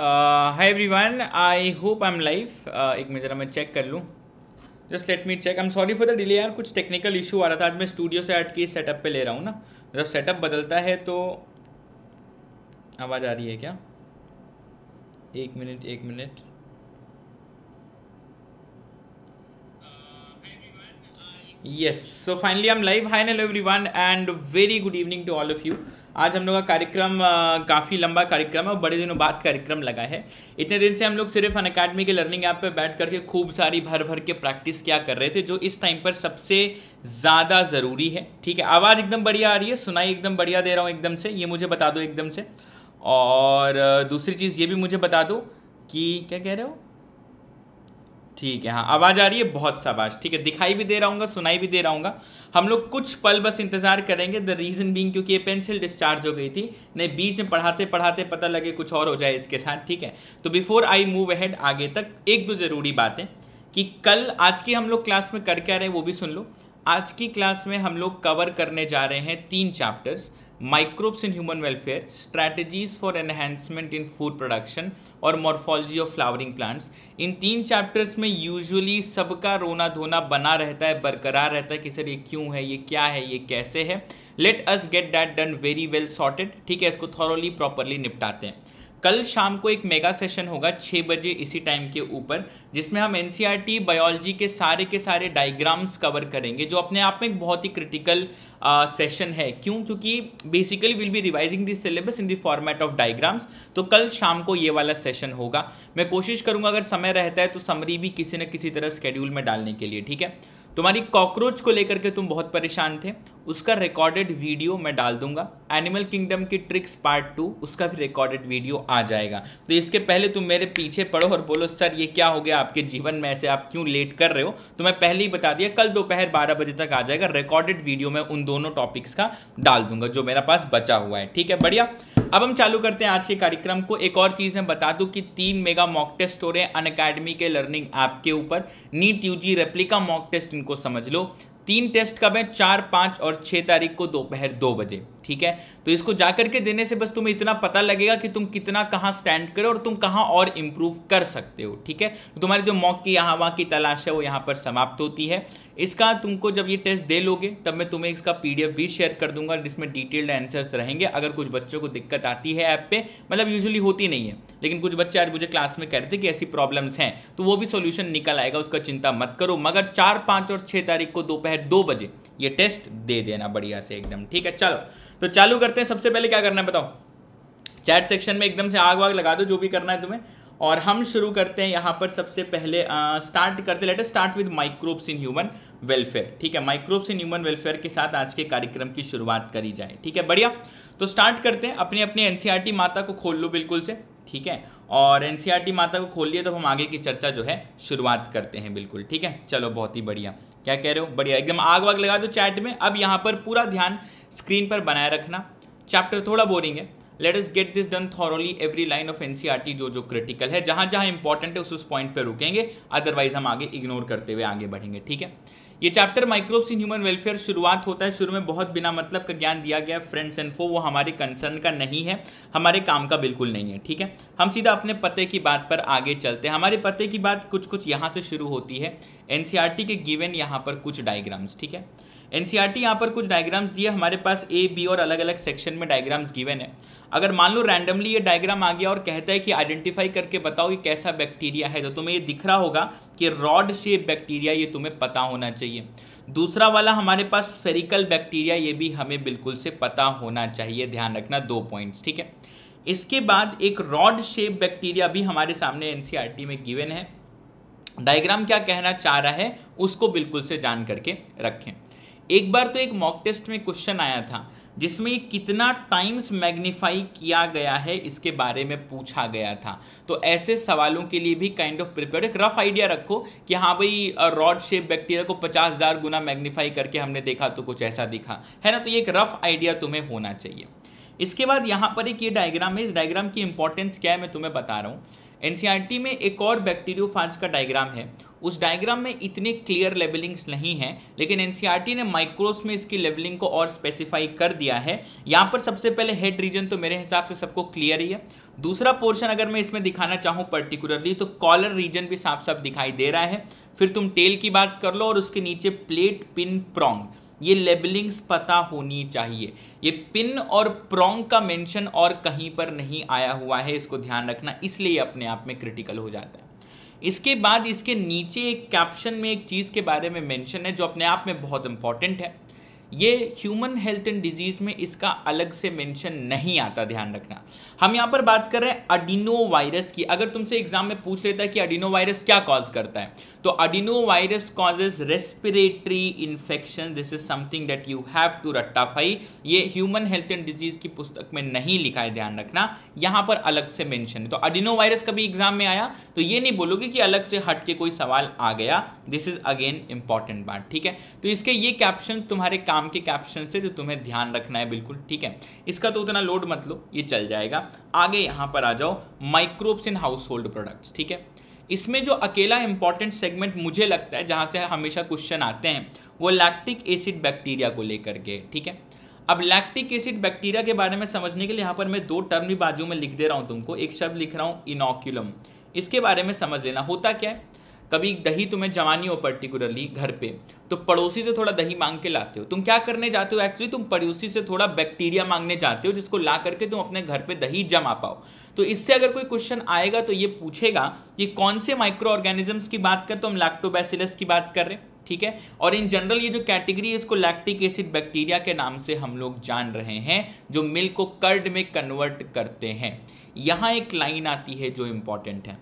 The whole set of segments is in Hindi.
Hi everyone I hope I am life एक मैं ज़रा मैं चेक कर लूँ just let me check I am sorry for the delay यार कुछ टेक्निकल इशू आ रहा था आज मैं स्टूडियो से हट के सेटअप पे ले रहा हूँ ना जब सेटअप बदलता है तो आवाज़ आ रही है क्या एक मिनट एक minute uh, uh, yes so finally i'm live hi and everyone and very good evening to all of you आज हम लोग का कार्यक्रम काफ़ी लंबा कार्यक्रम है और बड़े दिनों बाद कार्यक्रम लगा है इतने दिन से हम लोग सिर्फ अन अकेडमी के लर्निंग ऐप पर बैठ करके खूब सारी भर भर के प्रैक्टिस क्या कर रहे थे जो इस टाइम पर सबसे ज़्यादा ज़रूरी है ठीक है आवाज़ एकदम बढ़िया आ रही है सुनाई एकदम बढ़िया दे रहा हूँ एकदम से ये मुझे बता दो एकदम से और दूसरी चीज़ ये भी मुझे बता दो कि क्या कह रहे हो ठीक है हाँ आवाज़ आ रही है बहुत आवाज ठीक है दिखाई भी दे रहा हूँ सुनाई भी दे रहा हूँ हम लोग कुछ पल बस इंतजार करेंगे द रीज़न बींग क्योंकि ये पेंसिल डिस्चार्ज हो गई थी नहीं बीच में पढ़ाते पढ़ाते पता लगे कुछ और हो जाए इसके साथ ठीक है तो बिफोर आई मूव अहेड आगे तक एक दो ज़रूरी बातें कि कल आज की हम लोग क्लास में करके आ रहे हैं वो भी सुन लो आज की क्लास में हम लोग कवर करने जा रहे हैं तीन chapters microbes in human welfare strategies for enhancement in food production और मॉर्फोलॉजी ऑफ फ्लावरिंग प्लांट्स इन तीन चैप्टर्स में यूजुअली सबका रोना धोना बना रहता है बरकरार रहता है कि सर ये क्यों है ये क्या है ये कैसे है let us get that done very well sorted ठीक है इसको थॉरली प्रॉपरली निपटाते हैं कल शाम को एक मेगा सेशन होगा छः बजे इसी टाइम के ऊपर जिसमें हम एनसीईआरटी बायोलॉजी e के सारे के सारे डायग्राम्स कवर करेंगे जो अपने आप में एक बहुत ही क्रिटिकल सेशन है क्यों क्योंकि basically will be revising this syllabus in the format of diagrams तो कल शाम को ये वाला सेशन होगा मैं कोशिश करूंगा अगर समय रहता है तो समरी भी किसी न किसी तरह स्केड्यूल में डालने के लिए ठीक है तुम्हारी कॉकरोच को लेकर के तुम बहुत परेशान थे उसका रिकॉर्डेड वीडियो मैं डाल दूंगा एनिमल किंगडम की ट्रिक्स पार्ट टू उसका भी रिकॉर्डेड वीडियो आ जाएगा तो इसके पहले तुम मेरे पीछे पढ़ो और बोलो सर ये क्या हो गया आपके जीवन में ऐसे आप क्यों लेट कर रहे हो तो मैं पहले ही बता दिया कल दोपहर बारह बजे तक आ जाएगा रिकॉर्डेड वीडियो में उन दोनों टॉपिक्स का डाल दूंगा जो मेरा पास बचा हुआ है ठीक है बढ़िया अब हम चालू करते हैं आज के कार्यक्रम को एक और चीज़ मैं बता दूं कि तीन मेगा मॉक टेस्ट हो रहे हैं अन अकेडमी के लर्निंग ऐप के ऊपर NEET UG replica mock test इनको समझ लो तीन टेस्ट कब है चार पाँच और छः तारीख को दोपहर दो बजे ठीक है तो इसको जा के देने से बस तुम्हें इतना पता लगेगा कि तुम कितना कहाँ स्टैंड करो और तुम कहाँ और इम्प्रूव कर सकते हो ठीक है तुम्हारे तो तुम्हारी जो मॉक की यहाँ वहाँ की तलाश है वो यहाँ पर समाप्त होती है इसका तुमको जब ये टेस्ट दे लोगे तब मैं तुम्हें इसका पीडीएफ भी शेयर कर दूंगा जिसमें डिटेल्ड आंसर्स रहेंगे अगर कुछ बच्चों को दिक्कत आती है ऐप पे मतलब यूजुअली होती नहीं है लेकिन कुछ बच्चे आज मुझे क्लास में कहते कि ऐसी प्रॉब्लम्स हैं तो वो भी सोल्यूशन निकल आएगा उसका चिंता मत करो मगर चार पाँच और छः तारीख को दोपहर दो बजे ये टेस्ट दे देना बढ़िया से एकदम ठीक है चलो तो चालू करते हैं सबसे पहले क्या करना है बताओ चैट सेक्शन में एकदम से आग वाग लगा दो जो भी करना है तुम्हें और हम शुरू करते हैं यहाँ पर सबसे पहले आ, स्टार्ट करते later start with microbes in human welfare ठीक है माइक्रोब्स इन ह्यूमन वेलफेयर के साथ आज के कार्यक्रम की शुरुआत करी जाए ठीक है बढ़िया तो स्टार्ट करते हैं अपने अपने एनसीईआरटी माता को खोल लो बिल्कुल से ठीक है और एनसीईआरटी e माता को खोल लिए तो हम आगे की चर्चा जो है शुरुआत करते हैं बिल्कुल ठीक है चलो बहुत ही बढ़िया क्या कह रहे हो बढ़िया एकदम आग वाग लगा दो चैट में अब यहाँ पर पूरा ध्यान स्क्रीन पर बनाए रखना चैप्टर थोड़ा बोरिंग है let us get this done thoroughly every line of NCERT जो जो क्रिटिकल है जहां जहां इंपॉर्टेंट है उस उस पॉइंट पर रुकेंगे अदरवाइज हम आगे इग्नोर करते हुए आगे बढ़ेंगे ठीक है ये chapter microbes in human welfare शुरुआत होता है शुरू में बहुत बिना मतलब का ज्ञान दिया गया फ्रेंड्स एंड फो वो हमारे कंसर्न का नहीं है हमारे काम का बिल्कुल नहीं है ठीक है हम सीधा अपने पते की बात पर आगे चलते हैं हमारे पते की बात कुछ कुछ यहाँ से शुरू होती है एन e के गिवेन यहाँ पर कुछ डायग्राम्स ठीक है एन सी आर टी यहाँ पर कुछ डायग्राम्स दिए हमारे पास ए बी और अलग अलग सेक्शन में डायग्राम्स गिवन है अगर मान लो रैंडमली ये डायग्राम आ गया और कहता है कि आइडेंटिफाई करके बताओ कि कैसा बैक्टीरिया है तो तुम्हें ये दिख रहा होगा कि रॉड शेप बैक्टीरिया ये तुम्हें पता होना चाहिए दूसरा वाला हमारे पास स्फेरिकल बैक्टीरिया ये भी हमें बिल्कुल से पता होना चाहिए ध्यान रखना दो पॉइंट्स ठीक है इसके बाद एक रॉड शेप बैक्टीरिया भी हमारे सामने एन e में गिवन है डायग्राम क्या कहना चाह रहा है उसको बिल्कुल से जान करके रखें एक बार तो एक मॉक टेस्ट में क्वेश्चन आया था जिसमें कितना टाइम्स मैग्नीफाई किया गया है इसके बारे में पूछा गया था तो ऐसे सवालों के लिए भी काइंड ऑफ प्रिपेयर एक रफ आइडिया रखो कि हाँ भाई रॉड शेप बैक्टीरिया को पचास हज़ार गुना मैग्नीफाई करके हमने देखा तो कुछ ऐसा दिखा है ना तो ये एक रफ आइडिया तुम्हें होना चाहिए इसके बाद यहाँ पर एक ये डायग्राम है इस डायग्राम की इंपॉर्टेंस क्या है मैं तुम्हें बता रहा हूँ एन में एक और बैक्टीरियोफाज का डायग्राम है उस डायग्राम में इतने क्लियर लेबलिंग्स नहीं हैं लेकिन एन ने माइक्रोस में इसकी लेबलिंग को और स्पेसिफाई कर दिया है यहाँ पर सबसे पहले हेड रीजन तो मेरे हिसाब से सबको क्लियर ही है दूसरा पोर्शन अगर मैं इसमें दिखाना चाहूँ पर्टिकुलरली तो कॉलर रीजन भी साफ साफ दिखाई दे रहा है फिर तुम टेल की बात कर लो और उसके नीचे प्लेट पिन प्रॉन्ग ये लेबलिंग्स पता होनी चाहिए ये पिन और प्रोंग का मेंशन और कहीं पर नहीं आया हुआ है इसको ध्यान रखना इसलिए अपने आप में क्रिटिकल हो जाता है इसके बाद इसके नीचे एक कैप्शन में एक चीज़ के बारे में मेंशन है जो अपने आप में बहुत इंपॉर्टेंट है ये ह्यूमन हेल्थ एंड डिजीज़ में इसका अलग से मेंशन नहीं आता ध्यान रखना हम यहाँ पर बात कर रहे हैं अडिनो वायरस की अगर तुमसे एग्जाम में पूछ लेता है कि अडिनो वायरस क्या कॉज करता है तो adenovirus causes respiratory infection this is something that you have to रट्टाफाई ये ह्यूमन हेल्थ एंड डिजीज की पुस्तक में नहीं लिखा है ध्यान रखना यहाँ पर अलग से मेंशन है तो अडिनो वायरस कभी एग्जाम में आया तो ये नहीं बोलोगे कि अलग से हट के कोई सवाल आ गया दिस इज अगेन इंपॉर्टेंट बात ठीक है तो इसके ये कैप्शन तुम्हारे काम के कैप्शन है जो तुम्हें ध्यान रखना है बिल्कुल ठीक है इसका तो उतना लोड मत लो ये चल जाएगा आगे यहाँ पर आ जाओ microbes in household products ठीक है इसमें जो अकेला इंपॉर्टेंट सेगमेंट मुझे लगता है जहाँ से हमेशा क्वेश्चन आते हैं वो लैक्टिक एसिड बैक्टीरिया को लेकर के ठीक है अब लैक्टिक एसिड बैक्टीरिया के बारे में समझने के लिए यहाँ पर मैं दो टर्म भी बाजू में लिख दे रहा हूँ तुमको एक शब्द लिख रहा हूँ इनोक्यूलम इसके बारे में समझ लेना होता क्या है कभी दही तुम्हें जमानी हो पर्टिकुलरली घर पे तो पड़ोसी से थोड़ा दही मांग के लाते हो तुम क्या करने जाते हो एक्चुअली तुम पड़ोसी से थोड़ा बैक्टीरिया मांगने जाते हो जिसको ला करके तुम अपने घर पे दही जमा पाओ तो इससे अगर कोई क्वेश्चन आएगा तो ये पूछेगा कि कौन से माइक्रो ऑर्गेनिजम्स की बात कर तो हम लैक्टोबैसिलस की बात कर रहे हैं ठीक है और इन जनरल ये जो कैटेगरी है इसको लैक्टिक एसिड बैक्टीरिया के नाम से हम लोग जान रहे हैं जो मिल्क को कर्ड में कन्वर्ट करते हैं यहाँ एक लाइन आती है जो इम्पॉर्टेंट है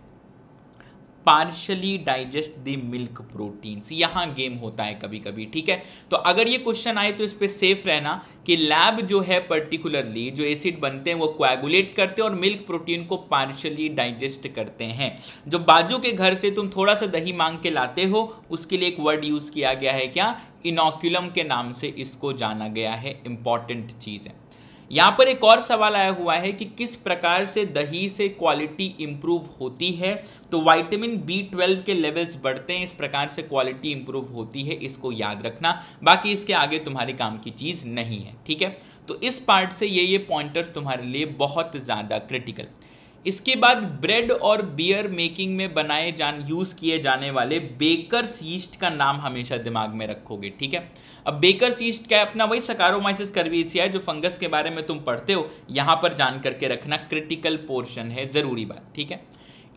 partially digest the milk proteins यहाँ गेम होता है कभी कभी ठीक है तो अगर ये क्वेश्चन आए तो इस पर सेफ रहना कि लैब जो है पर्टिकुलरली जो एसिड बनते हैं वो कोएगुलेट करते हैं और मिल्क प्रोटीन को पार्शली डाइजेस्ट करते हैं जो बाजू के घर से तुम थोड़ा सा दही मांग के लाते हो उसके लिए एक वर्ड यूज़ किया गया है क्या इनोक्यूलम के नाम से इसको जाना गया है इंपॉर्टेंट चीज़ है यहाँ पर एक और सवाल आया हुआ है कि किस प्रकार से दही से क्वालिटी इम्प्रूव होती है तो वाइटामिन बी ट्वेल्व के लेवल्स बढ़ते हैं इस प्रकार से क्वालिटी इंप्रूव होती है इसको याद रखना बाकी इसके आगे तुम्हारे काम की चीज़ नहीं है ठीक है तो इस पार्ट से ये ये पॉइंटर्स तुम्हारे लिए बहुत ज़्यादा क्रिटिकल इसके बाद ब्रेड और बियर मेकिंग में बनाए जान यूज़ किए जाने वाले बेकर्स यीस्ट का नाम हमेशा दिमाग में रखोगे ठीक है अब बेकर ईस्ट क्या है अपना वही सकारोमाइसिस करवीसिया जो फंगस के बारे में तुम पढ़ते हो यहाँ पर जान करके रखना क्रिटिकल पोर्शन है ज़रूरी बात ठीक है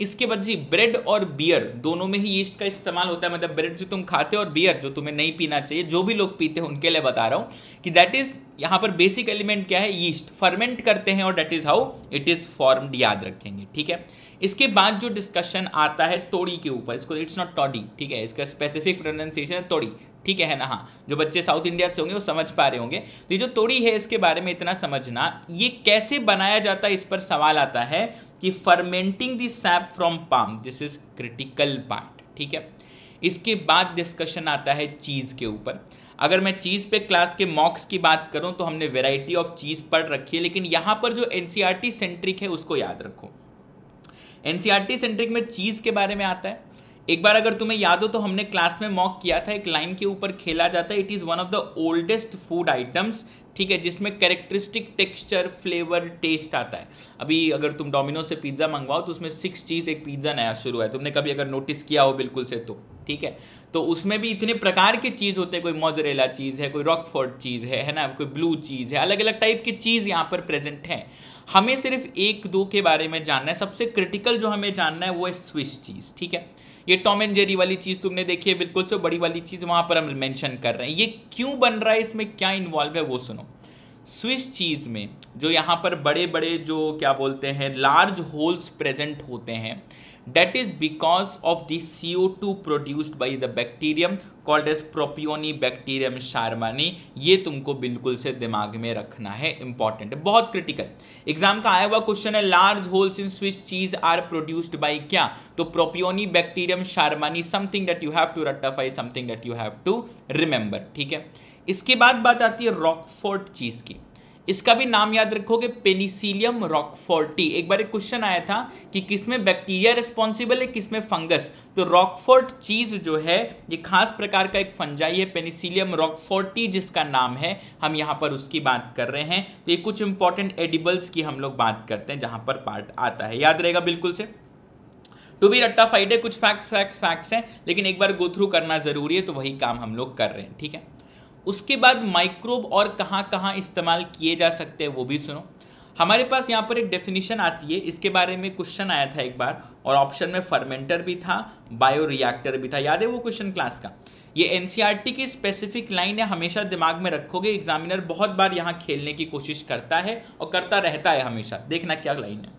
इसके बाद जी ब्रेड और बियर दोनों में ही यीस्ट का इस्तेमाल होता है मतलब ब्रेड जो तुम खाते हो और बियर जो तुम्हें नहीं पीना चाहिए जो भी लोग पीते हैं उनके लिए बता रहा हूँ कि दैट इज यहाँ पर बेसिक एलिमेंट क्या है यीस्ट फर्मेंट करते हैं और that is how it is formed याद रखेंगे ठीक है इसके बाद जो डिस्कशन आता है तोड़ी के ऊपर इसको इट्स नॉट टॉडी ठीक है इसका स्पेसिफिक प्रोनाउंसिएशन है तोड़ी ठीक है ना हाँ जो बच्चे साउथ इंडिया से होंगे वो समझ पा रहे होंगे तो ये जो तोड़ी है इसके बारे में इतना समझना ये कैसे बनाया जाता है इस पर सवाल आता है कि fermenting the sap from palm this is critical part ठीक है इसके बाद डिस्कशन आता है चीज़ के ऊपर अगर मैं चीज़ पे क्लास के मॉक्स की बात करूं तो हमने वेराइटी ऑफ चीज़ पढ़ रखी है लेकिन यहां पर जो एनसीआरटी सेंट्रिक e है उसको याद रखो एन सेंट्रिक e में चीज़ के बारे में आता है एक बार अगर तुम्हें याद हो तो हमने क्लास में मॉक किया था एक लाइन के ऊपर खेला जाता है it is one of the oldest food items ठीक है जिसमें कैरेक्टरिस्टिक टेक्सचर फ्लेवर टेस्ट आता है अभी अगर तुम डोमिनो से पिज्ज़ा मंगवाओ तो उसमें सिक्स चीज़ एक पिज्ज़ा नया शुरू है तुमने कभी अगर नोटिस किया हो बिल्कुल से तो ठीक है तो उसमें भी इतने प्रकार के चीज़ होते हैं कोई मोजरेला चीज़ है कोई रॉकफोर्ड चीज़ है है ना कोई ब्लू चीज़ है अलग अलग टाइप की चीज़ यहाँ पर प्रेजेंट है हमें सिर्फ एक दो के बारे में जानना है सबसे क्रिटिकल जो हमें जानना है वो है स्विस चीज़ ठीक है ये टॉम एंड जेरी वाली चीज़ तुमने देखी है बिल्कुल से बड़ी वाली चीज़ वहां पर हम मैंशन कर रहे हैं ये क्यों बन रहा है इसमें क्या इन्वॉल्व है वो सुनो स्विस चीज़ में जो यहाँ पर बड़े बड़े जो क्या बोलते हैं लार्ज होल्स प्रेजेंट होते हैं that That is because of O two produced by the bacterium called as Propionibacterium shermanii ये तुमको बिल्कुल से दिमाग में रखना है इंपॉर्टेंट बहुत क्रिटिकल एग्जाम का आया हुआ क्वेश्चन है large holes in Swiss cheese are produced by क्या तो Propionibacterium shermanii something that you have to रटाफाई something that you have to remember ठीक है इसके बाद बात आती है रॉकफोर्ट चीज की इसका भी नाम याद रखोगे पेनिसिलियम रॉकफोर्टी एक बार एक क्वेश्चन आया था कि किसमें बैक्टीरिया रिस्पॉन्सिबल है किसमें फंगस तो रॉकफोर्ट चीज जो है ये खास प्रकार का एक फंजाई है पेनिसिलियम रॉकफोर्टी जिसका नाम है हम यहाँ पर उसकी बात कर रहे हैं तो ये कुछ इंपॉर्टेंट एडिबल्स की हम लोग बात करते हैं जहाँ पर पार्ट आता है याद रहेगा बिल्कुल से टू बी रट्टा फाइडे कुछ फैक्ट्स फैक्ट्स फैक्ट्स हैं लेकिन एक बार गो थ्रू करना जरूरी है तो वही काम हम लोग कर रहे हैं ठीक है उसके बाद माइक्रोब और कहाँ कहाँ इस्तेमाल किए जा सकते हैं वो भी सुनो हमारे पास यहाँ पर एक डेफिनेशन आती है इसके बारे में क्वेश्चन आया था एक बार और ऑप्शन में फर्मेंटर भी था बायो रिएक्टर भी था याद है वो क्वेश्चन क्लास का ये एन e की स्पेसिफिक लाइन है हमेशा दिमाग में रखोगे एग्जामिनर बहुत बार यहाँ खेलने की कोशिश करता है और करता रहता है हमेशा देखना क्या लाइन है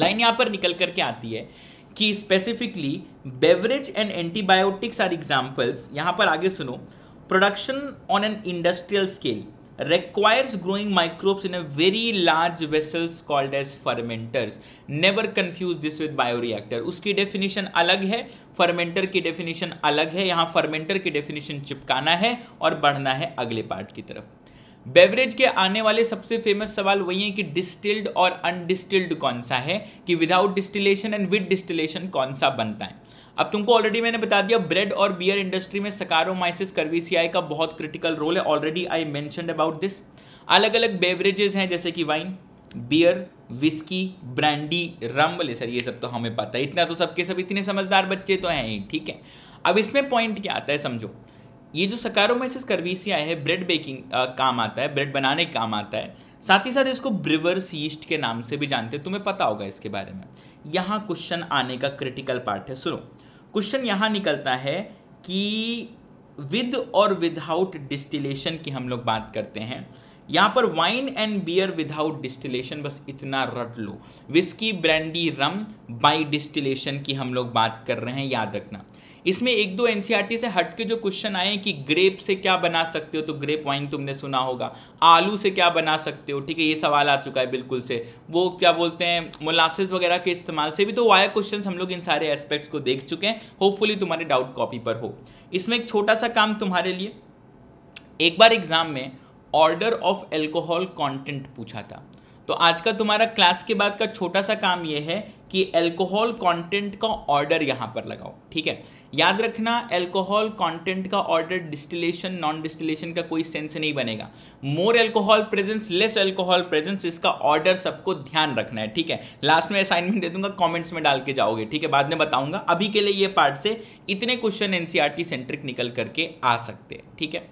लाइन यहाँ पर निकल करके आती है कि specifically beverage and antibiotics are examples यहाँ पर आगे सुनो Production on an industrial scale requires growing microbes in a very large vessels called as fermenters never confuse this with bioreactor उसकी डेफिनेशन अलग है फर्मेंटर की डेफिनेशन अलग है यहाँ फर्मेंटर की डेफिनेशन चिपकाना है और बढ़ना है अगले पार्ट की तरफ बेवरेज के आने वाले सबसे फेमस सवाल वही है कि डिस्टिल्ड और अनडिस्टिल्ड कौन सा है कि without distillation and with distillation कौन सा बनता है अब तुमको ऑलरेडी मैंने बता दिया ब्रेड और बियर इंडस्ट्री में सकारोमाइसिस करवीसीआई का बहुत क्रिटिकल रोल है already I mention about this अलग अलग बेवरेजेस हैं जैसे कि wine beer whisky brandy rum बोले सर ये सब तो हमें पता है इतना तो सबके सब इतने समझदार बच्चे तो हैं ही ठीक है अब इसमें पॉइंट क्या आता है समझो ये जो सकारोमाइसिस कर्विसिया है ब्रेड बेकिंग काम आता है ब्रेड बनाने काम आता है साथ ही साथ इसको ब्रिवर्स यीस्ट के नाम से भी जानते हैं तुम्हें पता होगा इसके बारे में यहाँ क्वेश्चन आने का क्रिटिकल पार्ट है सुनो क्वेश्चन यहाँ निकलता है कि विद और विदाउट डिस्टिलेशन की हम लोग बात करते हैं यहाँ पर wine and beer without distillation बस इतना रट लो whisky brandy rum by distillation की हम लोग बात कर रहे हैं याद रखना इसमें एक दो एनसीईआरटी e से हट के जो क्वेश्चन आए कि ग्रेप से क्या बना सकते हो तो ग्रेप वाइन तुमने सुना होगा आलू से क्या बना सकते हो ठीक है ये सवाल आ चुका है बिल्कुल से वो क्या बोलते हैं मुलासिस वगैरह के इस्तेमाल से भी तो वाया क्वेश्चन हम लोग इन सारे एस्पेक्ट्स को देख चुके हैं होपफुली तुम्हारे डाउट कॉपी पर हो इसमें एक छोटा सा काम तुम्हारे लिए एक बार एग्जाम में ऑर्डर ऑफ एल्कोहल कॉन्टेंट पूछा था तो आज का तुम्हारा क्लास के बाद का छोटा सा काम यह है कि एल्कोहल कंटेंट का ऑर्डर यहाँ पर लगाओ ठीक है याद रखना एल्कोहल कंटेंट का ऑर्डर डिस्टिलेशन नॉन डिस्टिलेशन का कोई सेंस नहीं बनेगा more alcohol presence less alcohol presence इसका ऑर्डर सबको ध्यान रखना है ठीक है लास्ट में असाइनमेंट दे दूंगा कमेंट्स में डाल के जाओगे ठीक है बाद में बताऊंगा अभी के लिए ये पार्ट से इतने क्वेश्चन एनसीआरटी सेंट्रिक निकल करके आ सकते हैं ठीक है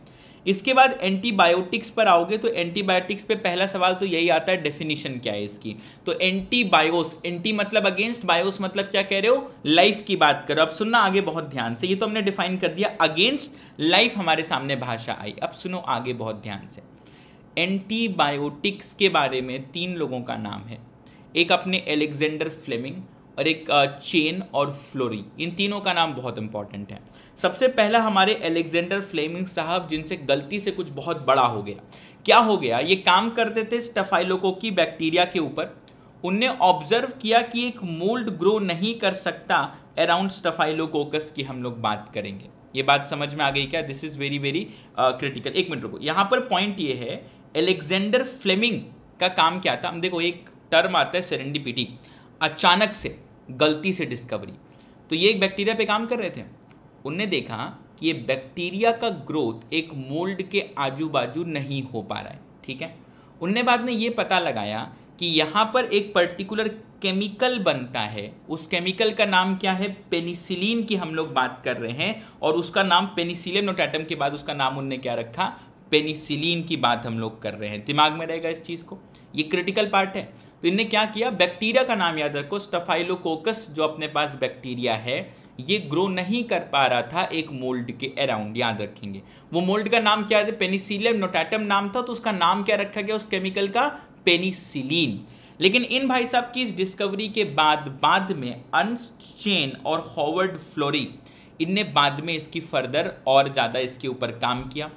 इसके बाद एंटीबायोटिक्स पर आओगे तो एंटीबायोटिक्स पे पहला सवाल तो यही आता है डेफिनेशन क्या है इसकी तो एंटीबायोस एंटी मतलब अगेंस्ट बायोस मतलब क्या कह रहे हो लाइफ की बात करो अब सुनना आगे बहुत ध्यान से ये तो हमने डिफाइन कर दिया अगेंस्ट लाइफ हमारे सामने भाषा आई अब सुनो आगे बहुत ध्यान से एंटीबायोटिक्स के बारे में तीन लोगों का नाम है एक अपने एलेक्जेंडर फ्लेमिंग और एक चेन और फ्लोरी इन तीनों का नाम बहुत इंपॉर्टेंट है सबसे पहला हमारे एलेक्जेंडर फ्लेमिंग साहब जिनसे गलती से कुछ बहुत बड़ा हो गया क्या हो गया ये काम करते थे स्टफाइलोकोकी बैक्टीरिया के ऊपर उनने ऑब्जर्व किया कि एक मोल्ड ग्रो नहीं कर सकता अराउंड स्टफाइलोकोकस की हम लोग बात करेंगे ये बात समझ में आ गई क्या this is very very critical एक मिनट रुको यहाँ पर पॉइंट ये है एलेक्जेंडर फ्लेमिंग का काम क्या था हम देखो एक टर्म आता है सेरेंडिपिटी अचानक से गलती से डिस्कवरी तो ये एक बैक्टीरिया पे काम कर रहे थे उनने देखा कि ये बैक्टीरिया का ग्रोथ एक मोल्ड के आजू बाजू नहीं हो पा रहा है ठीक है उनने बाद में ये पता लगाया कि यहाँ पर एक पर्टिकुलर केमिकल बनता है उस केमिकल का नाम क्या है पेनिसिलिन की हम लोग बात कर रहे हैं और उसका नाम पेनिसिलिन नोटैटम के बाद उसका नाम उनने क्या रखा पेनिसिलिन की बात हम लोग कर रहे हैं दिमाग में रहेगा इस चीज़ को ये क्रिटिकल पार्ट है तो इनने क्या किया बैक्टीरिया का नाम याद रखो स्टफाइलोकोकस जो अपने पास बैक्टीरिया है ये ग्रो नहीं कर पा रहा था एक मोल्ड के अराउंड याद रखेंगे वो मोल्ड का नाम क्या था पेनिसिलियम नोटाटम नाम था तो उसका नाम क्या रखा गया उस केमिकल का पेनिसिलीन लेकिन इन भाई साहब की इस डिस्कवरी के बाद बाद में चेन और हॉवर्ड फ्लोरी इनने बाद में इसकी फर्दर और ज़्यादा इसके ऊपर काम किया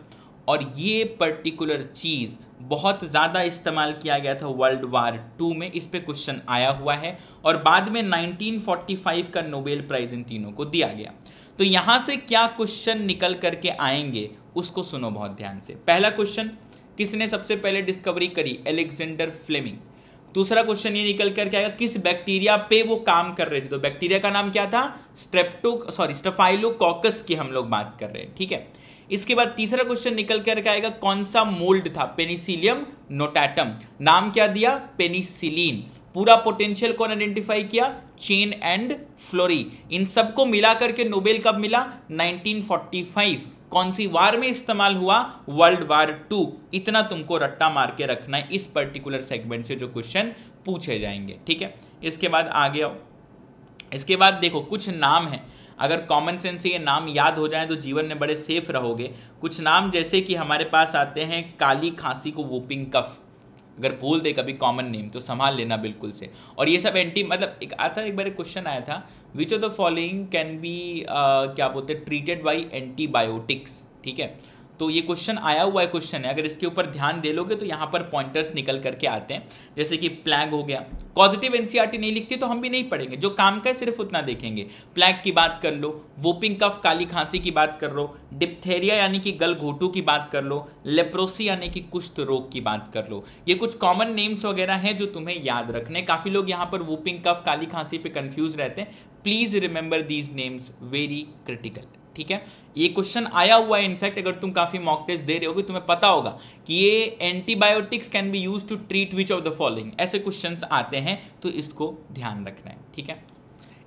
और ये पर्टिकुलर चीज़ बहुत ज़्यादा इस्तेमाल किया गया था वर्ल्ड वार टू में इस पर क्वेश्चन आया हुआ है और बाद में 1945 का नोबेल प्राइज़ इन तीनों को दिया गया तो यहाँ से क्या क्वेश्चन निकल करके आएंगे उसको सुनो बहुत ध्यान से पहला क्वेश्चन किसने सबसे पहले डिस्कवरी करी एलेक्जेंडर फ्लेमिंग दूसरा क्वेश्चन ये निकल करके आएगा किस बैक्टीरिया पे वो काम कर रहे थे तो बैक्टीरिया का नाम क्या था स्ट्रेप्टो सॉरी स्टेफाइलोकॉकस की हम लोग बात कर रहे हैं ठीक है इसके बाद तीसरा क्वेश्चन निकल कर के आएगा कौन सा मोल्ड था पेनिसिलियम नोटैटम नाम क्या दिया पेनिसिलीन पूरा पोटेंशियल कौन आइडेंटिफाई किया चेन एंड फ्लोरी इन सबको मिला करके नोबेल कब मिला 1945 कौन सी वार में इस्तेमाल हुआ वर्ल्ड वार टू इतना तुमको रट्टा मार के रखना है इस पर्टिकुलर सेगमेंट से जो क्वेश्चन पूछे जाएंगे ठीक है इसके बाद आगे आओ इसके बाद देखो कुछ नाम है अगर कॉमन सेंस से ये नाम याद हो जाए तो जीवन में बड़े सेफ रहोगे कुछ नाम जैसे कि हमारे पास आते हैं काली खांसी को वोपिंग कफ अगर भूल दे कभी कॉमन नेम तो संभाल लेना बिल्कुल से और ये सब एंटी मतलब एक आता एक बार एक क्वेश्चन आया था which of the following can be क्या बोलते ट्रीटेड बाई एंटीबायोटिक्स ठीक है तो ये क्वेश्चन आया हुआ है क्वेश्चन है अगर इसके ऊपर ध्यान दे लोगे तो यहाँ पर पॉइंटर्स निकल करके आते हैं जैसे कि प्लैग हो गया पॉजिटिव एनसीईआरटी e नहीं लिखती तो हम भी नहीं पढ़ेंगे जो काम का है सिर्फ उतना देखेंगे प्लैग की बात कर लो वोपिंग कफ काली खांसी की बात कर लो डिप्थेरिया यानी कि घोटू की बात कर लो लेप्रोसी यानी कि कुष्ठ रोग की बात कर लो ये कुछ कॉमन नेम्स वगैरह हैं जो तुम्हें याद रखने काफ़ी लोग यहाँ पर वोपिंग कफ काली खांसी पर कंफ्यूज रहते हैं please remember these names very critical ठीक है ये क्वेश्चन आया हुआ है इनफैक्ट अगर तुम काफ़ी मॉक टेस्ट दे रहे होगे तुम्हें पता होगा कि ये antibiotics can be use to treat which of the following ऐसे क्वेश्चन आते हैं तो इसको ध्यान रखना है ठीक है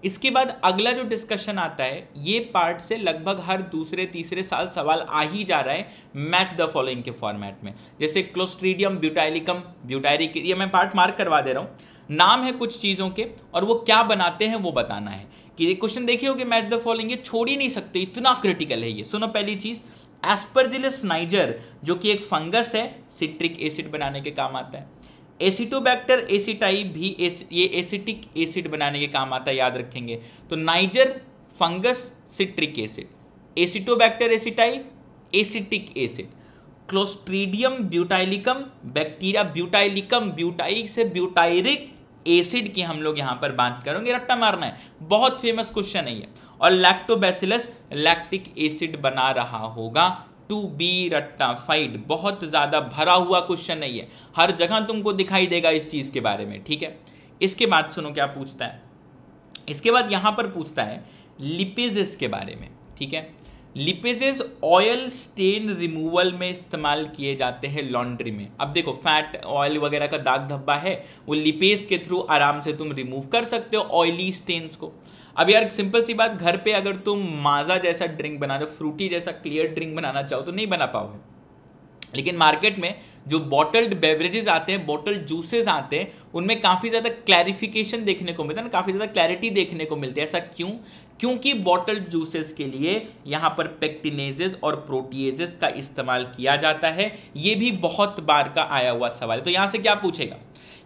इसके बाद अगला जो डिस्कशन आता है ये पार्ट से लगभग हर दूसरे तीसरे साल सवाल आ ही जा रहा है मैच द फॉलोइंग के फॉर्मेट में जैसे क्लोस्ट्रीडियम ब्यूटाइलिकम ब्यूटायरिक ये मैं पार्ट मार्क करवा दे रहा हूँ नाम है कुछ चीज़ों के और वो क्या बनाते हैं वो बताना है कि ये क्वेश्चन देखे होगे मैच द फॉलोइंग छोड़ ही नहीं सकते इतना क्रिटिकल है ये सुनो पहली चीज़ एस्परजिलस नाइजर जो कि एक फंगस है सिट्रिक एसिड बनाने के काम आता है एसिटोबैक्टर एसिटाई भी एस, ये एसिटिक एसिड बनाने के काम आता है याद रखेंगे तो niger fungus citric acid Acetobacter aceti acetic acid Clostridium butylicum bacteria butylicum butyric से ब्यूटाइरिक एसिड की हम लोग यहां पर बात करेंगे रट्टा मारना है बहुत फेमस क्वेश्चन है ये और लैक्टोबैसिलस लैक्टिक एसिड बना रहा होगा टू बी रट्टा फाइड बहुत ज़्यादा भरा हुआ क्वेश्चन है ये हर जगह तुमको दिखाई देगा इस चीज़ के बारे में ठीक है इसके बाद सुनो क्या पूछता है इसके बाद यहां पर पूछता है लिपिजेस के बारे में ठीक है लिपेजेस ऑयल स्टेन रिमूवल में इस्तेमाल किए जाते हैं लॉन्ड्री में अब देखो फैट ऑयल वगैरह का दाग धब्बा है वो लिपेज के थ्रू आराम से तुम रिमूव कर सकते हो ऑयली स्टेन्स को अब यार सिंपल सी बात घर पे अगर तुम माजा जैसा ड्रिंक बना रहे हो फ्रूटी जैसा क्लियर ड्रिंक बनाना चाहो तो नहीं बना पाओगे लेकिन मार्केट में जो बॉटल्ड बेवरेजेस आते हैं बॉटल जूसेस आते हैं उनमें काफ़ी ज़्यादा क्लैरिफिकेशन देखने को मिलता है ना काफ़ी ज़्यादा क्लैरिटी देखने को मिलती है ऐसा क्यों क्योंकि बॉटल्ड जूसेस के लिए यहाँ पर पेक्टिनेजेस और प्रोटीजेस का इस्तेमाल किया जाता है ये भी बहुत बार का आया हुआ सवाल है तो यहाँ से क्या पूछेगा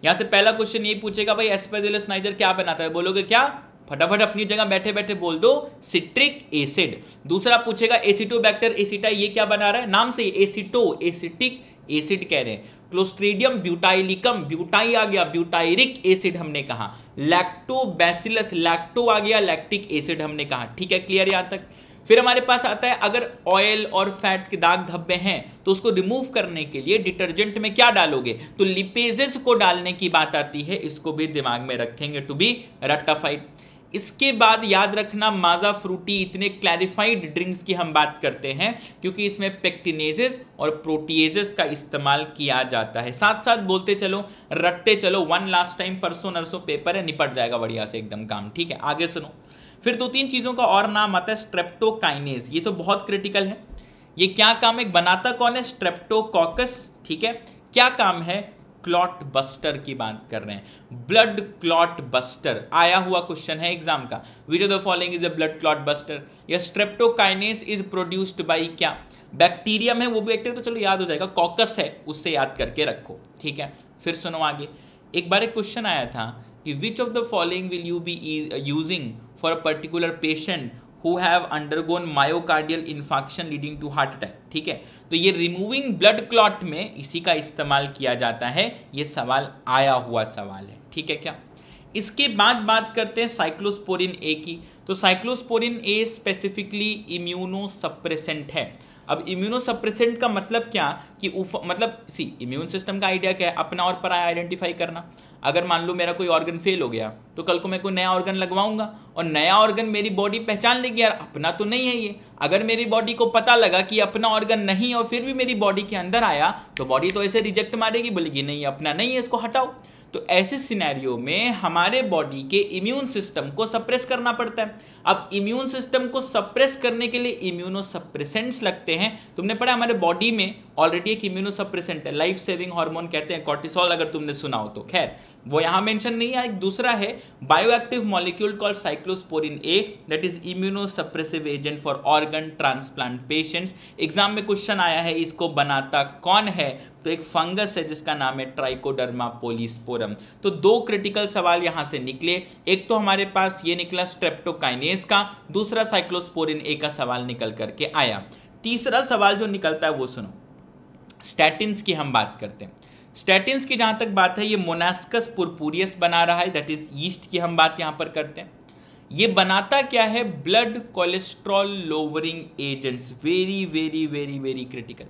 यहाँ से पहला क्वेश्चन ये पूछेगा भाई एस्पेजिलस नाइजर क्या बनाता है बोलोगे क्या फटाफट अपनी जगह बैठे बैठे बोल दो सिट्रिक एसिड दूसरा पूछेगा एसिटो बैक्टर एसिटा ये क्या बना रहा है नाम से एसिटो एसिटिक एसिड कह रहे हैं क्लोस्ट्रीडियम ब्यूटाइलिकम ब्यूटाई आ गया ब्यूटाइरिक एसिड हमने कहा लैक्टोबैसिलस लैक्टो आ गया लैक्टिक एसिड हमने कहा ठीक है क्लियर यहां तक फिर हमारे पास आता है अगर ऑयल और फैट के दाग धब्बे हैं तो उसको रिमूव करने के लिए डिटर्जेंट में क्या डालोगे तो लिपेजेस को डालने की बात आती है इसको भी दिमाग में रखेंगे टू बी रेक्टाफाइड इसके बाद याद रखना माजा फ्रूटी इतने क्लैरिफाइड ड्रिंक्स की हम बात करते हैं क्योंकि इसमें पेक्टिनेजेस और प्रोटीजेस का इस्तेमाल किया जाता है साथ साथ बोलते चलो रटते चलो वन लास्ट टाइम परसों नरसों पेपर है निपट जाएगा बढ़िया से एकदम काम ठीक है आगे सुनो फिर दो तीन चीज़ों का और नाम आता है स्ट्रेप्टोकाइनेज ये तो बहुत क्रिटिकल है ये क्या काम है बनाता कौन है स्ट्रेप्टोकॉकस ठीक है क्या काम है क्लॉट बस्टर की बात कर रहे हैं ब्लड क्लॉट बस्टर आया हुआ क्वेश्चन है एग्जाम का which of the following is a blood clot buster या स्ट्रेप्टोकाइनेस इज प्रोड्यूस्ड बाई क्या बैक्टीरियम है वो भी बैक्टीरिया तो चलो याद हो जाएगा कॉकस है उससे याद करके रखो ठीक है फिर सुनो आगे एक बार एक क्वेश्चन आया था कि which of the following will you be using for a particular patient who have undergone myocardial infarction leading to heart attack ठीक है तो ये रिमूविंग ब्लड क्लॉट में इसी का इस्तेमाल किया जाता है ये सवाल आया हुआ सवाल है ठीक है क्या इसके बाद बात करते हैं साइक्लोस्पोरिन ए की तो cyclosporin A specifically immunosuppressant है अब इम्यूनो सप्रेसेंट का मतलब क्या कि उफ मतलब सी इम्यून सिस्टम का आइडिया क्या है अपना और पराया आइडेंटिफाई करना अगर मान लो मेरा कोई ऑर्गन फेल हो गया तो कल को मैं कोई नया ऑर्गन लगवाऊंगा और नया ऑर्गन मेरी बॉडी पहचान लेगी यार अपना तो नहीं है ये अगर मेरी बॉडी को पता लगा कि अपना ऑर्गन नहीं और फिर भी मेरी बॉडी के अंदर आया तो बॉडी तो ऐसे रिजेक्ट मारेगी बोलेगी नहीं अपना नहीं है इसको हटाओ तो ऐसे सिनेरियो में हमारे बॉडी के इम्यून सिस्टम को सप्रेस करना पड़ता है अब इम्यून सिस्टम को सप्रेस करने के लिए इम्यूनो सप्रेसेंट्स लगते हैं तुमने पढ़ा हमारे बॉडी में ऑलरेडी एक इम्यूनो सप्रेसेंट है लाइफ सेविंग हार्मोन कहते हैं कॉर्टिसोल अगर तुमने सुना हो तो खैर वो यहां मेंशन नहीं है दूसरा है bioactive molecule called cyclosporin A that is immunosuppressive agent for organ transplant patients exam में क्वेश्चन आया है इसको बनाता कौन है तो एक फंगस है जिसका नाम है ट्राइकोडर्मा पोलिस्पोरम तो दो क्रिटिकल सवाल यहां से निकले एक तो हमारे पास ये निकला स्ट्रेप्टोकाइनेस का दूसरा साइक्लोस्पोरिन ए का सवाल निकल करके आया तीसरा सवाल जो निकलता है वो सुनो स्टैटिन की हम बात करते हैं स्टेटिन्स की जहाँ तक बात है ये मोनास्कस पुरपुरियस बना रहा है दैट इज ईस्ट की हम बात यहाँ पर करते हैं ये बनाता क्या है blood cholesterol lowering agents very very very very critical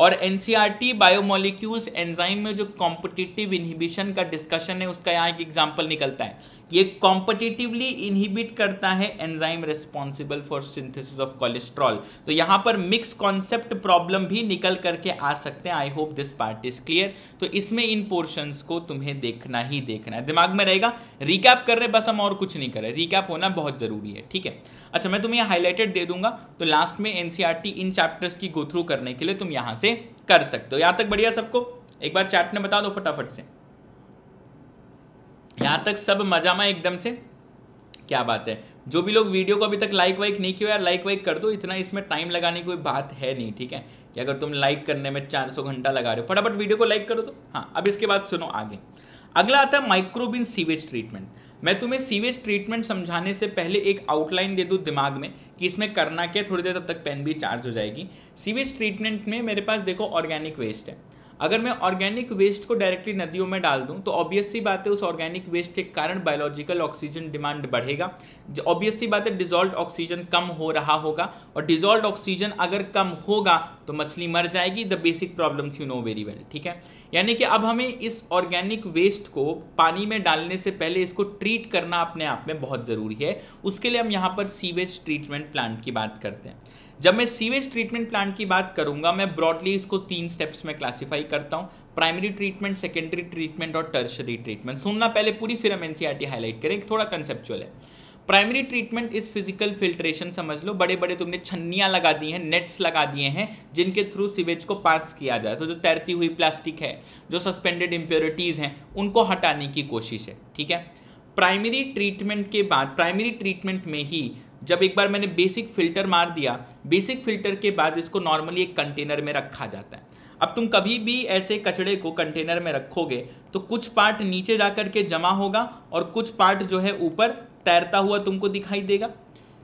और N C R T biomolecules enzyme में जो कॉम्पिटिटिव इनहिबिशन का डिस्कशन है उसका यहाँ एक एग्जाम्पल निकलता है ये कॉम्पिटिटिवली इनहिबिट करता है enzyme responsible for synthesis of cholesterol तो यहाँ पर मिक्स कॉन्सेप्ट प्रॉब्लम भी निकल करके आ सकते हैं I hope this part is clear तो इसमें इन पोर्शंस को तुम्हें देखना ही देखना है दिमाग में रहेगा रिकैप कर रहे बस हम और कुछ नहीं कर रहे रिकैप होना बहुत जरूरी है ठीक है अच्छा मैं तुम्हें हाईलाइटेड दे दूंगा तो लास्ट में एन e इन चैप्टर्स की गो थ्रू करने के लिए तुम यहाँ से कर सकते हो यहाँ तक बढ़िया सबको एक बार चैट में बता दो फटाफट से यहाँ तक सब मजा में एकदम से क्या बात है जो भी लोग वीडियो को अभी तक लाइक वाइक नहीं किया यार लाइक वाइक कर दो इतना इसमें टाइम लगाने की कोई बात है नहीं ठीक है कि अगर तुम लाइक करने में 400 घंटा लगा रहे हो फटाफट वीडियो को लाइक करो तो हाँ अब इसके बाद सुनो आगे अगला आता है माइक्रोबिन सीवेज ट्रीटमेंट मैं तुम्हें सीवेज ट्रीटमेंट समझाने से पहले एक आउटलाइन दे दूँ दिमाग में कि इसमें करना क्या थोड़ी देर तब तक पेन भी चार्ज हो जाएगी सीवेज ट्रीटमेंट में मेरे पास देखो ऑर्गेनिक वेस्ट है अगर मैं ऑर्गेनिक वेस्ट को डायरेक्टली नदियों में डाल दूं तो ऑब्वियस सी बात है उस ऑर्गेनिक वेस्ट के कारण बायोलॉजिकल ऑक्सीजन डिमांड बढ़ेगा ऑब्वियस सी बात है डिजॉल्व ऑक्सीजन कम हो रहा होगा और डिजॉल्व ऑक्सीजन अगर कम होगा तो मछली मर जाएगी the basic problems you know very well ठीक है यानी कि अब हमें इस ऑर्गेनिक वेस्ट को पानी में डालने से पहले इसको ट्रीट करना अपने आप में बहुत ज़रूरी है उसके लिए हम यहाँ पर सीवेज ट्रीटमेंट प्लांट की बात करते हैं जब मैं सीवेज ट्रीटमेंट प्लांट की बात करूंगा मैं ब्रॉडली इसको तीन स्टेप्स में क्लासिफाई करता हूँ प्राइमरी ट्रीटमेंट सेकेंडरी ट्रीटमेंट और टर्शरी ट्रीटमेंट सुनना पहले पूरी फिर हम एनसीआरटी हाईलाइट e करें थोड़ा कंसेप्चुअल है primary treatment is physical filtration समझ लो बड़े बड़े तुमने छन्नियाँ लगा दी हैं नेट्स लगा दिए हैं जिनके थ्रू सीवेज को पास किया जाए तो जो तैरती हुई प्लास्टिक है जो सस्पेंडेड इम्प्योरिटीज़ हैं उनको हटाने की कोशिश है ठीक है प्राइमरी ट्रीटमेंट के बाद प्राइमरी ट्रीटमेंट में ही जब एक बार मैंने बेसिक फिल्टर मार दिया बेसिक फिल्टर के बाद इसको नॉर्मली एक कंटेनर में रखा जाता है अब तुम कभी भी ऐसे कचड़े को कंटेनर में रखोगे तो कुछ पार्ट नीचे जा कर के जमा होगा और कुछ पार्ट जो है ऊपर तैरता हुआ तुमको दिखाई देगा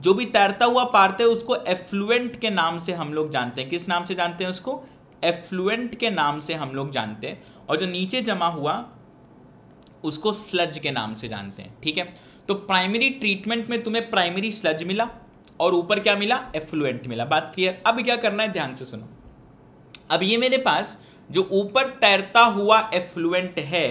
जो भी तैरता हुआ पार्ट है उसको एफ्लुएंट के नाम से हम लोग जानते हैं किस नाम से जानते हैं उसको एफ्लुएंट के नाम से हम लोग जानते हैं और जो नीचे जमा हुआ उसको स्लज के नाम से जानते हैं ठीक है तो प्राइमरी ट्रीटमेंट में तुम्हें प्राइमरी स्लज मिला और ऊपर क्या मिला एफ्लुएंट मिला बात क्लियर अब क्या करना है ध्यान से सुनो अब ये मेरे पास जो ऊपर तैरता हुआ एफ्लुएंट है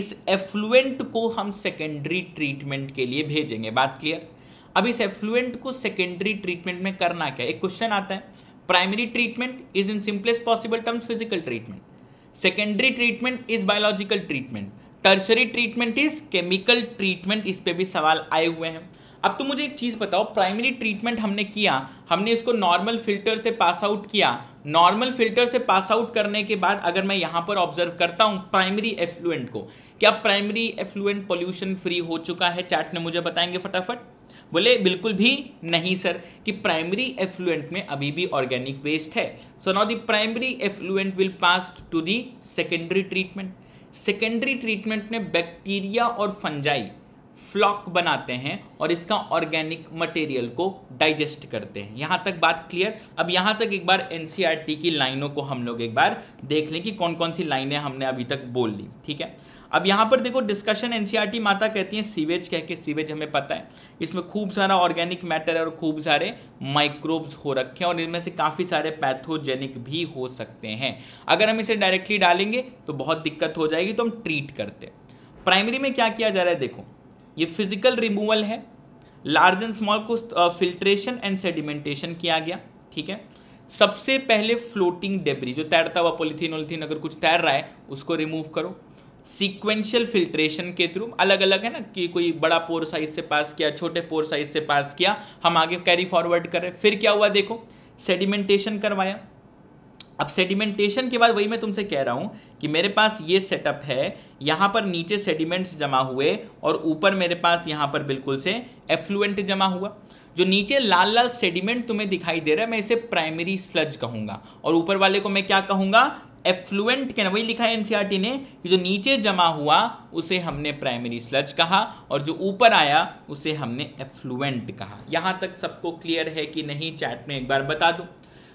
इस एफ्लुएंट को हम सेकेंडरी ट्रीटमेंट के लिए भेजेंगे बात क्लियर अब इस एफ्लुएंट को सेकेंडरी ट्रीटमेंट में करना क्या एक क्वेश्चन आता है primary treatment is in simplest possible terms physical treatment secondary treatment is biological treatment tertiary treatment is chemical treatment इस पर भी सवाल आए हुए हैं अब तो मुझे एक चीज़ बताओ प्राइमरी ट्रीटमेंट हमने किया हमने इसको नॉर्मल फिल्टर से पास आउट किया नॉर्मल फिल्टर से पास आउट करने के बाद अगर मैं यहाँ पर ऑब्जर्व करता हूँ प्राइमरी एफ्लुएंट को क्या प्राइमरी एफ्लुएंट पोल्यूशन फ्री हो चुका है चैट ने मुझे बताएंगे फटाफट बोले बिल्कुल भी नहीं सर कि प्राइमरी एफ्लुएंट में अभी भी ऑर्गेनिक वेस्ट है so now the primary effluent will pass to the secondary treatment secondary treatment में बैक्टीरिया और फंजाई फ्लॉक बनाते हैं और इसका ऑर्गेनिक मटेरियल को डाइजेस्ट करते हैं यहां तक बात क्लियर अब यहां तक एक बार एनसीआरटी e की लाइनों को हम लोग एक बार देख लें कि कौन कौन सी लाइनें हमने अभी तक बोल ली ठीक है अब यहाँ पर देखो डिस्कशन एनसीईआरटी e माता कहती है सीवेज कह के सीवेज हमें पता है इसमें खूब सारा ऑर्गेनिक मैटर और खूब सारे माइक्रोब्स हो रखे हैं और इनमें से काफ़ी सारे पैथोजेनिक भी हो सकते हैं अगर हम इसे डायरेक्टली डालेंगे तो बहुत दिक्कत हो जाएगी तो हम ट्रीट करते प्राइमरी में क्या किया जा रहा है देखो ये फिजिकल रिमूवल है लार्ज एंड स्मॉल को फिल्ट्रेशन एंड सेडिमेंटेशन किया गया ठीक है सबसे पहले फ्लोटिंग डेबरी जो तैरता हुआ पोलिथीन वोलिथीन अगर कुछ तैर रहा है उसको रिमूव करो सीक्वेंशियल फिल्ट्रेशन के थ्रू अलग अलग है ना कि कोई बड़ा पोर साइज से पास किया छोटे पोर साइज से पास किया हम आगे कैरी फॉरवर्ड कर रहे फिर क्या हुआ देखो सेडिमेंटेशन करवाया अब सेडिमेंटेशन के बाद वही मैं तुमसे कह रहा हूं कि मेरे पास ये सेटअप है यहां पर नीचे सेडिमेंट्स जमा हुए और ऊपर मेरे पास यहां पर बिल्कुल से एफ्लुएंट जमा हुआ जो नीचे लाल लाल सेडिमेंट तुम्हें दिखाई दे रहा है मैं इसे प्राइमरी स्लज कहूंगा और ऊपर वाले को मैं क्या कहूंगा एफ्लुएंट कहना वही लिखा है एनसीईआरटी e ने कि जो नीचे जमा हुआ उसे हमने प्राइमरी स्लज कहा और जो ऊपर आया उसे हमने एफ्लुएंट कहा यहाँ तक सबको क्लियर है कि नहीं चैट में एक बार बता दूँ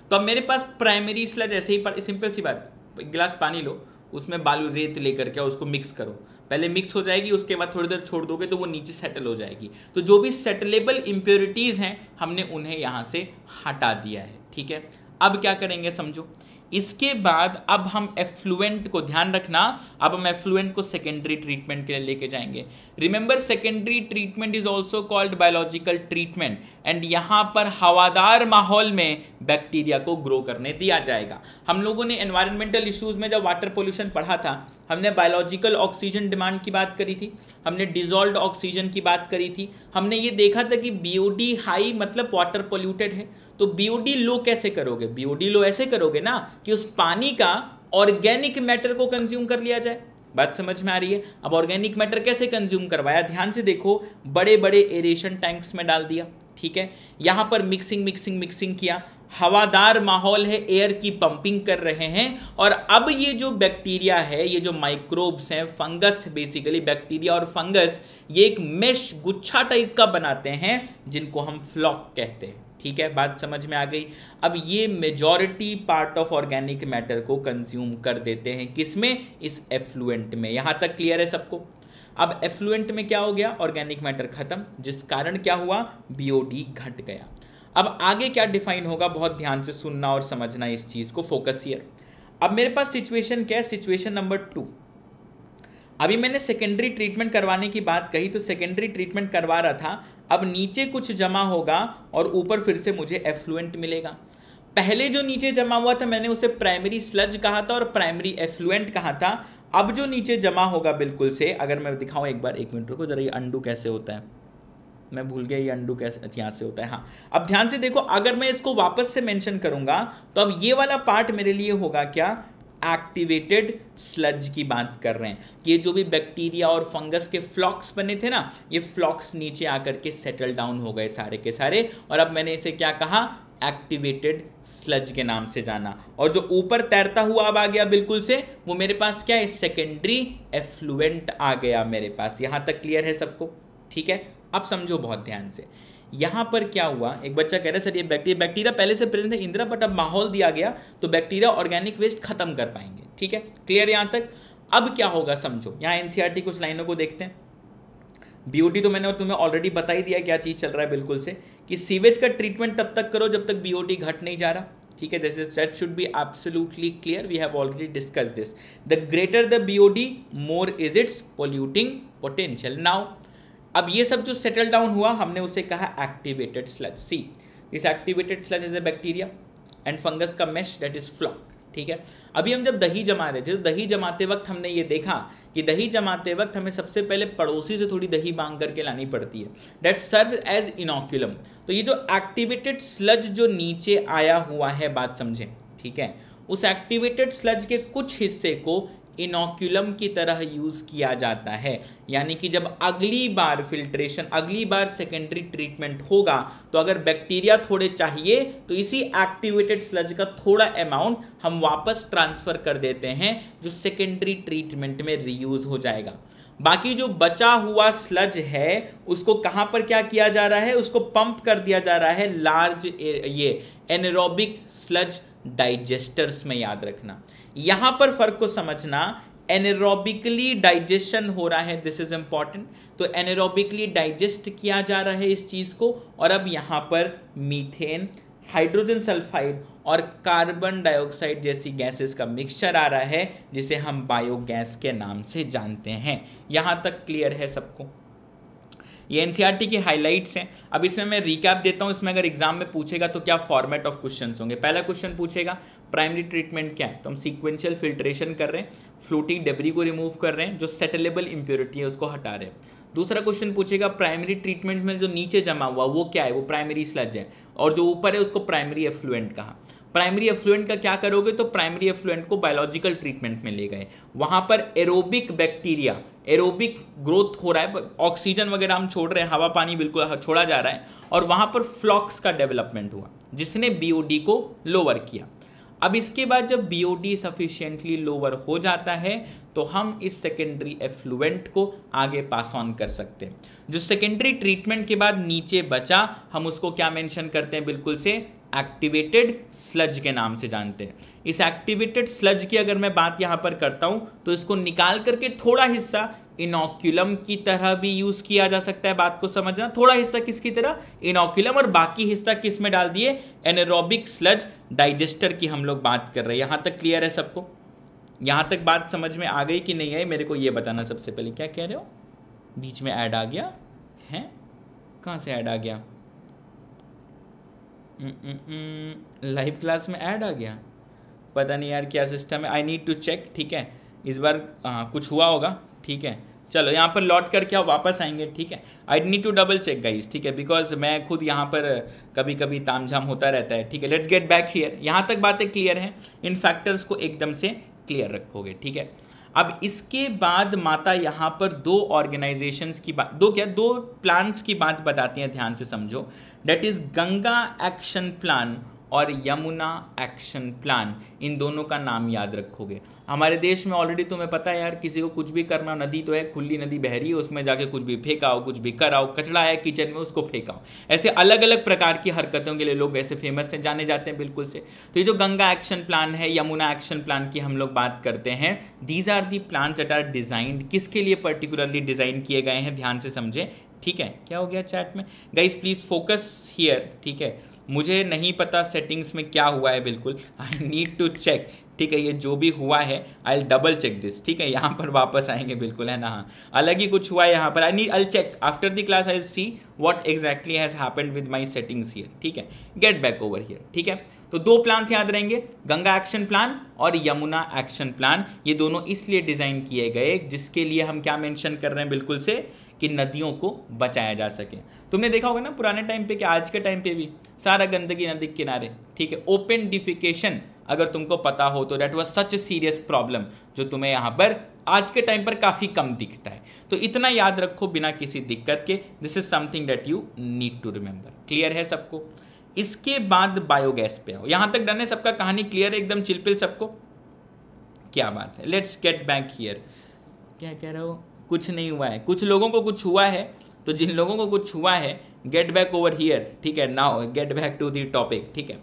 तो अब मेरे पास प्राइमरी स्लज ऐसे ही सिंपल सी बात गिलास पानी लो उसमें बालू रेत लेकर के उसको मिक्स करो पहले मिक्स हो जाएगी उसके बाद थोड़ी देर छोड़ दोगे तो वो नीचे सेटल हो जाएगी तो जो भी सेटलेबल इम्प्योरिटीज़ हैं हमने उन्हें यहाँ से हटा दिया है ठीक है अब क्या करेंगे समझो इसके बाद अब हम एफ्लुएंट को ध्यान रखना अब हम एफ्लुएंट को सेकेंडरी ट्रीटमेंट के लिए लेके जाएंगे remember secondary treatment is also called biological treatment and यहाँ पर हवादार माहौल में बैक्टीरिया को ग्रो करने दिया जाएगा हम लोगों ने एनवायरमेंटल इश्यूज़ में जब वाटर पोल्यूशन पढ़ा था हमने बायोलॉजिकल ऑक्सीजन डिमांड की बात करी थी हमने डिजॉल्व ऑक्सीजन की बात करी थी हमने ये देखा था कि बी हाई मतलब वाटर पोल्यूटेड है तो बीओडी लो कैसे करोगे बीओडी लो ऐसे करोगे ना कि उस पानी का ऑर्गेनिक मैटर को कंज्यूम कर लिया जाए बात समझ में आ रही है अब ऑर्गेनिक मैटर कैसे कंज्यूम करवाया ध्यान से देखो बड़े बड़े एरेशन टैंक्स में डाल दिया ठीक है यहां पर मिक्सिंग मिक्सिंग मिक्सिंग किया हवादार माहौल है एयर की पंपिंग कर रहे हैं और अब ये जो बैक्टीरिया है ये जो माइक्रोब्स हैं फंगस बेसिकली बैक्टीरिया और फंगस ये एक मेश गुच्छा टाइप का बनाते हैं जिनको हम फ्लॉक कहते हैं ठीक है बात समझ में आ गई अब ये majority part of organic matter को कंज्यूम कर देते हैं किसमें इस एफ्लुएंट में यहां तक क्लियर है सबको अब एफ्लुएंट में क्या हो गया ऑर्गेनिक मैटर खत्म जिस कारण क्या हुआ बीओडी घट गया अब आगे क्या डिफाइन होगा बहुत ध्यान से सुनना और समझना इस चीज़ को फोकस ईयर अब मेरे पास सिचुएशन क्या है सिचुएशन नंबर टू अभी मैंने सेकेंडरी ट्रीटमेंट करवाने की बात कही तो सेकेंडरी ट्रीटमेंट करवा रहा था अब नीचे कुछ जमा होगा और ऊपर फिर से मुझे एफ्लुएंट मिलेगा पहले जो नीचे जमा हुआ था मैंने उसे प्राइमरी स्लज कहा था और प्राइमरी एफ्लुएंट कहा था अब जो नीचे जमा होगा बिल्कुल से अगर मैं दिखाऊं एक बार एक मिनट रुको जरा ये अंडू कैसे होता है मैं भूल गया ये अंडू कैसे यहाँ से होता है हाँ अब ध्यान से देखो अगर मैं इसको वापस से मेंशन करूंगा तो अब ये वाला पार्ट मेरे लिए होगा क्या एक्टिवेटेड स्लज की बात कर रहे हैं ये जो भी बैक्टीरिया और फंगस के फ्लॉक्स बने थे ना ये फ्लॉक्स नीचे आकर के सेटल डाउन हो गए सारे के सारे और अब मैंने इसे क्या कहा एक्टिवेटेड स्लज के नाम से जाना और जो ऊपर तैरता हुआ अब आ गया बिल्कुल से वो मेरे पास क्या है सेकेंडरी एफ्लुएंट आ गया मेरे पास यहां तक क्लियर है सबको ठीक है अब समझो बहुत ध्यान से यहाँ पर क्या हुआ एक बच्चा कह रहा है सर ये बैक्टीरिया बैक्टीरिया पहले से प्रेजेंट है इंदिरा बट अब माहौल दिया गया तो बैक्टीरिया ऑर्गेनिक वेस्ट खत्म कर पाएंगे ठीक है क्लियर यहाँ तक अब क्या होगा समझो यहाँ एन e कुछ लाइनों को देखते हैं बीओटी तो मैंने तुम्हें ऑलरेडी बता ही दिया क्या चीज़ चल रहा है बिल्कुल से कि सीवेज का ट्रीटमेंट तब तक करो जब तक बीओटी घट नहीं जा रहा ठीक है this is that should be absolutely clear we have already discuss this the greater the BOD more is its polluting potential now अब ये सब जो सेटल डाउन हुआ हमने उसे कहा activated sludge see this activated sludge is a bacteria and fungus का मेश डेट इज फ्लॉक ठीक है अभी हम जब दही जमा रहे थे तो दही जमाते वक्त हमने ये देखा कि दही जमाते वक्त हमें सबसे पहले पड़ोसी से थोड़ी दही मांग करके लानी पड़ती है डेट सर्व एज इनोक्यूलम तो ये जो एक्टिवेटेड स्लज जो नीचे आया हुआ है बात समझें ठीक है उस एक्टिवेटेड स्लज के कुछ हिस्से को इनोक्यूलम की तरह यूज़ किया जाता है यानी कि जब अगली बार फिल्ट्रेशन अगली बार सेकेंडरी ट्रीटमेंट होगा तो अगर बैक्टीरिया थोड़े चाहिए तो इसी एक्टिवेटेड स्लज का थोड़ा अमाउंट हम वापस ट्रांसफ़र कर देते हैं जो सेकेंडरी ट्रीटमेंट में रीयूज़ हो जाएगा बाकी जो बचा हुआ स्लज है उसको कहाँ पर क्या किया जा रहा है उसको पंप कर दिया जा रहा है लार्ज ये एनरोबिक स्लज डाइजेस्टर्स में याद रखना यहां पर फर्क को समझना एनेरोबिकली डाइजेशन हो रहा है दिस इज इंपॉर्टेंट तो एनेरोबिकली डाइजेस्ट किया जा रहा है इस चीज़ को और अब यहां पर मीथेन हाइड्रोजन सल्फाइड और कार्बन डाइऑक्साइड जैसी गैसेस का मिक्सचर आ रहा है जिसे हम बायोगैस के नाम से जानते हैं यहां तक क्लियर है सबको ये एनसीईआरटी e की हाईलाइट्स हैं अब इसमें मैं रिकैप देता हूं इसमें अगर एग्जाम में पूछेगा तो क्या फॉर्मेट ऑफ क्वेश्चन होंगे पहला क्वेश्चन पूछेगा प्राइमरी ट्रीटमेंट क्या है तो हम सीक्वेंशियल फिल्ट्रेशन कर रहे हैं फ्लोटिंग डेबरी को रिमूव कर रहे हैं जो सेटलेबल इम्प्योरिटी है उसको हटा रहे हैं दूसरा क्वेश्चन पूछेगा प्राइमरी ट्रीटमेंट में जो नीचे जमा हुआ वो क्या है वो प्राइमरी स्लज है और जो ऊपर है उसको प्राइमरी एफ्लुएंट कहा प्राइमरी एफ्लुएंट का क्या करोगे तो प्राइमरी एफ्लुएंट को बायोलॉजिकल ट्रीटमेंट में ले गए वहां पर एरोबिक बैक्टीरिया एरोबिक ग्रोथ हो रहा है ऑक्सीजन वगैरह हम छोड़ रहे हैं हवा पानी बिल्कुल छोड़ा जा रहा है और वहां पर फ्लॉक्स का डेवलपमेंट हुआ जिसने बीओडी को लोअर किया अब इसके बाद जब B O D sufficiently lower हो जाता है तो हम इस सेकेंडरी एफ्लुएंट को आगे पास ऑन कर सकते हैं जो सेकेंडरी ट्रीटमेंट के बाद नीचे बचा हम उसको क्या मेंशन करते हैं बिल्कुल से एक्टिवेटेड स्लज के नाम से जानते हैं इस एक्टिवेटेड स्लज की अगर मैं बात यहाँ पर करता हूँ तो इसको निकाल करके थोड़ा हिस्सा इनोक्यूलम की तरह भी यूज़ किया जा सकता है बात को समझना थोड़ा हिस्सा किसकी तरह इनोक्यूलम और बाकी हिस्सा किस में डाल दिए एनरोबिक स्लज डाइजेस्टर की हम लोग बात कर रहे हैं यहाँ तक क्लियर है सबको यहाँ तक बात समझ में आ गई कि नहीं आई मेरे को ये बताना सबसे पहले क्या कह रहे हो बीच में ऐड आ गया है कहाँ से ऐड आ गया लाइव हम्म, क्लास हम्म, हम्म, में ऐड आ गया पता नहीं यार क्या सिस्टम है आई नीड टू चेक ठीक है इस बार आ, हाँ, कुछ हुआ होगा ठीक है चलो यहाँ पर लौट करके आप वापस आएंगे ठीक है I need to double check guys ठीक है बिकॉज मैं खुद यहाँ पर कभी कभी ताम झाम होता रहता है ठीक है लेट्स गेट बैक हियर यहाँ तक बातें क्लियर हैं इन फैक्टर्स को एकदम से क्लियर रखोगे ठीक है अब इसके बाद माता यहाँ पर दो ऑर्गेनाइजेशंस की बात दो क्या दो प्लान्स की बात बताती हैं ध्यान से समझो that is Ganga action plan और यमुना एक्शन प्लान इन दोनों का नाम याद रखोगे हमारे देश में ऑलरेडी तुम्हें पता है यार किसी को कुछ भी करना नदी तो है खुली नदी बह रही है उसमें जाके कुछ भी फेंकाओ कुछ भी कराओ कचड़ा है किचन में उसको फेंकाओ ऐसे अलग अलग प्रकार की हरकतों के लिए लोग ऐसे फेमस हैं जाने जाते हैं बिल्कुल से तो ये जो गंगा एक्शन प्लान है यमुना एक्शन प्लान की हम लोग बात करते हैं these are the plan that are designed किसके लिए पर्टिकुलरली डिजाइन किए गए हैं ध्यान से समझें ठीक है क्या हो गया चैट में गाइज प्लीज़ फोकस हियर ठीक है मुझे नहीं पता सेटिंग्स में क्या हुआ है बिल्कुल आई नीड टू चेक ठीक है ये जो भी हुआ है आई डबल चेक दिस ठीक है यहाँ पर वापस आएंगे बिल्कुल है ना हाँ अलग ही कुछ हुआ है यहाँ पर I need I check after the class I see what exactly has happened with my settings here ठीक है गेट बैक ओवर हियर ठीक है तो दो प्लान्स याद रहेंगे गंगा एक्शन प्लान और यमुना एक्शन प्लान ये दोनों इसलिए डिज़ाइन किए गए जिसके लिए हम क्या मैंशन कर रहे हैं बिल्कुल से कि नदियों को बचाया जा सके तुमने देखा होगा ना पुराने टाइम पे कि आज के टाइम पे भी सारा गंदगी नदी किनारे ठीक है ओपन डिफिकेशन अगर तुमको पता हो तो that was such a serious problem जो तुम्हें यहाँ पर आज के टाइम पर काफ़ी कम दिखता है तो इतना याद रखो बिना किसी दिक्कत के this is something that you need to remember clear है सबको इसके बाद बायोगैस पे आओ यहाँ तक डन है सबका कहानी क्लियर है एकदम चिलपिल सबको क्या बात है लेट्स गेट बैक हियर क्या कह रहे हो कुछ नहीं हुआ है कुछ लोगों को कुछ हुआ है तो जिन लोगों को कुछ हुआ है गेट बैक ओवर हियर ठीक है now get back to the topic ठीक है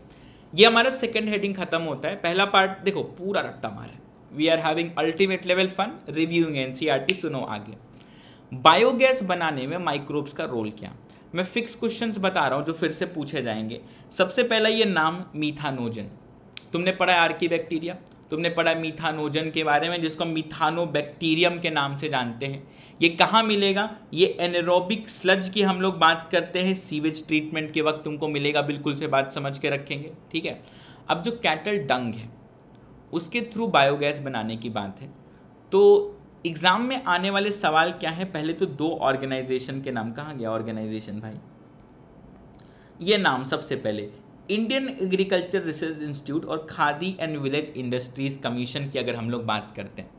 ये हमारा सेकेंड हेडिंग खत्म होता है पहला पार्ट देखो पूरा रट्टा मार we are having ultimate level fun reviewing NCERT सुनो आगे बायोगैस बनाने में माइक्रोब्स का रोल क्या मैं फिक्स क्वेश्चन बता रहा हूँ जो फिर से पूछे जाएंगे सबसे पहला ये नाम मीथानोजन तुमने पढ़ा आर्की बैक्टीरिया तुमने पढ़ा मिथानोजन के बारे में जिसको मिथानो बैक्टीरियम के नाम से जानते हैं ये कहाँ मिलेगा ये एनरोबिक स्लज की हम लोग बात करते हैं सीवेज ट्रीटमेंट के वक्त तुमको मिलेगा बिल्कुल से बात समझ के रखेंगे ठीक है अब जो कैटल डंग है उसके थ्रू बायोगैस बनाने की बात है तो एग्ज़ाम में आने वाले सवाल क्या है पहले तो दो ऑर्गेनाइजेशन के नाम कहाँ गया ऑर्गेनाइजेशन भाई ये नाम सबसे पहले इंडियन एग्रीकल्चर रिसर्च इंस्टीट्यूट और Khadi and village industries commission की अगर हम लोग बात करते हैं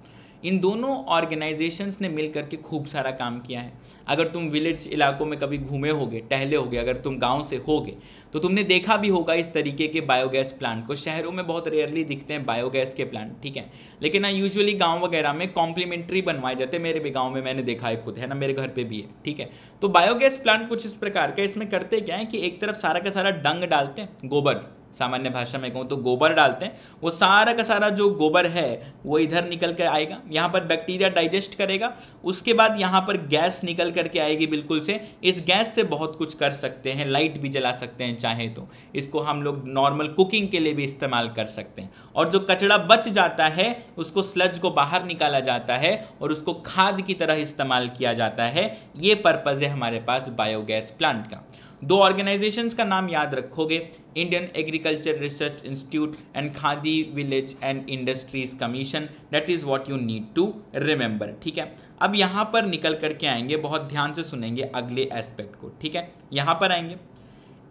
इन दोनों ऑर्गेनाइजेशंस ने मिल करके खूब सारा काम किया है अगर तुम विलेज इलाकों में कभी घूमे होगे टहले होगे अगर तुम गांव से होगे तो तुमने देखा भी होगा इस तरीके के बायोगैस प्लांट को शहरों में बहुत रेयरली दिखते हैं बायोगैस के प्लांट ठीक है लेकिन ना यूजअली गाँव वगैरह में कॉम्प्लीमेंट्री बनवाए जाते हैं मेरे भी गाँव में मैंने देखा है खुद है ना मेरे घर पर भी है ठीक है तो बायोगैस प्लांट कुछ इस प्रकार का इसमें करते क्या है कि एक तरफ सारा का सारा डंग डालते हैं गोबर सामान्य भाषा में कहूँ तो गोबर डालते हैं वो सारा का सारा जो गोबर है वो इधर निकल कर आएगा यहाँ पर बैक्टीरिया डाइजेस्ट करेगा उसके बाद यहाँ पर गैस निकल करके आएगी बिल्कुल से इस गैस से बहुत कुछ कर सकते हैं लाइट भी जला सकते हैं चाहे तो इसको हम लोग नॉर्मल कुकिंग के लिए भी इस्तेमाल कर सकते हैं और जो कचड़ा बच जाता है उसको स्लज को बाहर निकाला जाता है और उसको खाद की तरह इस्तेमाल किया जाता है ये पर्पज़ है हमारे पास बायोगैस प्लांट का दो ऑर्गेनाइजेशंस का नाम याद रखोगे Indian agriculture research institute and Khadi village and industries commission that is what you need to remember ठीक है अब यहाँ पर निकल करके आएंगे बहुत ध्यान से सुनेंगे अगले एस्पेक्ट को ठीक है यहाँ पर आएंगे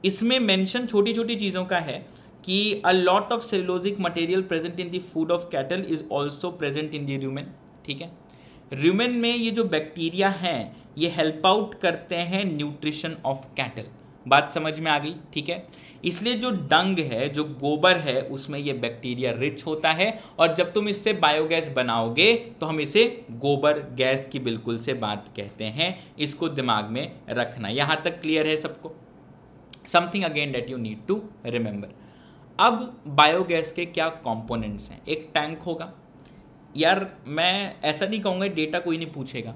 इसमें मेंशन छोटी छोटी चीज़ों का है कि a lot of cellulosic material present in the food of cattle is also present in the rumen ठीक है र्यूमेन में ये जो बैक्टीरिया हैं ये हेल्प आउट करते हैं न्यूट्रिशन ऑफ कैटल बात समझ में आ गई ठीक है इसलिए जो डंग है जो गोबर है उसमें ये बैक्टीरिया रिच होता है और जब तुम इससे बायोगैस बनाओगे तो हम इसे गोबर गैस की बिल्कुल से बात कहते हैं इसको दिमाग में रखना यहाँ तक क्लियर है सबको something again that you need to remember अब बायोगैस के क्या कॉम्पोनेंट्स हैं एक टैंक होगा यार मैं ऐसा नहीं कहूँगा डेटा कोई नहीं पूछेगा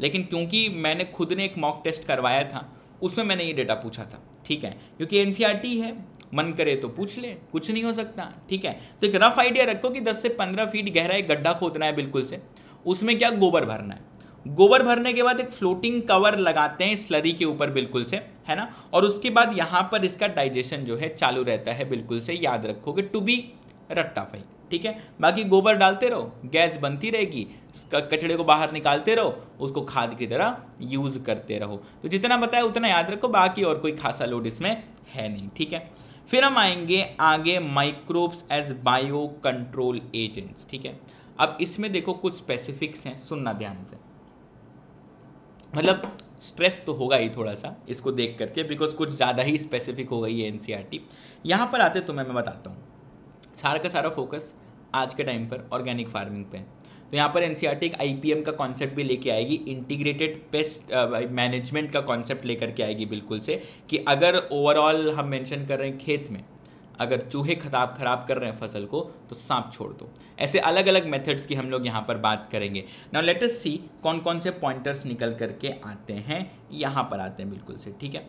लेकिन क्योंकि मैंने खुद ने एक मॉक टेस्ट करवाया था उसमें मैंने ये डेटा पूछा था ठीक है क्योंकि एन e है मन करे तो पूछ ले कुछ नहीं हो सकता ठीक है तो एक रफ आइडिया रखो कि 10 से 15 फीट गहरा एक गड्ढा खोदना है बिल्कुल से उसमें क्या गोबर भरना है गोबर भरने के बाद एक फ्लोटिंग कवर लगाते हैं स्लरी के ऊपर बिल्कुल से है ना और उसके बाद यहाँ पर इसका डाइजेशन जो है चालू रहता है बिल्कुल से याद रखोगे टू बी रट्टाफाई ठीक है बाकी गोबर डालते रहो गैस बनती रहेगी कचड़े को बाहर निकालते रहो उसको खाद की तरह यूज़ करते रहो तो जितना बताया उतना याद रखो बाकी और कोई खासा लोड इसमें है नहीं ठीक है फिर हम आएंगे आगे microbes as bio control agents ठीक है अब इसमें देखो कुछ स्पेसिफिक्स हैं सुनना ध्यान से मतलब स्ट्रेस तो होगा ही थोड़ा सा इसको देख करके बिकॉज कुछ ज़्यादा ही स्पेसिफिक हो गई है एन यहाँ पर आते तुम्हें तो मैं बताता हूँ सारा का सारा फोकस आज के टाइम पर ऑर्गेनिक फार्मिंग पे है तो यहाँ पर एन e एक आई का कॉन्सेप्ट भी लेके आएगी इंटीग्रेटेड पेस्ट मैनेजमेंट का कॉन्सेप्ट लेकर के आएगी बिल्कुल से कि अगर ओवरऑल हम मेंशन कर रहे हैं खेत में अगर चूहे खराब खराब कर रहे हैं फसल को तो सांप छोड़ दो ऐसे अलग अलग मेथड्स की हम लोग यहाँ पर बात करेंगे नाउ लेट अस सी कौन कौन से पॉइंटर्स निकल करके आते हैं यहाँ पर आते हैं बिल्कुल से ठीक है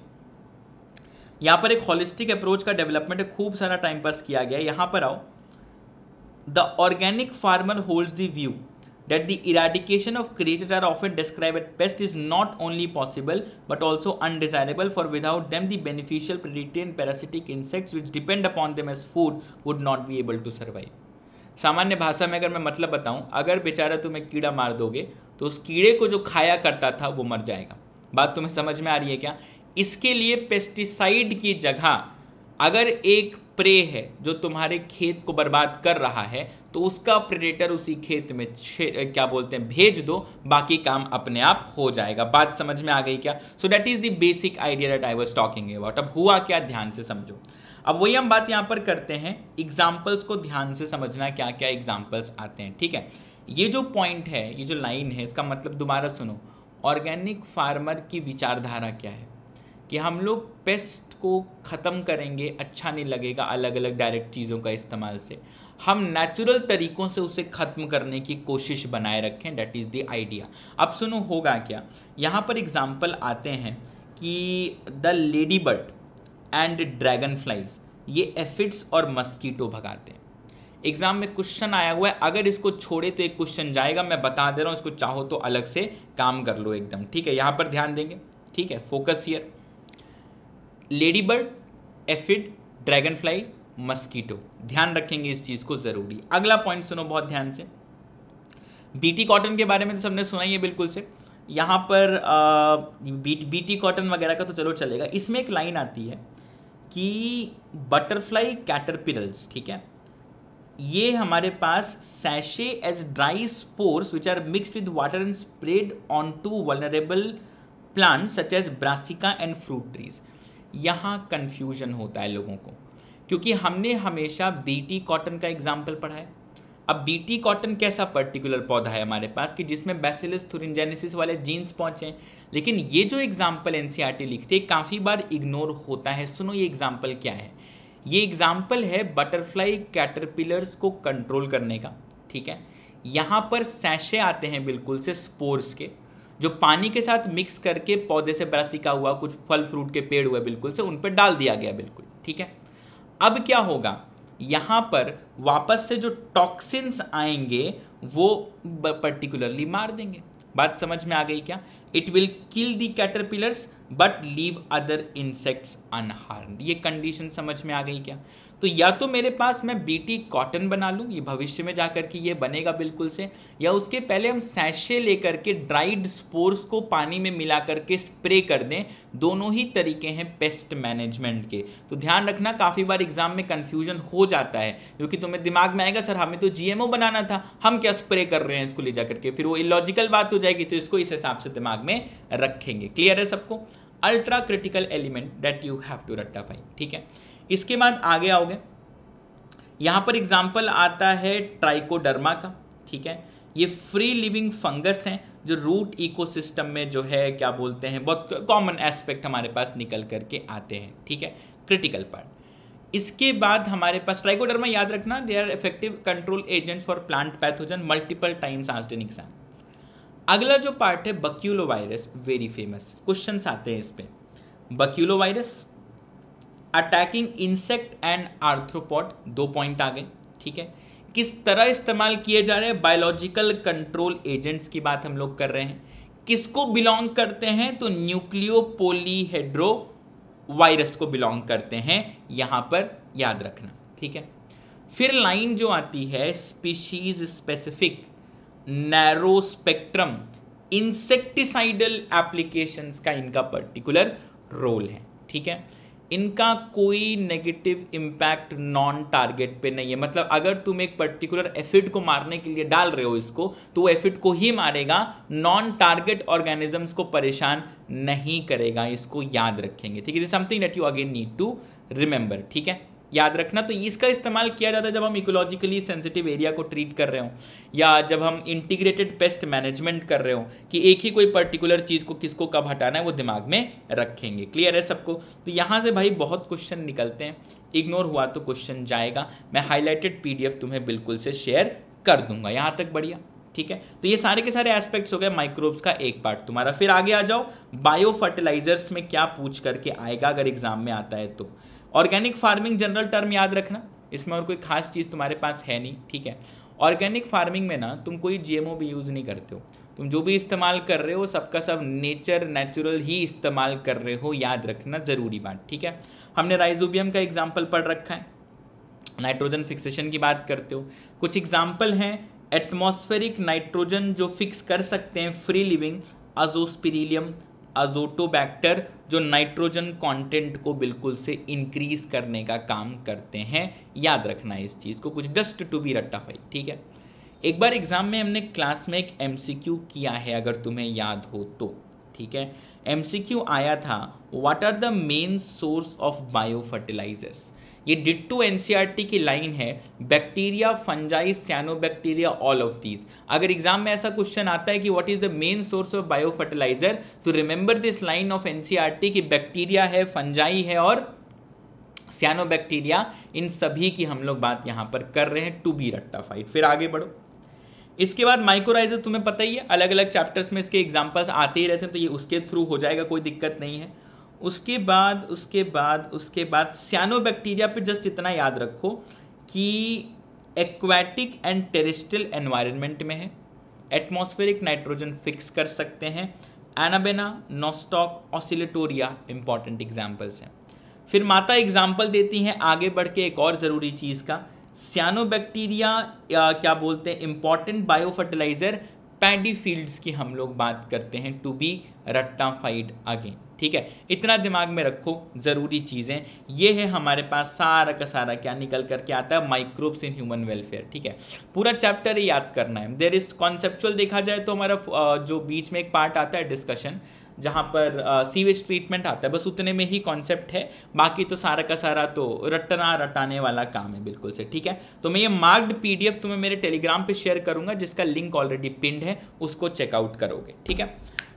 यहाँ पर एक होलिस्टिक अप्रोच का डेवलपमेंट खूब सारा टाइम पास किया गया यहाँ पर आओ the organic farmer hold the view that the eradication of created are of an describe at best is not only possible but also undesirable for without them the beneficial predatory parasitic insects which depend upon them as food would not be able to survive सामान्य भाषा में अगर मैं मतलब बताऊँ अगर बेचारा तुम्हें कीड़ा मार दोगे तो उस कीड़े को जो खाया करता था वो मर जाएगा बात तुम्हें समझ में आ रही है क्या इसके लिए पेस्टिसाइड की जगह अगर एक प्रे है जो तुम्हारे खेत को बर्बाद कर रहा है तो उसका प्रेडेटर उसी खेत में क्या बोलते हैं भेज दो बाकी काम अपने आप हो जाएगा बात समझ में आ गई क्या so that is the basic idea that I was talking about अब हुआ क्या ध्यान से समझो अब वही हम बात यहाँ पर करते हैं एग्जाम्पल्स को ध्यान से समझना क्या क्या एग्जाम्पल्स आते हैं ठीक है ये जो पॉइंट है ये जो लाइन है इसका मतलब दोबारा सुनो ऑर्गेनिक फार्मर की विचारधारा क्या है कि हम लोग पेस्ट को ख़त्म करेंगे अच्छा नहीं लगेगा अलग अलग डायरेक्ट चीज़ों का इस्तेमाल से हम नेचुरल तरीक़ों से उसे ख़त्म करने की कोशिश बनाए रखें डैट इज़ द आइडिया अब सुनो होगा क्या यहाँ पर एग्ज़ाम्पल आते हैं कि the lady bird and dragon flies ये एफिड्स और मस्कीटो भगाते हैं एग्ज़ाम में क्वेश्चन आया हुआ है अगर इसको छोड़े तो एक क्वेश्चन जाएगा मैं बता दे रहा हूँ इसको चाहो तो अलग से काम कर लो एकदम ठीक है यहाँ पर ध्यान देंगे ठीक है focus here lady bird aphid dragon fly mosquito ध्यान रखेंगे इस चीज़ को ज़रूरी अगला पॉइंट सुनो बहुत ध्यान से बीटी कॉटन के बारे में तो सबने सुना ही है बिल्कुल से यहाँ पर बी बीटी कॉटन वगैरह का तो चलो चलेगा इसमें एक लाइन आती है कि बटरफ्लाई कैटरपिरल्स ठीक है ये हमारे पास sachet as dry spores which are mix with water and spread on to vulnerable plants such as brassica and fruit trees यहाँ कन्फ्यूजन होता है लोगों को क्योंकि हमने हमेशा बीटी कॉटन का एग्जाम्पल पढ़ा है अब बीटी कॉटन कैसा पर्टिकुलर पौधा है हमारे पास कि जिसमें बेसिलस थुरिनजेनेसिस वाले जीन्स पहुँचे लेकिन ये जो एग्जाम्पल एन e लिखते काफ़ी बार इग्नोर होता है सुनो ये एग्जाम्पल क्या है ये एग्जाम्पल है बटरफ्लाई कैटरपिलर्स को कंट्रोल करने का ठीक है यहाँ पर सैशे आते हैं बिल्कुल से स्पोर्स के जो पानी के साथ मिक्स करके पौधे से ब्रासिका हुआ कुछ फल फ्रूट के पेड़ हुए बिल्कुल से उन पर डाल दिया गया बिल्कुल ठीक है अब क्या होगा यहाँ पर वापस से जो टॉक्सिन्स आएंगे वो पर्टिकुलरली मार देंगे बात समझ में आ गई क्या it will kill the caterpillars but leave other insects unharmed ये कंडीशन समझ में आ गई क्या तो या तो मेरे पास मैं बीटी कॉटन बना लूँ ये भविष्य में जाकर के ये बनेगा बिल्कुल से या उसके पहले हम सैशे लेकर के ड्राइड स्पोर्स को पानी में मिला करके स्प्रे कर दें दोनों ही तरीके हैं पेस्ट मैनेजमेंट के तो ध्यान रखना काफ़ी बार एग्जाम में कन्फ्यूजन हो जाता है क्योंकि तुम्हें दिमाग में आएगा सर हमें तो जीएमओ बनाना था हम क्या स्प्रे कर रहे हैं इसको ले जा करके फिर वो इलॉजिकल बात हो जाएगी तो इसको इस हिसाब से दिमाग में रखेंगे क्लियर है सबको ultra critical element that you have to rectify ठीक है इसके बाद आगे आओगे यहाँ पर एग्जाम्पल आता है ट्राइकोडर्मा का ठीक है ये फ्री लिविंग फंगस हैं जो रूट इकोसिस्टम में जो है क्या बोलते हैं बहुत कॉमन एस्पेक्ट हमारे पास निकल करके आते हैं ठीक है क्रिटिकल पार्ट इसके बाद हमारे पास ट्राइकोडर्मा याद रखना they are effective control agent for plant pathogen multiple times asked in exam अगला जो पार्ट है baculovirus very famous question आते हैं इस पर baculovirus attacking insect and arthropod दो पॉइंट आ गए ठीक है किस तरह इस्तेमाल किए जा रहे हैं बायोलॉजिकल कंट्रोल एजेंट्स की बात हम लोग कर रहे हैं किसको बिलोंग करते हैं तो न्यूक्लियोपोलीहेड्रो वायरस को बिलोंग करते हैं यहां पर याद रखना ठीक है फिर लाइन जो आती है species specific narrow spectrum insecticidal application का इनका पर्टिकुलर रोल है ठीक है इनका कोई नेगेटिव इम्पैक्ट नॉन टारगेट पे नहीं है मतलब अगर तुम एक पर्टिकुलर एफिड को मारने के लिए डाल रहे हो इसको तो वो एफिड को ही मारेगा नॉन टारगेट ऑर्गेनिजम्स को परेशान नहीं करेगा इसको याद रखेंगे ठीक है something that you again need to remember ठीक है याद रखना तो इसका इस्तेमाल किया जाता है जब हम इकोलॉजिकली सेंसिटिव एरिया को ट्रीट कर रहे हो या जब हम इंटीग्रेटेड पेस्ट मैनेजमेंट कर रहे हो कि एक ही कोई पर्टिकुलर चीज़ को किसको कब हटाना है वो दिमाग में रखेंगे क्लियर है सबको तो यहाँ से भाई बहुत क्वेश्चन निकलते हैं इग्नोर हुआ तो क्वेश्चन जाएगा मैं हाईलाइटेड पीडीएफ तुम्हें बिल्कुल से शेयर कर दूंगा यहाँ तक बढ़िया ठीक है तो ये सारे के सारे एस्पेक्ट्स हो गए माइक्रोब्स का एक पार्ट तुम्हारा फिर आगे आ जाओ बायो फर्टिलाइजर्स में क्या पूछ करके आएगा अगर एग्जाम में आता है तो ऑर्गेनिक फार्मिंग जनरल टर्म याद रखना इसमें और कोई खास चीज़ तुम्हारे पास है नहीं ठीक है ऑर्गेनिक फार्मिंग में ना तुम कोई जीएमओ भी यूज़ नहीं करते हो तुम जो भी इस्तेमाल कर रहे हो सबका सब नेचर नेचुरल ही इस्तेमाल कर रहे हो याद रखना ज़रूरी बात ठीक है हमने राइजोबियम का एग्जाम्पल पढ़ रखा है नाइट्रोजन फिक्सेशन की बात करते हो कुछ एग्जाम्पल हैं एटमॉस्फेरिक नाइट्रोजन जो फिक्स कर सकते हैं फ्री लिविंग अजोस्पिरीलियम अजोटोबैक्टर जो नाइट्रोजन कंटेंट को बिल्कुल से इंक्रीज करने का काम करते हैं याद रखना है इस चीज़ को कुछ डस्ट टू बी रट्टाफाई ठीक है एक बार एग्ज़ाम में हमने क्लास में एक एम किया है अगर तुम्हें याद हो तो ठीक है एम आया था what are the main source of bio fertilisers ये डिट्टू एन e की लाइन है bacteria fungi cyano bacteria all of these अगर एग्जाम में ऐसा क्वेश्चन आता है कि what is the main source of bio fertiliser तो remember this line of N कि बैक्टीरिया है फंजाई है और सियानो बैक्टीरिया इन सभी की हम लोग बात यहां पर कर रहे हैं टू बी रट्टा फाइट फिर आगे बढ़ो इसके बाद माइक्रोराइजर तुम्हें पता ही है अलग अलग चैप्टर्स में इसके एग्जाम्पल्स आते ही रहते हैं तो ये उसके थ्रू हो जाएगा कोई दिक्कत नहीं है उसके बाद उसके बाद उसके बाद सियानो बैक्टीरिया पर जस्ट इतना याद रखो कि एक्वाटिक एंड टेरिस्टल एनवायरनमेंट में है एटमॉस्फेरिक नाइट्रोजन फिक्स कर सकते हैं anabaena nostoc oscillatoria important examples हैं फिर माता एग्जाम्पल देती हैं आगे बढ़ के एक और ज़रूरी चीज़ का सियानोबैक्टीरिया क्या बोलते हैं important bio fertiliser paddy fields की हम लोग बात करते हैं टू बी रट्टा फाइड अगेन ठीक है इतना दिमाग में रखो ज़रूरी चीज़ें ये है हमारे पास सारा का सारा क्या निकल करके आता है माइक्रोब्स इन ह्यूमन वेलफेयर ठीक है पूरा चैप्टर ही याद करना है देर इज कॉन्सेप्चुअल देखा जाए तो हमारा जो बीच में एक पार्ट आता है डिस्कशन जहाँ पर सीवेज ट्रीटमेंट आता है बस उतने में ही कॉन्सेप्ट है बाकी तो सारा का सारा तो रटना रटाने वाला काम है बिल्कुल से ठीक है तो मैं ये मार्क्ड पीडीएफ तुम्हें मेरे टेलीग्राम पे शेयर करूंगा जिसका लिंक ऑलरेडी पिंड है उसको चेकआउट करोगे ठीक है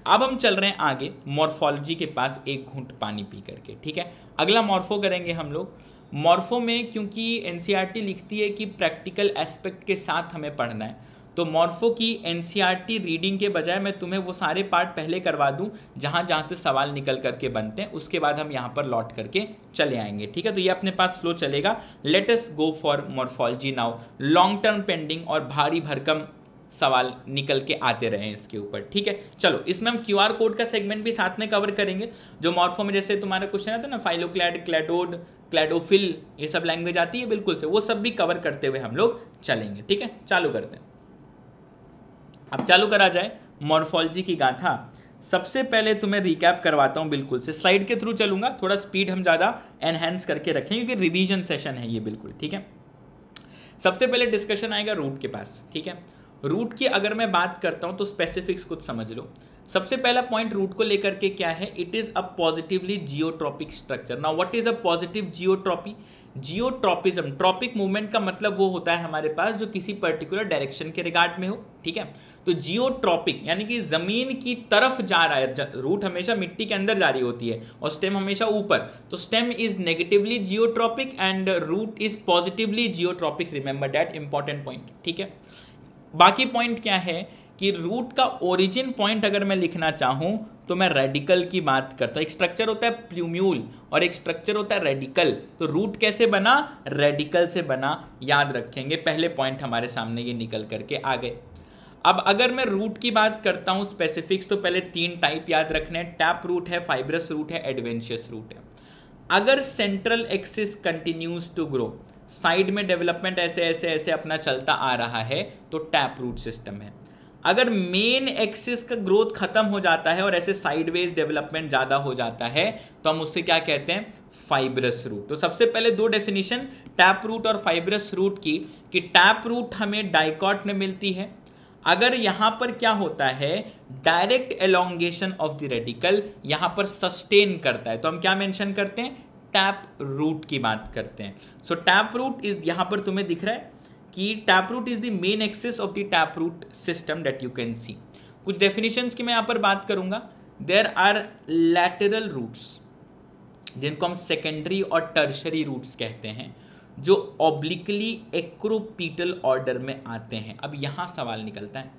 अब हम चल रहे हैं आगे मॉर्फोलॉजी के पास एक घूंट पानी पी करके ठीक है अगला मॉर्फो करेंगे हम लोग मॉर्फो में क्योंकि एन e लिखती है कि प्रैक्टिकल एस्पेक्ट के साथ हमें पढ़ना है तो मॉर्फो की एन रीडिंग e के बजाय मैं तुम्हें वो सारे पार्ट पहले करवा दूं जहां जहां से सवाल निकल करके बनते हैं उसके बाद हम यहां पर लौट करके चले आएंगे ठीक है तो ये अपने पास स्लो चलेगा let's go for morphology now long term pending और भारी भरकम सवाल निकल के आते रहे हैं इसके ऊपर ठीक है चलो इसमें हम क्यू आर कोड का सेगमेंट भी साथ में कवर करेंगे जो मॉर्फो में जैसे तुम्हारा क्वेश्चन आता है ना फाइलोक्लैड क्लैडोड क्लैडोफिल ये सब लैंग्वेज आती है बिल्कुल से वो सब भी कवर करते हुए हम लोग चलेंगे ठीक है चालू करते हैं अब चालू करा जाए मॉर्फोलॉजी की गाथा सबसे पहले तुम्हें रिकैप करवाता हूँ बिल्कुल से स्लाइड के थ्रू चलूंगा थोड़ा स्पीड हम ज़्यादा एनहेंस करके रखें क्योंकि रिविजन सेशन है ये बिल्कुल ठीक है सबसे पहले डिस्कशन आएगा रूट के पास ठीक है रूट की अगर मैं बात करता हूँ तो स्पेसिफिक्स कुछ समझ लो सबसे पहला पॉइंट रूट को लेकर के क्या है it is a positively geotropic structure now what is a positive geotropy geotropism tropic movement का मतलब वो होता है हमारे पास जो किसी पर्टिकुलर डायरेक्शन के रिगार्ड में हो ठीक है तो जियोट्रॉपिक यानी कि ज़मीन की तरफ जा रहा है रूट हमेशा मिट्टी के अंदर जा रही होती है और स्टेम हमेशा ऊपर तो stem is negatively geotropic and root is positively geotropic remember that important point ठीक है बाकी पॉइंट क्या है कि रूट का ओरिजिन पॉइंट अगर मैं लिखना चाहूँ तो मैं रेडिकल की बात करता हूँ एक स्ट्रक्चर होता है प्ल्यूम्यूल और एक स्ट्रक्चर होता है रेडिकल तो रूट कैसे बना रेडिकल से बना याद रखेंगे पहले पॉइंट हमारे सामने ये निकल करके आ गए अब अगर मैं रूट की बात करता हूँ स्पेसिफिक्स तो पहले तीन टाइप याद रखने हैं टैप रूट है फाइब्रस रूट है एडवेंशियस रूट है अगर central axis continues to grow side में डेवलपमेंट ऐसे ऐसे ऐसे अपना चलता आ रहा है तो टैप रूट सिस्टम है अगर मेन एक्सिस का ग्रोथ खत्म हो जाता है और ऐसे साइडवेज डेवलपमेंट ज़्यादा हो जाता है तो हम उससे क्या कहते हैं फाइब्रस रूट तो सबसे पहले दो डेफिनेशन टैप रूट और फाइब्रस रूट की कि टैप रूट हमें डाइकॉट में मिलती है अगर यहां पर क्या होता है direct elongation of the radicle यहां पर सस्टेन करता है तो हम क्या मेंशन करते हैं टैप रूट की बात करते हैं सो टैप रूट इज यहाँ पर तुम्हें दिख रहा है कि tap root is the main axis of the tap root system that you can see कुछ डेफिनेशन की मैं यहाँ पर बात करूंगा देर आर लैटरल रूट्स जिनको हम सेकेंडरी और टर्शरी रूट्स कहते हैं जो ऑब्लिकली एक्रोपीटल ऑर्डर में आते हैं अब यहाँ सवाल निकलता है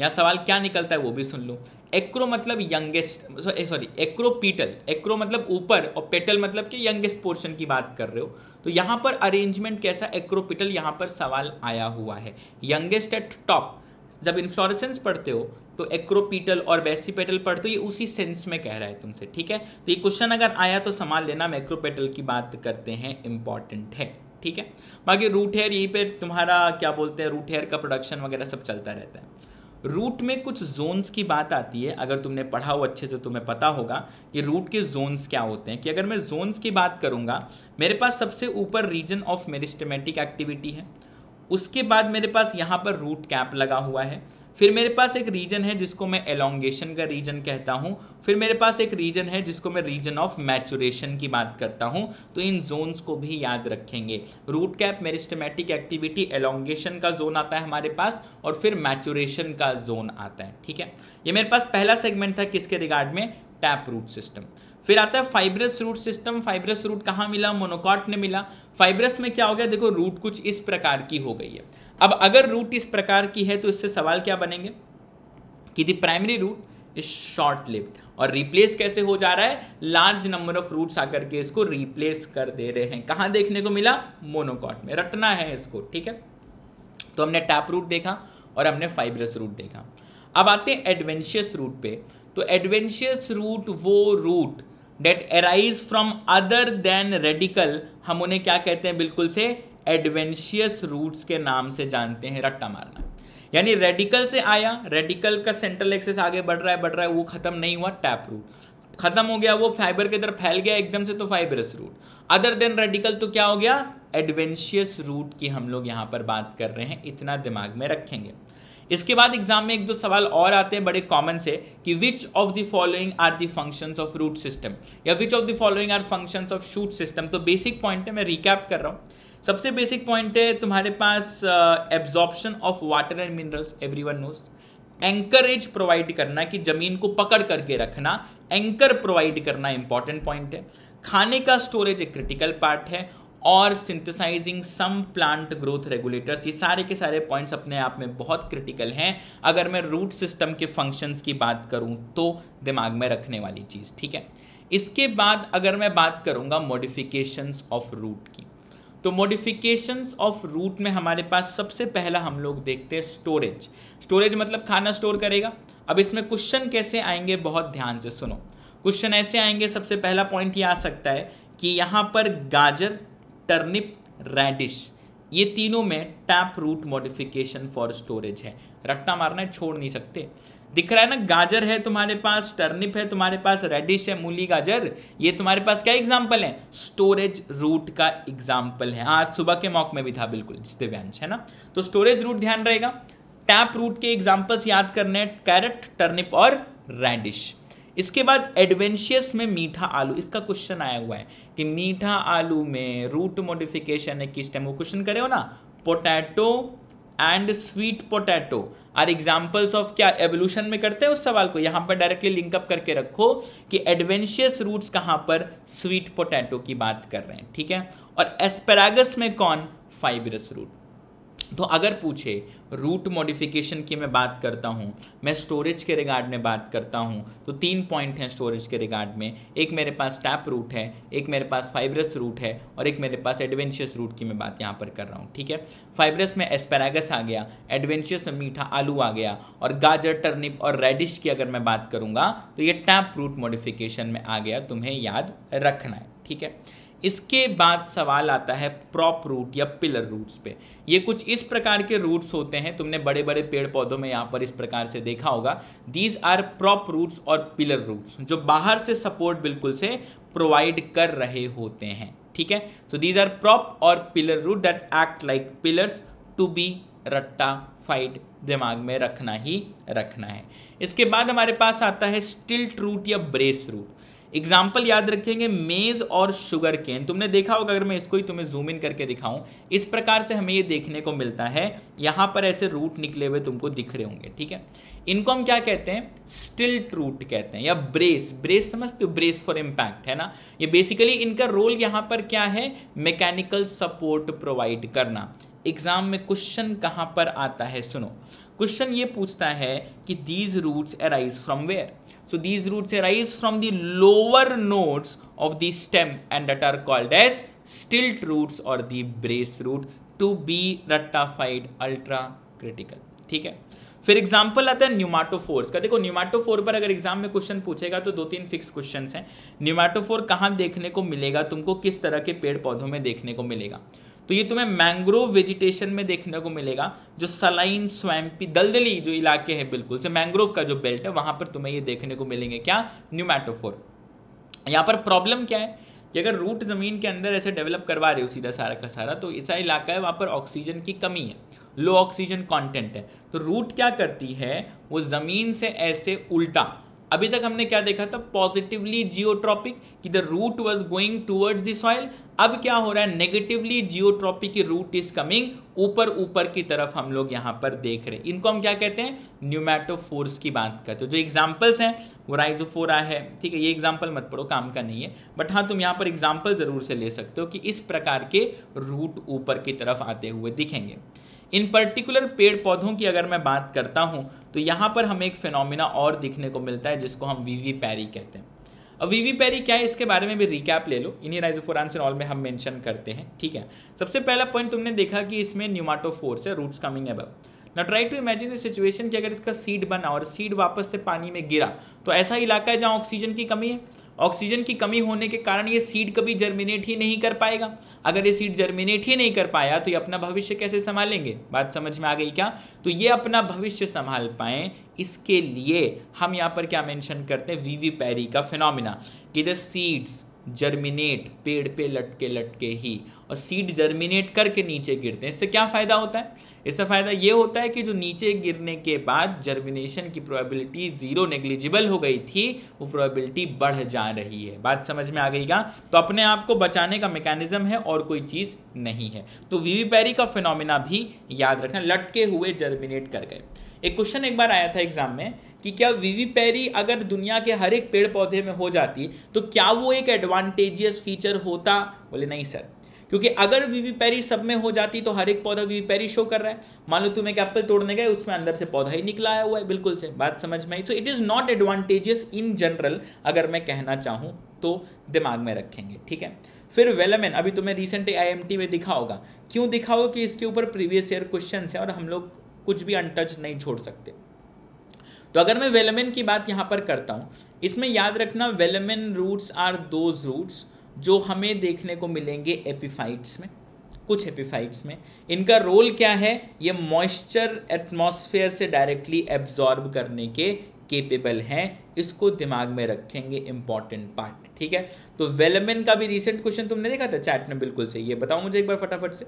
यहाँ सवाल क्या निकलता है वो भी सुन लो एक्रो मतलब यंगेस्ट सॉरी एक्रोपीटल एक्रो मतलब ऊपर और पेटल मतलब कि यंगेस्ट पोर्शन की बात कर रहे हो तो यहाँ पर अरेंजमेंट कैसा एक्रोपीटल यहाँ पर सवाल आया हुआ है यंगेस्ट एट टॉप जब इन्फ्लोरेसेंस पढ़ते हो तो एक्रोपीटल और बेसिपेटल पढ़ते हो ये उसी सेंस में कह रहा है तुमसे ठीक है तो ये क्वेश्चन अगर आया तो संभाल लेना मैक्रोपेटल की बात करते हैं इंपॉर्टेंट है ठीक है बाकी रूट हेयर यहीं पर तुम्हारा क्या बोलते हैं रूट हेयर का प्रोडक्शन वगैरह सब चलता रहता है रूट में कुछ जोन्स की बात आती है अगर तुमने पढ़ा हो अच्छे से तो तुम्हें पता होगा कि रूट के जोन्स क्या होते हैं कि अगर मैं जोन्स की बात करूंगा मेरे पास सबसे ऊपर रीजन ऑफ मेरिस्टमेटिक एक्टिविटी है उसके बाद मेरे पास यहाँ पर रूट कैप लगा हुआ है फिर मेरे पास एक रीजन है जिसको मैं एलोंगेशन का रीजन कहता हूँ फिर मेरे पास एक रीजन है जिसको मैं रीजन ऑफ मैचुरेशन की बात करता हूँ तो इन जोन्स को भी याद रखेंगे root cap meristematic activity elongation का जोन आता है हमारे पास और फिर मैचुरेशन का जोन आता है ठीक है ये मेरे पास पहला सेगमेंट था किसके रिगार्ड में टैप रूट सिस्टम फिर आता है fibrous root system fibrous root कहाँ मिला मोनोकॉट ने मिला फाइब्रस में क्या हो गया देखो रूट कुछ इस प्रकार की हो गई है अब अगर रूट इस प्रकार की है तो इससे सवाल क्या बनेंगे कि the primary root is short lived और रिप्लेस कैसे हो जा रहा है लार्ज नंबर ऑफ रूट्स आकर के इसको रिप्लेस कर दे रहे हैं कहां देखने को मिला मोनोकॉट में रटना है इसको ठीक है तो हमने टैप रूट देखा और हमने फाइब्रस रूट देखा अब आते हैं एडवेंशियस रूट पे तो एडवेंशियस रूट वो root that arise from other than radicle हम उन्हें क्या कहते हैं बिल्कुल से एडवेंशियस रूट्स के नाम से जानते हैं रट्टा मारना यानी रेडिकल से आया रेडिकल का सेंट्रल एक्सेस आगे बढ़ रहा है बढ़ रहा है वो खत्म नहीं हुआ टैप रूट खत्म हो गया वो फाइबर के तरफ फैल गया एकदम से तो fibrous root other than radicle तो क्या हो गया एडवेंशियस रूट की हम लोग यहाँ पर बात कर रहे हैं इतना दिमाग में रखेंगे इसके बाद एग्जाम में एक दो सवाल और आते हैं बड़े कॉमन से कि which of the following are the functions of root system या which of the following are functions of shoot system तो बेसिक पॉइंट है मैं रिकैप कर रहा हूँ सबसे बेसिक पॉइंट है तुम्हारे पास absorption of water and minerals every one knows anchorage provide करना कि जमीन को पकड़ करके रखना एंकर प्रोवाइड करना इंपॉर्टेंट पॉइंट है खाने का स्टोरेज एक क्रिटिकल पार्ट है और synthesising some plant growth regulators ये सारे के सारे पॉइंट्स अपने आप में बहुत क्रिटिकल हैं अगर मैं रूट सिस्टम के फंक्शंस की बात करूं तो दिमाग में रखने वाली चीज़ ठीक है इसके बाद अगर मैं बात करूंगा मॉडिफिकेशंस ऑफ रूट की तो मॉडिफिकेशंस ऑफ रूट में हमारे पास सबसे पहला हम लोग देखते हैं स्टोरेज स्टोरेज मतलब खाना स्टोर करेगा अब इसमें क्वेश्चन कैसे आएंगे बहुत ध्यान से सुनो क्वेश्चन ऐसे आएंगे सबसे पहला पॉइंट ये आ सकता है कि यहाँ पर गाजर टर्निप रेडिश ये तीनों में tap root modification for storage है रट्टा मारना है छोड़ नहीं सकते दिख रहा है ना गाजर है तुम्हारे पास टर्निप है तुम्हारे पास रेडिश है मूली गाजर ये तुम्हारे पास क्या एग्जाम्पल है स्टोरेज रूट का एग्जाम्पल है आज सुबह के मॉक में भी था बिल्कुल दिव्यांश है ना तो स्टोरेज रूट ध्यान रहेगा टैप रूट के एग्जाम्पल्स याद करने कैरेट टर्निप और रेडिश इसके बाद एडवेंशियस में मीठा आलू इसका क्वेश्चन आया हुआ है कि मीठा आलू में रूट मॉडिफिकेशन है किस टाइम वो क्वेश्चन करे हो ना potato and sweet potato are examples of क्या एवोल्यूशन में करते हैं उस सवाल को यहाँ पर डायरेक्टली लिंकअप करके रखो कि एडवेंशियस रूट्स कहाँ पर स्वीट पोटैटो की बात कर रहे हैं ठीक है और एस्पेरागस में कौन फाइबरस रूट तो अगर पूछे रूट मॉडिफिकेशन की मैं बात करता हूँ मैं स्टोरेज के रिगार्ड में बात करता हूँ तो तीन पॉइंट हैं स्टोरेज के रिगार्ड में एक मेरे पास टैप रूट है एक मेरे पास फाइब्रस रूट है और एक मेरे पास एडवेंशियस रूट की मैं बात यहाँ पर कर रहा हूँ ठीक है फाइब्रस में एस्पेरागस आ गया एडवेंचरस में मीठा आलू आ गया और गाजर टर्निप और रेडिश की अगर मैं बात करूँगा तो ये टैप रूट मॉडिफिकेशन में आ गया तुम्हें याद रखना है ठीक है इसके बाद सवाल आता है प्रॉप रूट या पिलर रूट्स पे ये कुछ इस प्रकार के रूट्स होते हैं तुमने बड़े बड़े पेड़ पौधों में यहाँ पर इस प्रकार से देखा होगा दीज आर प्रॉप रूट्स और पिलर रूट्स जो बाहर से सपोर्ट बिल्कुल से प्रोवाइड कर रहे होते हैं ठीक है सो दीज आर प्रॉप और pillar root that act like pillars to be रट्टा फाइट दिमाग में रखना ही रखना है इसके बाद हमारे पास आता है स्टिल्ट रूट या ब्रेस रूट एग्जाम्पल याद रखेंगे मेज और शुगर केन तुमने देखा होगा अगर मैं इसको ही तुम्हें जूम इन करके दिखाऊं इस प्रकार से हमें ये देखने को मिलता है यहां पर ऐसे रूट निकले हुए तुमको दिख रहे होंगे ठीक है इनको हम क्या कहते हैं स्टिल्ट रूट कहते हैं या ब्रेस ब्रेस समझते हो ब्रेस फॉर इंपैक्ट है ना ये बेसिकली इनका रोल यहां पर क्या है मैकेनिकल सपोर्ट प्रोवाइड करना एग्जाम में क्वेश्चन कहां पर आता है सुनो क्वेश्चन ये पूछता है कि these roots arise from where so these roots arise from the lower nodes of the stem and that are called as stilt roots और the brace root to be रट्टाफाइड अल्ट्रा क्रिटिकल ठीक है फिर एग्जाम्पल आता है न्यूमाटोफोर्स का देखो न्यूमाटोफोर पर अगर एग्जाम में क्वेश्चन पूछेगा तो दो तीन फिक्स क्वेश्चन हैं न्यूमाटोफोर कहाँ देखने को मिलेगा तुमको किस तरह के पेड़ पौधों में देखने को मिलेगा तो ये तुम्हें मैंग्रोव वेजिटेशन में देखने को मिलेगा जो सलाइन स्वैम्पी दलदली जो इलाके हैं बिल्कुल से मैंग्रोव का जो बेल्ट है वहां पर तुम्हें ये देखने को मिलेंगे क्या न्यूमैटोफोर यहाँ पर प्रॉब्लम क्या है कि अगर रूट ज़मीन के अंदर ऐसे डेवलप करवा रहे हो सीधा सारा का सारा तो ऐसा इलाका है वहाँ पर ऑक्सीजन की कमी है लो ऑक्सीजन कॉन्टेंट है तो रूट क्या करती है वो ज़मीन से ऐसे उल्टा अभी तक हमने क्या देखा था पॉजिटिवली जियोट्रॉपिक कि the root was going towards the soil अब क्या हो रहा है नेगेटिवली जियोट्रॉपी की रूट इज कमिंग ऊपर ऊपर की तरफ हम लोग यहां पर देख रहे हैं इनको हम क्या कहते हैं न्यूमैटो फोर्स की बात करते हो जो एग्जाम्पल्स हैं वो राइजोफोरा है ठीक है ये एग्जाम्पल मत पढ़ो काम का नहीं है बट हाँ तुम यहाँ पर एग्जाम्पल ज़रूर से ले सकते हो कि इस प्रकार के रूट ऊपर की तरफ आते हुए दिखेंगे इन पर्टिकुलर पेड़ पौधों की अगर मैं बात करता हूँ तो यहाँ पर हमें एक फिनोमिना और दिखने को मिलता है जिसको हम वीवी पैरी कहते हैं अब वीवी पैरी क्या है इसके बारे में भी रिकैप ले लो इन्हीं राइजोफोर एंड ऑल में हम मेंशन करते हैं ठीक है सबसे पहला पॉइंट तुमने देखा कि इसमें न्यूमाटोफोर्स है रूट्स कमिंग अब ना try to imagine the situation कि अगर इसका सीड बना और सीड वापस से पानी में गिरा तो ऐसा इलाका है जहाँ ऑक्सीजन की कमी है ऑक्सीजन की कमी होने के कारण ये सीड कभी जर्मिनेट ही नहीं कर पाएगा अगर ये सीड जर्मिनेट ही नहीं कर पाया तो ये अपना भविष्य कैसे संभालेंगे बात समझ में आ गई क्या तो ये अपना भविष्य संभाल पाए इसके लिए हम यहाँ पर क्या मेंशन करते हैं वीवी पैरी का फिनोमिना कि द सीड्स जर्मिनेट पेड़ पे लटके लटके ही और सीड जर्मिनेट करके नीचे गिरते हैं इससे क्या फ़ायदा होता है इससे फ़ायदा ये होता है कि जो नीचे गिरने के बाद जर्मिनेशन की प्रोबेबिलिटी ज़ीरो नेग्लिजिबल हो गई थी वो प्रोबेबिलिटी बढ़ जा रही है बात समझ में आ गई क्या तो अपने आप को बचाने का मैकेनिज्म है और कोई चीज़ नहीं है तो वीवीपैरी का फिनोमिना भी याद रखना लटके हुए जर्मिनेट कर गए एक क्वेश्चन एक बार आया था एग्जाम में कि क्या वीवीपैरी अगर दुनिया के हर एक पेड़ पौधे में हो जाती तो क्या वो एक एडवांटेजियस फीचर होता बोले नहीं सर क्योंकि अगर वीवीपैरी सब में हो जाती तो हर एक पौधा वीवीपैरी शो कर रहा है मान लो तुम एक एप्पल तोड़ने गए उसमें अंदर से पौधा ही निकला आया हुआ है बिल्कुल से बात समझ में आई so it is not advantageous in general अगर मैं कहना चाहूँ तो दिमाग में रखेंगे ठीक है फिर वेलमेन अभी तुम्हें रिसेंट आई में दिखा होगा क्यों दिखा होगा कि इसके ऊपर प्रीवियस ईयर क्वेश्चन है और हम लोग कुछ भी अनटच नहीं छोड़ सकते तो अगर मैं वेलमेन की बात यहाँ पर करता हूँ इसमें याद रखना velamen roots are those roots जो हमें देखने को मिलेंगे एपिफाइट्स में कुछ एपिफाइट्स में इनका रोल क्या है ये मॉइस्चर एटमॉस्फेयर से डायरेक्टली एब्जॉर्ब करने के केपेबल हैं इसको दिमाग में रखेंगे इंपॉर्टेंट पार्ट ठीक है तो वेलमेन का भी रिसेंट क्वेश्चन तुमने देखा था चैट में बिल्कुल सही है बताओ मुझे एक बार फटाफट से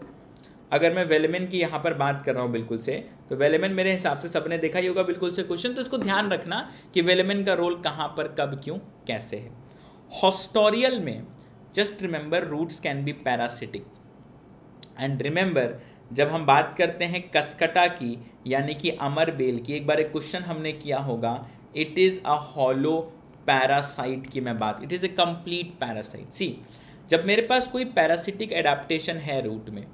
अगर मैं वेलेमिन की यहाँ पर बात कर रहा हूँ बिल्कुल से तो वेलेमन मेरे हिसाब से सबने देखा ही होगा बिल्कुल से क्वेश्चन तो इसको ध्यान रखना कि वेलेमिन का रोल कहाँ पर कब क्यों कैसे है हॉस्टोरियल में just remember roots can be parasitic and remember जब हम बात करते हैं कसकटा की यानी कि अमर बेल की एक बार एक क्वेश्चन हमने किया होगा it is a holoparasite की मैं बात it is a complete parasite see जब मेरे पास कोई पैरासिटिक एडाप्टेशन है रूट में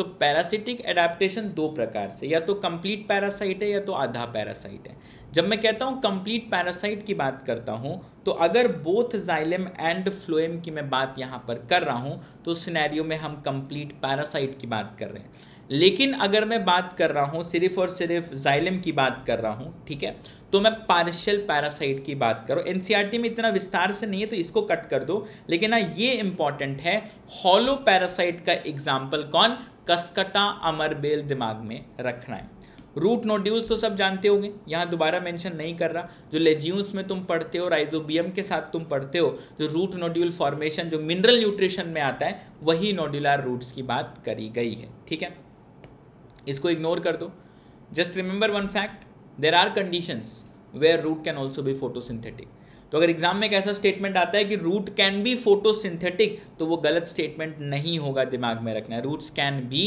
तो पैरासिटिक एडाप्टेशन दो प्रकार से या तो कंप्लीट पैरासाइट है या तो आधा पैरासाइट है जब मैं कहता हूँ कंप्लीट पैरासाइट की बात करता हूँ तो अगर बोथ जाइलम एंड फ्लोएम की मैं बात यहाँ पर कर रहा हूँ तो सिनेरियो में हम कंप्लीट पैरासाइट की बात कर रहे हैं लेकिन अगर मैं बात कर रहा हूँ सिर्फ और सिर्फ जाइलम की बात कर रहा हूँ ठीक है तो मैं पार्शियल पैरासाइट की बात करूँ एन e में इतना विस्तार से नहीं है तो इसको कट कर दो लेकिन हाँ ये इंपॉर्टेंट है हॉलो पैरासाइट का एग्जाम्पल कौन कसकटा अमरबेल दिमाग में रखना है रूट नोड्यूल्स तो सब जानते होंगे यहाँ दोबारा मेंशन नहीं कर रहा जो लेज्यूस में तुम पढ़ते हो राइजोबियम के साथ तुम पढ़ते हो जो रूट नोड्यूल फॉर्मेशन जो मिनरल न्यूट्रिशन में आता है वही नोड्यूलर रूट्स की बात करी गई है ठीक है इसको इग्नोर कर दो just remember one fact there are conditions where root can also be photosynthetic तो अगर एग्जाम में एक ऐसा स्टेटमेंट आता है कि रूट कैन बी फोटोसिंथेटिक तो वो गलत स्टेटमेंट नहीं होगा दिमाग में रखना है रूट्स कैन बी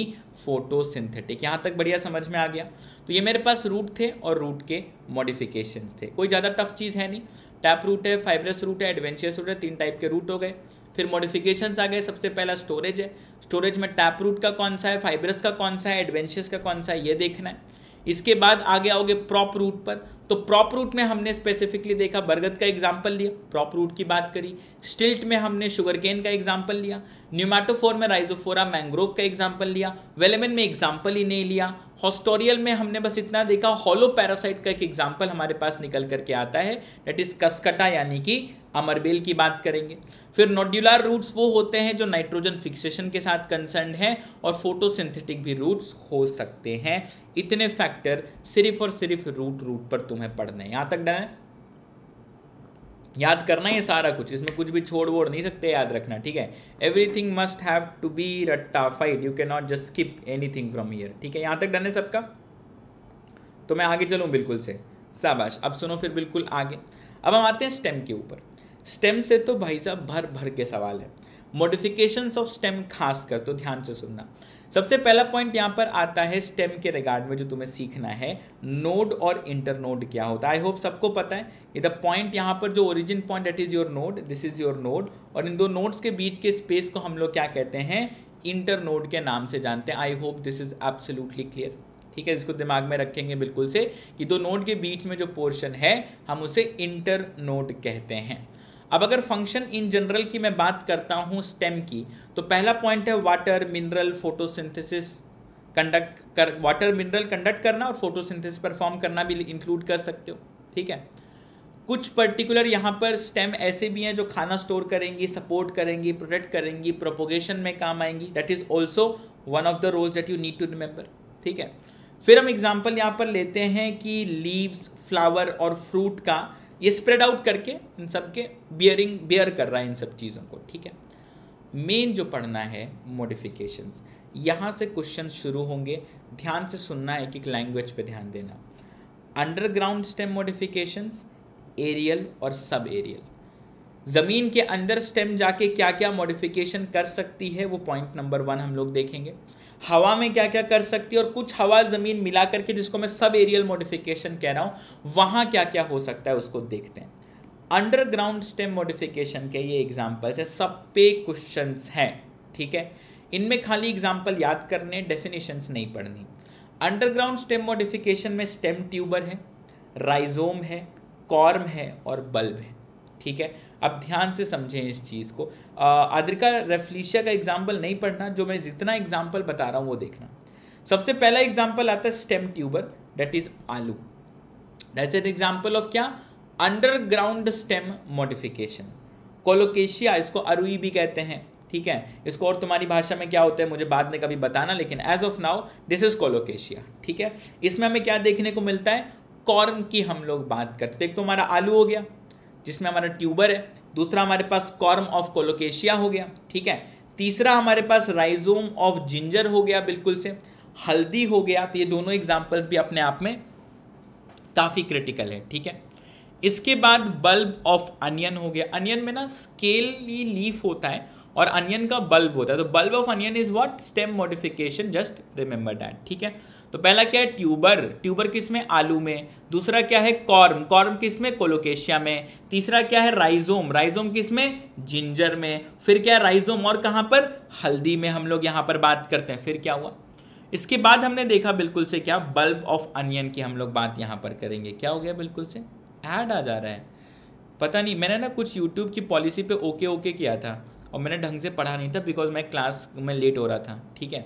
फोटोसिंथेटिक यहाँ तक बढ़िया समझ में आ गया तो ये मेरे पास रूट थे और रूट के मॉडिफिकेशन थे कोई ज़्यादा टफ चीज़ है नहीं टैप रूट है फाइबरस रूट है एडवेंचरस रूट है तीन टाइप के रूट हो गए फिर मॉडिफिकेशंस आ गए सबसे पहला स्टोरेज है स्टोरेज में टैप रूट का कौन सा है फाइबरस का कौन सा है एडवेंचरस का कौन सा है ये देखना है इसके बाद आगे आओगे प्रॉप रूट पर तो प्रॉप रूट में हमने स्पेसिफिकली देखा बरगद का एग्जाम्पल लिया प्रॉप रूट की बात करी स्टिल्ट में हमने शुगरकेन का एग्जाम्पल लिया न्यूमाटोफोर में राइजोफोरा मैंग्रोव का एग्जाम्पल लिया वेलेमन में एग्जाम्पल ही नहीं लिया हॉस्टोरियल में हमने बस इतना देखा हॉलो पैरासाइट का एक एग्जाम्पल हमारे पास निकल करके आता है डेट इज कसकटा यानी कि अमरबेल की बात करेंगे फिर नोड्यूलर रूट्स वो होते हैं जो नाइट्रोजन फिक्सेशन के साथ कंसर्न है और फोटोसिंथेटिक भी रूट्स हो सकते हैं इतने फैक्टर सिर्फ और सिर्फ रूट रूट पर तुम्हें पढ़ने यहाँ तक डर याद करना है सारा कुछ इसमें कुछ भी छोड़ वोड़ नहीं सकते याद रखना ठीक है everything must have to be रट्टाफाइड you can not just skip anything from here ठीक है यहाँ तक डन है सबका तो मैं आगे चलूँ बिल्कुल से शाबाश अब सुनो फिर बिल्कुल आगे अब हम आते हैं स्टेम के ऊपर स्टेम से तो भाई साहब भर भर के सवाल है मोडिफिकेशन ऑफ स्टेम खास कर तो ध्यान से सुनना सबसे पहला पॉइंट यहाँ पर आता है स्टेम के रिगार्ड में जो तुम्हें सीखना है नोड और इंटर नोड क्या होता है आई होप सबको पता है ये द पॉइंट यहाँ पर जो origin point that is your node this is your node और इन दो नोड्स के बीच के स्पेस को हम लोग क्या कहते हैं इंटरनोड के नाम से जानते हैं I hope this is absolutely clear ठीक है इसको दिमाग में रखेंगे बिल्कुल से कि दो नोड के बीच में जो पोर्शन है हम उसे इंटर नोड कहते हैं अब अगर फंक्शन इन जनरल की मैं बात करता हूँ स्टेम की तो पहला पॉइंट है वाटर मिनरल फोटोसिंथेसिस कंडक्ट कर वाटर मिनरल कंडक्ट करना और फोटोसिंथेसिस परफॉर्म करना भी इंक्लूड कर सकते हो ठीक है कुछ पर्टिकुलर यहाँ पर स्टेम ऐसे भी हैं जो खाना स्टोर करेंगी सपोर्ट करेंगी प्रोटेक्ट करेंगी प्रोपोगेशन में काम आएंगी that is also one of the roles that you need to remember ठीक है फिर हम एग्जाम्पल यहाँ पर लेते हैं कि लीव्स फ्लावर और फ्रूट का ये स्प्रेड आउट करके इन सब के बियरिंग बियर कर रहा है इन सब चीज़ों को ठीक है मेन जो पढ़ना है मोडिफिकेशन यहाँ से क्वेश्चन शुरू होंगे ध्यान से सुनना है कि लैंग्वेज पे ध्यान देना अंडरग्राउंड स्टेम मोडिफिकेशंस एरियल और सब एरियल ज़मीन के अंदर स्टेम जाके क्या क्या मॉडिफिकेशन कर सकती है वो पॉइंट नंबर वन हम लोग देखेंगे हवा में क्या क्या कर सकती है और कुछ हवा ज़मीन मिला करके जिसको मैं सब एरियल मॉडिफिकेशन कह रहा हूँ वहाँ क्या क्या हो सकता है उसको देखते हैं अंडरग्राउंड स्टेम मॉडिफिकेशन के ये एग्जाम्पल्स है सब पे क्वेश्चन हैं ठीक है इनमें खाली एग्जाम्पल याद करने डेफिनेशंस नहीं पढ़नी अंडरग्राउंड स्टेम मॉडिफिकेशन में स्टेम ट्यूबर है राइजोम है कॉर्म है और बल्ब है ठीक है अब ध्यान से समझें इस चीज़ को आद्रिका रेफ्लिशिया का एग्जाम्पल नहीं पढ़ना जो मैं जितना एग्जाम्पल बता रहा हूँ वो देखना सबसे पहला एग्जाम्पल आता है स्टेम ट्यूबर डेट इज आलू डेट एन एग्जाम्पल ऑफ क्या अंडरग्राउंड स्टेम मॉडिफिकेशन कोलोकेशिया इसको अरुई भी कहते हैं ठीक है इसको और तुम्हारी भाषा में क्या होता है मुझे बाद में कभी बताना लेकिन as of now this is Colocasia ठीक है इसमें हमें क्या देखने को मिलता है कॉर्म की हम लोग बात करते हैं एक तो हमारा आलू हो गया जिसमें हमारा ट्यूबर है दूसरा हमारे पास कॉर्म ऑफ कोलोकेशिया हो गया ठीक है तीसरा हमारे पास राइजोम ऑफ जिंजर हो गया बिल्कुल से हल्दी हो गया तो ये दोनों एग्जाम्पल्स भी अपने आप में काफ़ी क्रिटिकल है ठीक है इसके बाद बल्ब ऑफ अनियन हो गया अनियन में ना स्केली लीफ होता है और अनियन का बल्ब होता है तो bulb of onion is what stem modification just remember that ठीक है तो पहला क्या है ट्यूबर ट्यूबर किस में आलू में दूसरा क्या है कॉर्म कॉर्म किस में कोलोकेशिया में तीसरा क्या है राइजोम राइजोम किस में जिंजर में फिर क्या है राइजोम और कहाँ पर हल्दी में हम लोग यहाँ पर बात करते हैं फिर क्या हुआ इसके बाद हमने देखा बिल्कुल से क्या बल्ब ऑफ अनियन की हम लोग बात यहाँ पर करेंगे क्या हो गया बिल्कुल से ऐड आ जा रहा है पता नहीं मैंने ना कुछ यूट्यूब की पॉलिसी पे ओके ओके किया था और मैंने ढंग से पढ़ा नहीं था बिकॉज मैं क्लास में लेट हो रहा था ठीक है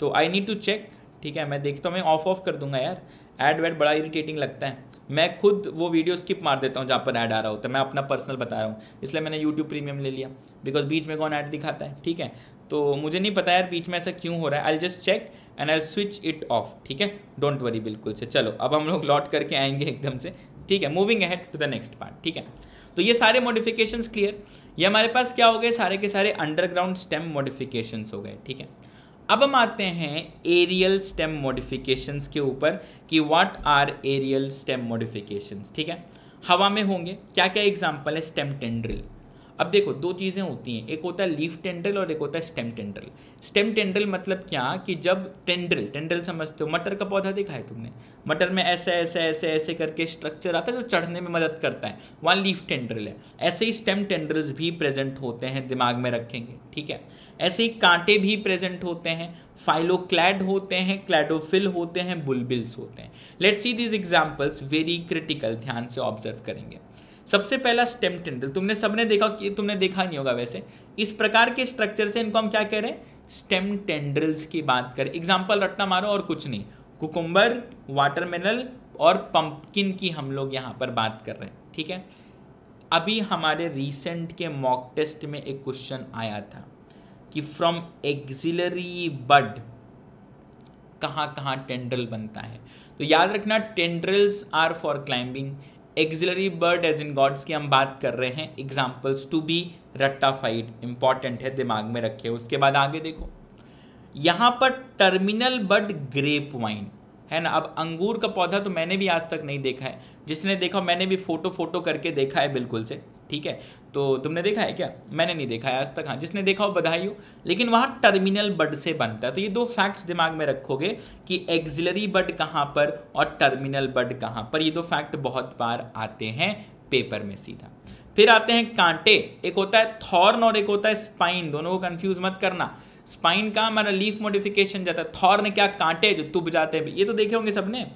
तो आई नीड टू चेक ठीक है मैं देखता हूँ मैं ऑफ ऑफ कर दूंगा यार एड वैड बड़ा इरिटेटिंग लगता है मैं खुद वो वीडियो स्किप मार देता हूँ जहाँ पर ऐड आ रहा होता है मैं अपना पर्सनल बता रहा हूँ इसलिए मैंने यूट्यूब प्रीमियम ले लिया बिकॉज बीच में कौन ऐड दिखाता है ठीक है तो मुझे नहीं पता यार बीच में ऐसा क्यों हो रहा है I just check and I switch it off ठीक है डोंट वरी बिल्कुल से चलो अब हम लोग लौट करके आएंगे एकदम से ठीक है moving ahead to the next part ठीक है तो ये सारे मॉडिफिकेशंस क्लियर ये हमारे पास क्या हो गए सारे के सारे अंडरग्राउंड स्टेम मॉडिफिकेशंस हो गए ठीक है अब हम आते हैं एरियल स्टेम मॉडिफिकेशंस के ऊपर कि what are aerial stem modifications ठीक है हवा में होंगे क्या क्या एग्जाम्पल है स्टेम टेंड्रिल अब देखो दो चीज़ें होती हैं एक होता है लीफ टेंड्रिल और एक होता है स्टेम टेंड्रिल स्टेम टेंड्रिल मतलब क्या कि जब टेंड्रिल टेंड्रिल समझते हो मटर का पौधा देखा है तुमने मटर में ऐसे ऐसे ऐसे ऐसे करके स्ट्रक्चर आता है जो चढ़ने में मदद करता है वहाँ लीफ टेंड्रिल है ऐसे ही स्टेम टेंड्रिल्स भी प्रेजेंट होते हैं दिमाग में रखेंगे ठीक है ऐसे ही कांटे भी प्रेजेंट होते हैं फाइलोक्लैड होते हैं क्लैडोफिल होते हैं बुलबिल्स होते हैं let's see these examples very critical ध्यान से ऑब्जर्व करेंगे सबसे पहला स्टेम टेंडल तुमने सबने देखा कि तुमने देखा नहीं होगा वैसे इस प्रकार के स्ट्रक्चर से इनको हम क्या कह रहे हैं स्टेम टेंडल्स की बात करें एग्जाम्पल रटना मारो और कुछ नहीं कुकुम्बर वाटरमेनल और पंपकिन की हम लोग यहाँ पर बात कर रहे हैं ठीक है अभी हमारे रिसेंट के मॉक टेस्ट में एक क्वेश्चन आया था कि फ्रॉम एक्सिलरी बड कहाँ कहाँ टेंड्रल बनता है तो याद रखना tendrils are for climbing axillary bud as in gourds की हम बात कर रहे हैं एग्जाम्पल्स टू बी रट्टाफाइड इंपॉर्टेंट है दिमाग में रखे उसके बाद आगे देखो यहाँ पर टर्मिनल बर्ड ग्रेप वाइन है ना अब अंगूर का पौधा तो मैंने भी आज तक नहीं देखा है जिसने देखा मैंने भी फोटो फोटो करके देखा है बिल्कुल से ठीक है तो तुमने देखा है क्या मैंने नहीं देखा है आज तक हाँ जिसने देखा हो बधाई हो लेकिन वहाँ टर्मिनल बड से बनता है तो ये दो फैक्ट्स दिमाग में रखोगे कि एग्जिलरी बड कहाँ पर और टर्मिनल बड कहाँ पर ये दो फैक्ट बहुत बार आते हैं पेपर में सीधा फिर आते हैं कांटे एक होता है थॉर्न और एक होता है स्पाइन दोनों को कंफ्यूज मत करना स्पाइन का हमारा लीफ मॉडिफिकेशन जाता है थॉर्न क्या कांटे जो तुब जाते हैं ये तो देखे होंगे सबने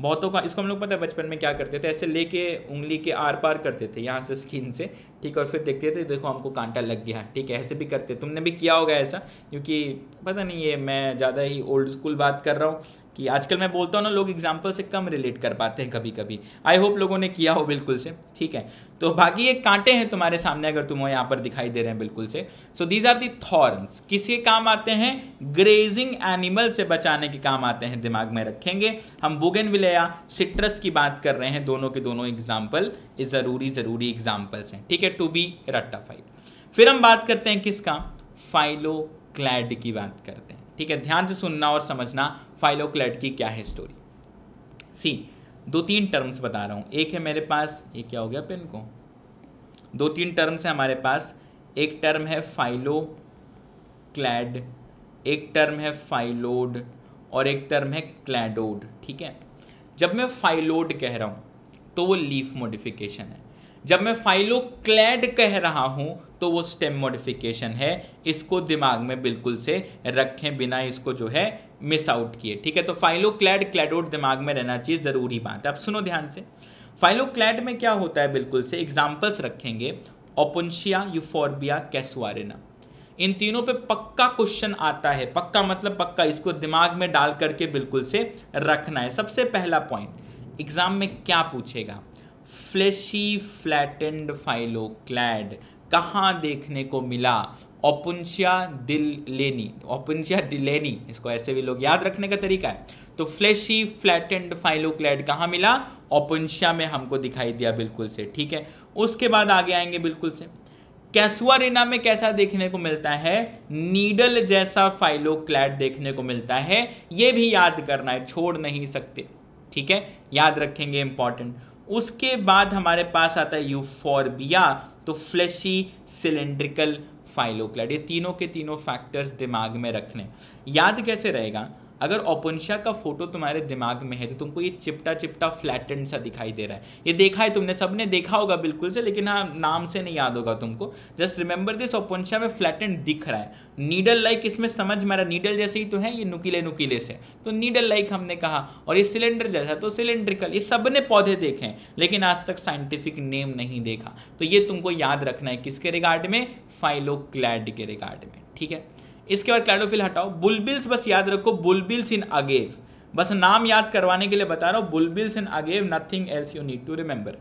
बहुतों का इसको हम लोग पता है बचपन में क्या करते थे ऐसे लेके उंगली के आर पार करते थे यहाँ से स्किन से ठीक और फिर देखते थे देखो हमको कांटा लग गया ठीक है ऐसे भी करते तुमने भी किया होगा ऐसा क्योंकि पता नहीं ये मैं ज़्यादा ही ओल्ड स्कूल बात कर रहा हूँ कि आजकल मैं बोलता हूँ ना लोग एग्जाम्पल से कम रिलेट कर पाते हैं कभी कभी आई होप लोगों ने किया हो बिल्कुल से ठीक है तो बाकी ये कांटे हैं तुम्हारे सामने अगर तुम यहाँ पर दिखाई दे रहे हैं बिल्कुल से so these are the thorns किसके काम आते हैं ग्रेजिंग एनिमल से बचाने के काम आते हैं दिमाग में रखेंगे हम बुगेन सिट्रस की बात कर रहे हैं दोनों के दोनों एग्जाम्पल ज़रूरी ज़रूरी एग्जाम्पल्स हैं ठीक है टू बी रट्टाफाइड फिर हम बात करते हैं किसका फाइलो क्लैड की बात करते हैं ठीक है ध्यान से सुनना और समझना फाइलोक्लेट की क्या है स्टोरी सी दो तीन टर्म्स बता रहा हूँ एक है मेरे पास ये क्या हो गया पेन को दो तीन टर्म्स है हमारे पास एक टर्म है फाइलो क्लैड एक टर्म है फाइलोड और एक टर्म है क्लैडोड ठीक है जब मैं फाइलोड कह रहा हूँ तो वो लीफ मॉडिफिकेशन है जब मैं फाइलो क्लैड कह रहा हूँ तो वो स्टेम मॉडिफिकेशन है इसको दिमाग में बिल्कुल से रखें बिना इसको जो है मिस आउट किए ठीक है तो फाइलो क्लैड दिमाग में रहना चाहिए ज़रूरी बात है अब सुनो ध्यान से फाइलो क्लैड में क्या होता है बिल्कुल से एग्जाम्पल्स रखेंगे ओपनशिया यूफोर्बिया कैसुआरेना इन तीनों पे पक्का क्वेश्चन आता है पक्का मतलब पक्का इसको दिमाग में डाल करके बिल्कुल से रखना है सबसे पहला पॉइंट एग्जाम में क्या पूछेगा फ्लेशी फ्लैटेंड फाइलो क्लैड कहाँ देखने को मिला ओपुंशिया दिल लेनी ओपुंशिया लेनी इसको ऐसे भी लोग याद रखने का तरीका है तो फ्लैशी फ्लैटेंड फाइलोक्लैड कहाँ मिला ओपुंशिया में हमको दिखाई दिया बिल्कुल से ठीक है उसके बाद आगे आएंगे बिल्कुल से कैसुआरिना में कैसा देखने को मिलता है नीडल जैसा फाइलोक्लैड देखने को मिलता है ये भी याद करना है छोड़ नहीं सकते ठीक है याद रखेंगे इंपॉर्टेंट उसके बाद हमारे पास आता है यूफोरबिया तो फ्लैशी सिलेंड्रिकल फाइलोक्लाइड ये तीनों के तीनों फैक्टर्स दिमाग में रखने याद कैसे रहेगा अगर ओपनशा का फोटो तुम्हारे दिमाग में है तो तुमको ये चिपटा चिपटा फ्लैटेंड सा दिखाई दे रहा है ये देखा है तुमने सबने देखा होगा बिल्कुल से लेकिन हाँ नाम से नहीं याद होगा तुमको जस्ट रिमेंबर दिस ओपनशा में फ्लैटेंड दिख रहा है नीडल लाइक इसमें समझ में आ रहा नीडल जैसे ही तो है ये नुकीले नुकीले से तो नीडल लाइक हमने कहा और ये सिलेंडर जैसा तो सिलेंड्रिकल ये सब ने पौधे देखे हैं लेकिन आज तक साइंटिफिक नेम नहीं देखा तो ये तुमको याद रखना है किसके रिगार्ड में फाइलोक्लैड के रिगार्ड में ठीक है इसके बाद क्लाडोफिल हटाओ बुलबिल्स बस याद रखो बुलबिल्स इन अगेव बस नाम याद करवाने के लिए बता रहा हूँ bulbils in agave nothing else you need to remember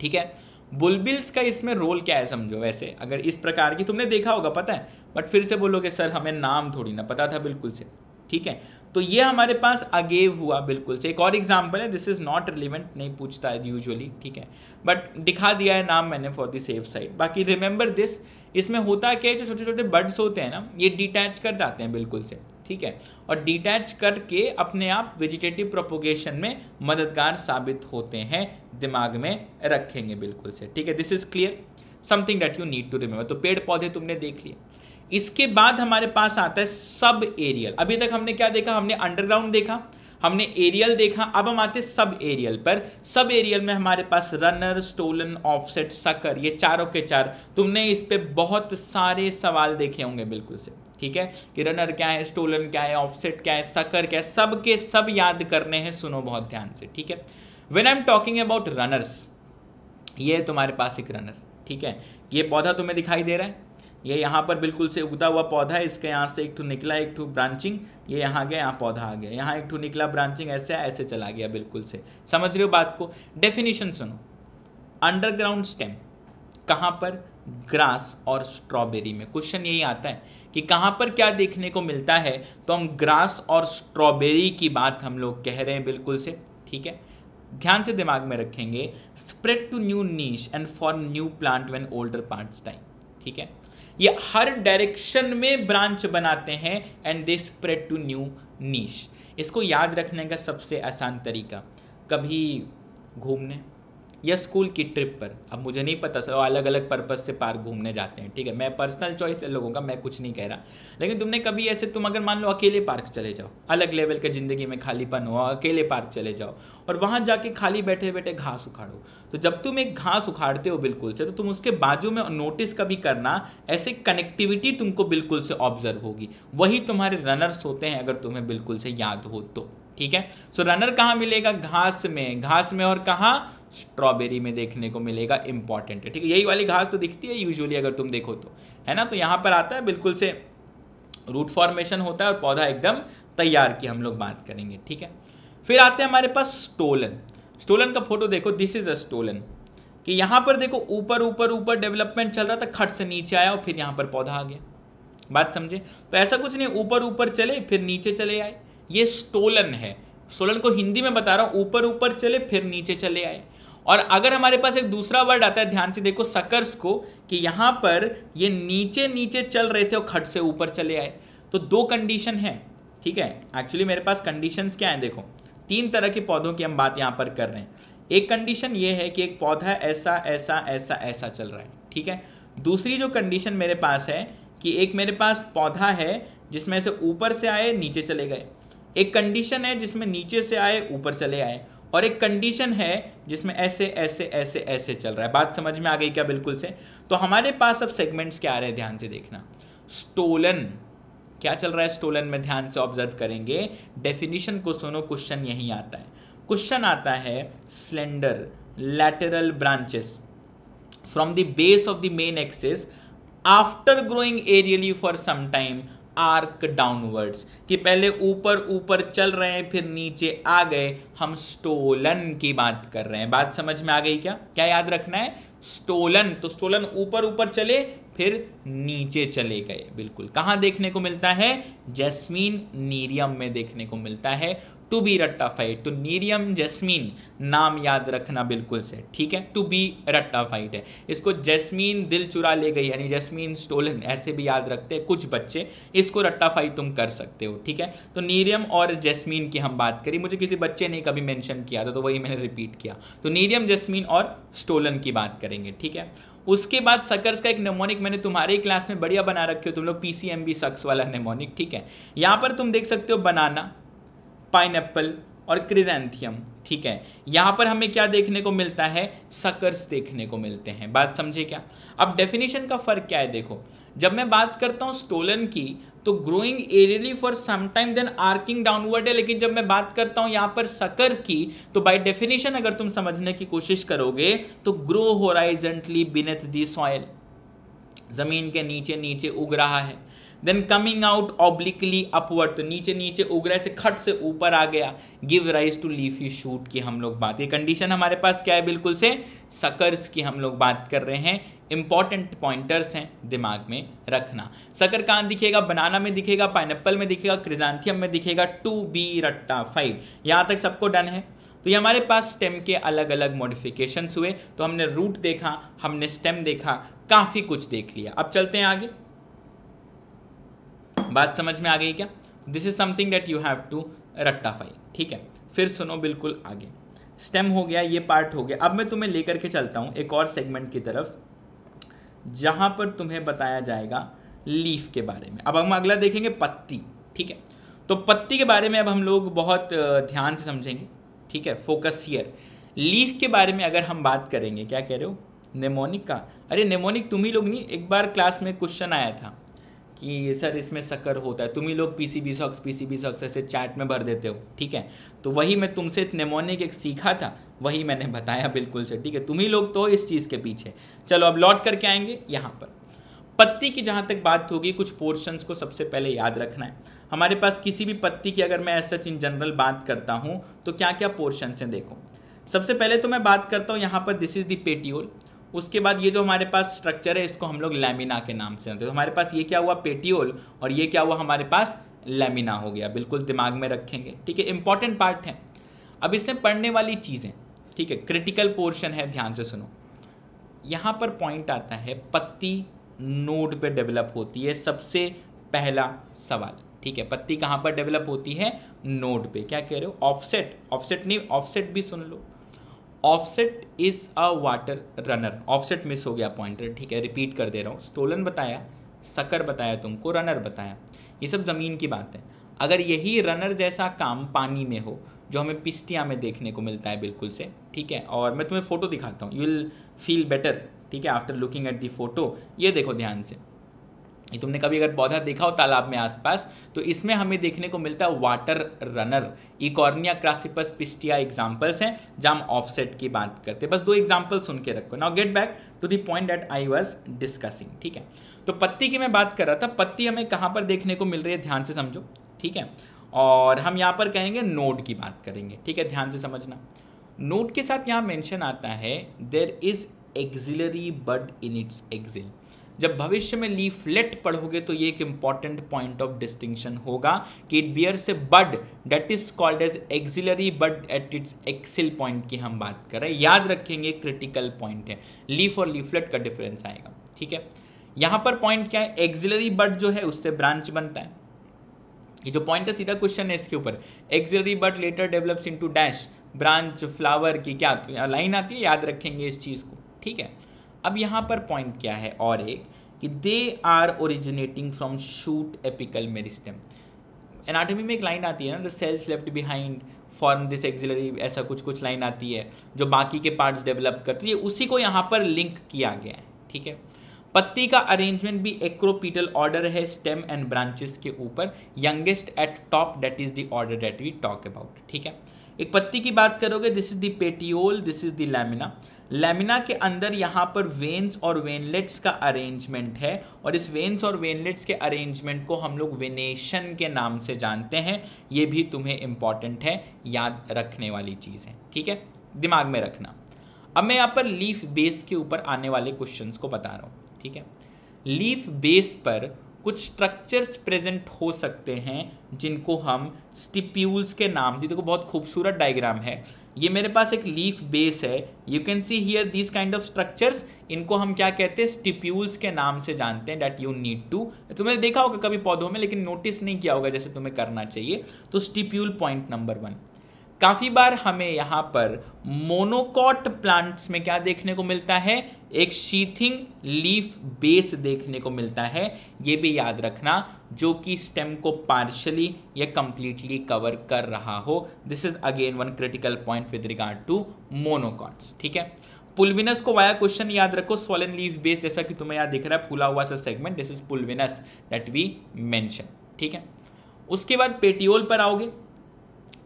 ठीक है बुलबिल्स का इसमें रोल क्या है समझो वैसे अगर इस प्रकार की तुमने देखा होगा पता है बट फिर से बोलोगे सर हमें नाम थोड़ी ना पता था बिल्कुल से ठीक है तो ये हमारे पास अगेव हुआ बिल्कुल से एक और एग्जाम्पल है दिस इज़ नॉट रिलीवेंट नहीं पूछता है यूजुअली ठीक है बट दिखा दिया है नाम मैंने फॉर दी सेफ साइड बाकी रिमेंबर दिस इसमें होता क्या है जो छोटे छोटे बर्ड्स होते हैं ना ये डिटैच कर जाते हैं बिल्कुल से ठीक है और डिटैच करके अपने आप वेजिटेटिव प्रोपोगेशन में मददगार साबित होते हैं दिमाग में रखेंगे बिल्कुल से ठीक है this is clear something that you need to remember तो पेड़ पौधे तुमने देख लिए इसके बाद हमारे पास आता है सब एरियल अभी तक हमने क्या देखा हमने अंडरग्राउंड देखा हमने एरियल देखा अब हम आते सब एरियल पर सब एरियल में हमारे पास रनर स्टोलन ऑफसेट सकर ये चारों के चार तुमने इस पर बहुत सारे सवाल देखे होंगे बिल्कुल से ठीक है कि रनर क्या है स्टोलन क्या है ऑफसेट क्या है सकर क्या है सब के सब याद करने हैं सुनो बहुत ध्यान से ठीक है when I am talking about runners ये तुम्हारे पास एक रनर ठीक है ये पौधा तुम्हें दिखाई दे रहा है ये यहाँ पर बिल्कुल से उगता हुआ पौधा है इसके यहाँ से एक ठू निकला एक ठू ब्रांचिंग ये यहाँ गया यहाँ पौधा आ गया यहाँ एक ठू निकला ब्रांचिंग ऐसे ऐसे चला गया बिल्कुल से समझ रहे हो बात को डेफिनेशन सुनो अंडरग्राउंड स्टेम कहाँ पर ग्रास और स्ट्रॉबेरी में क्वेश्चन यही आता है कि कहाँ पर क्या देखने को मिलता है तो हम ग्रास और स्ट्रॉबेरी की बात हम लोग कह रहे हैं बिल्कुल से ठीक है ध्यान से दिमाग में रखेंगे spread to new niche and for new plant when older parts time ठीक है ये हर डायरेक्शन में ब्रांच बनाते हैं and they spread to new niche इसको याद रखने का सबसे आसान तरीका कभी घूमने या स्कूल की ट्रिप पर अब मुझे नहीं पता सर अलग अलग पर्पज़ से पार्क घूमने जाते हैं ठीक है मैं पर्सनल चॉइस है लोगों का मैं कुछ नहीं कह रहा लेकिन तुमने कभी ऐसे तुम अगर मान लो अकेले पार्क चले जाओ अलग लेवल के ज़िंदगी में खालीपन हो अकेले पार्क चले जाओ और वहाँ जाके खाली बैठे बैठे घास उखाड़ो तो जब तुम एक घास उखाड़ते हो बिल्कुल से तो तुम उसके बाजू में नोटिस कभी करना ऐसे कनेक्टिविटी तुमको बिल्कुल से ऑब्जर्व होगी वही तुम्हारे रनर्स होते हैं अगर तुम्हें बिल्कुल से याद हो तो ठीक है सो रनर कहाँ मिलेगा घास में घास में और कहाँ स्ट्रॉबेरी में देखने को मिलेगा इंपॉर्टेंट है ठीक है यही वाली घास तो दिखती है यूजुअली अगर तुम देखो तो है ना तो यहाँ पर आता है बिल्कुल से रूट फॉर्मेशन होता है और पौधा एकदम तैयार की हम लोग बात करेंगे ठीक है फिर आते हैं हमारे पास स्टोलन स्टोलन का फोटो देखो दिस इज अ स्टोलन कि यहाँ पर देखो ऊपर ऊपर ऊपर डेवलपमेंट चल रहा था खट से नीचे आया और फिर यहाँ पर पौधा आ गया बात समझे तो ऐसा कुछ नहीं ऊपर ऊपर चले फिर नीचे चले आए ये स्टोलन है स्टोलन को हिंदी में बता रहा हूँ ऊपर ऊपर चले फिर नीचे चले आए और अगर हमारे पास एक दूसरा वर्ड आता है ध्यान से देखो सकर्स को कि यहाँ पर ये नीचे नीचे चल रहे थे और खट से ऊपर चले आए तो दो कंडीशन है ठीक है एक्चुअली मेरे पास कंडीशंस क्या है देखो तीन तरह के पौधों की हम बात यहाँ पर कर रहे हैं एक कंडीशन ये है कि एक पौधा ऐसा ऐसा ऐसा ऐसा चल रहा है ठीक है दूसरी जो कंडीशन मेरे पास है कि एक मेरे पास पौधा है जिसमें से ऊपर से आए नीचे चले गए एक कंडीशन है जिसमें नीचे से आए ऊपर चले आए और एक कंडीशन है जिसमें ऐसे ऐसे ऐसे ऐसे चल रहा है बात समझ में आ गई क्या बिल्कुल से तो हमारे पास अब सेगमेंट्स क्या आ रहे हैं ध्यान से देखना स्टोलन क्या चल रहा है स्टोलन में ध्यान से ऑब्जर्व करेंगे डेफिनेशन को सुनो क्वेश्चन यहीं आता है क्वेश्चन आता है slender lateral branches from the base of the main axis after growing aerially for some time arch downwards कि पहले ऊपर ऊपर चल रहे हैं फिर नीचे आ गए हम स्टोलन की बात कर रहे हैं बात समझ में आ गई क्या क्या याद रखना है स्टोलन तो स्टोलन ऊपर ऊपर चले फिर नीचे चले गए बिल्कुल कहाँ देखने को मिलता है जैस्मीन नीरियम में देखने को मिलता है टू बी रट्टाफाइट तो नीरियम जैस्मीन नाम याद रखना बिल्कुल से ठीक है टू बी रट्टाफाइड है इसको जैस्मीन दिल चुरा ले गई यानी जैस्मीन स्टोलन ऐसे भी याद रखते हैं कुछ बच्चे इसको रट्टाफाई तुम कर सकते हो ठीक है तो नीरियम और जैस्मीन की हम बात करी मुझे किसी बच्चे ने कभी मैंशन किया था तो वही मैंने रिपीट किया तो नीरियम जैस्मीन और स्टोलन की बात करेंगे ठीक है उसके बाद सकर्स का एक नेमोनिक मैंने तुम्हारे ही क्लास में बढ़िया बना रखे हो तुम लोग पीसीएमबी सक्स वाला नेमोनिक ठीक है यहाँ पर तुम देख सकते हो बनाना पाइनएप्पल और क्रिजेंथियम ठीक है यहाँ पर हमें क्या देखने को मिलता है सकर्स देखने को मिलते हैं बात समझे क्या अब डेफिनेशन का फ़र्क क्या है देखो जब मैं बात करता हूँ स्टोलन की तो growing aerially for some time then arching downward है लेकिन जब मैं बात करता हूँ यहाँ पर सकर की तो बाय डेफिनेशन अगर तुम समझने की कोशिश करोगे तो grow horizontally beneath the soil ज़मीन के नीचे नीचे उग रहा है then coming out obliquely upward तो नीचे नीचे उग रहा से खट से ऊपर आ गया give rise to leafy shoot की हम लोग बात ये कंडीशन हमारे पास क्या है बिल्कुल से सकर्स की हम लोग बात कर रहे हैं इंपॉर्टेंट पॉइंटर्स हैं दिमाग में रखना सकर कहाँ दिखेगा बनाना में दिखेगा पाइनएप्पल में दिखेगा क्रिजांथियम में दिखेगा टू बी रट्टा फाइव यहाँ तक सबको डन है तो ये हमारे पास स्टेम के अलग अलग मॉडिफिकेशंस हुए तो हमने रूट देखा हमने स्टेम देखा काफ़ी कुछ देख लिया अब चलते हैं आगे बात समझ में आ गई क्या this is something that you have to rectify ठीक है फिर सुनो बिल्कुल आगे स्टेम हो गया ये पार्ट हो गया अब मैं तुम्हें लेकर के चलता हूँ एक और सेगमेंट की तरफ जहाँ पर तुम्हें बताया जाएगा लीफ के बारे में अब हम अगला देखेंगे पत्ती ठीक है तो पत्ती के बारे में अब हम लोग बहुत ध्यान से समझेंगे ठीक है फोकस हियर लीफ के बारे में अगर हम बात करेंगे क्या कह रहे हो नेमोनिक का अरे नेमोनिक तुम ही लोग नहीं एक बार क्लास में क्वेश्चन आया था कि सर इसमें सकर होता है तुम ही लोग P C B sucks P C B sucks ऐसे चैट में भर देते हो ठीक है तो वही मैं तुमसे नेमोनिक एक सीखा था वही मैंने बताया बिल्कुल से ठीक है तुम ही लोग तो इस चीज़ के पीछे चलो अब लौट करके आएंगे यहाँ पर पत्ती की जहाँ तक बात होगी कुछ पोर्शंस को सबसे पहले याद रखना है हमारे पास किसी भी पत्ती की अगर मैं सच इन जनरल बात करता हूँ तो क्या क्या पोर्शंस हैं देखो सबसे पहले तो मैं बात करता हूँ यहाँ पर दिस इज़ दी पेटियोल उसके बाद ये जो हमारे पास स्ट्रक्चर है इसको हम लोग लेमिना के नाम से जानते हैं तो हमारे पास ये क्या हुआ पेटियोल और ये क्या हुआ हमारे पास लेमिना हो गया बिल्कुल दिमाग में रखेंगे ठीक है इंपॉर्टेंट पार्ट है अब इसमें पढ़ने वाली चीज़ें ठीक है क्रिटिकल पोर्शन है ध्यान से सुनो यहाँ पर पॉइंट आता है पत्ती नोड पे डेवलप होती है सबसे पहला सवाल ठीक है पत्ती कहाँ पर डेवलप होती है नोड पे क्या कह रहे हो ऑफसेट ऑफसेट नहीं ऑफसेट भी सुन लो offset is a water runner offset miss हो गया पॉइंटर ठीक है रिपीट कर दे रहा हूँ स्टोलन बताया सकर बताया तुमको रनर बताया ये सब ज़मीन की बात है अगर यही रनर जैसा काम पानी में हो जो हमें पिस्टिया में देखने को मिलता है बिल्कुल से ठीक है और मैं तुम्हें फ़ोटो दिखाता हूँ यू विल फील बेटर ठीक है after looking at the photo ये देखो ध्यान से तुमने कभी अगर पौधा देखा हो तालाब में आसपास तो इसमें हमें देखने को मिलता है water runner Eichhornia crassipes Pistia examples हैं जहाँ हम ऑफसेट की बात करते हैं बस दो एग्जाम्पल सुन के रखो now get back to the point that I was discussing ठीक है तो पत्ती की मैं बात कर रहा था पत्ती हमें कहाँ पर देखने को मिल रही है ध्यान से समझो ठीक है और हम यहाँ पर कहेंगे नोड की बात करेंगे ठीक है ध्यान से समझना नोड के साथ यहाँ मेंशन आता है there is axillary bud in its axil जब भविष्य में लीफलेट पढ़ोगे तो ये एक इंपॉर्टेंट पॉइंट ऑफ डिस्टिंक्शन होगा कि it bears a bud that is called as axillary bud at its axil point की हम बात कर रहे हैं याद रखेंगे क्रिटिकल पॉइंट है लीफ और लीफलेट का डिफरेंस आएगा ठीक है यहां पर पॉइंट क्या है एक्सिलरी बड जो है उससे ब्रांच बनता है ये जो पॉइंट है सीधा क्वेश्चन है इसके ऊपर axillary bud later develops into dash branch flower की क्या लाइन आती है याद रखेंगे इस चीज़ को ठीक है अब यहाँ पर पॉइंट क्या है और एक कि they are originating from shoot apical meristem anatomy में एक लाइन आती है ना the cells left behind form this axillary ऐसा कुछ कुछ लाइन आती है जो बाकी के पार्ट्स डेवलप करती है उसी को यहाँ पर लिंक किया गया है ठीक है पत्ती का अरेंजमेंट भी एक्रोपीटल ऑर्डर है स्टेम एंड ब्रांचेस के ऊपर youngest at top that is the order that we talk about ठीक है एक पत्ती की बात करोगे this is the petiole this is the lamina lamina के अंदर यहाँ पर वेन्स और वेनलेट्स का अरेंजमेंट है और इस वेन्स और वेनलेट्स के अरेंजमेंट को हम लोग वेनेशन के नाम से जानते हैं ये भी तुम्हें इम्पॉर्टेंट है याद रखने वाली चीज़ है ठीक है दिमाग में रखना अब मैं यहाँ पर लीफ बेस के ऊपर आने वाले क्वेश्चंस को बता रहा हूँ ठीक है लीफ बेस पर कुछ स्ट्रक्चर्स प्रेजेंट हो सकते हैं जिनको हम स्टिप्यूल्स के नाम से देखो बहुत खूबसूरत डायग्राम है ये मेरे पास एक लीफ बेस है you can see here this kind of structures इनको हम क्या कहते हैं स्टिप्यूल्स के नाम से जानते हैं डैट यू नीड टू तुमने देखा होगा कभी पौधों में लेकिन नोटिस नहीं किया होगा जैसे तुम्हें करना चाहिए तो स्टिप्यूल पॉइंट नंबर वन काफ़ी बार हमें यहाँ पर मोनोकॉट प्लांट्स में क्या देखने को मिलता है एक शीथिंग लीफ बेस देखने को मिलता है ये भी याद रखना जो कि स्टेम को पार्शली या कंप्लीटली कवर कर रहा हो this is again one critical point with regard to monocots ठीक है पुलविनस को वाया क्वेश्चन याद रखो सोलन लीफ बेस जैसा कि तुम्हें याद दिख रहा है फूला हुआ सा segment this is pulvinus that we mention ठीक है उसके बाद पेटियोल पर आओगे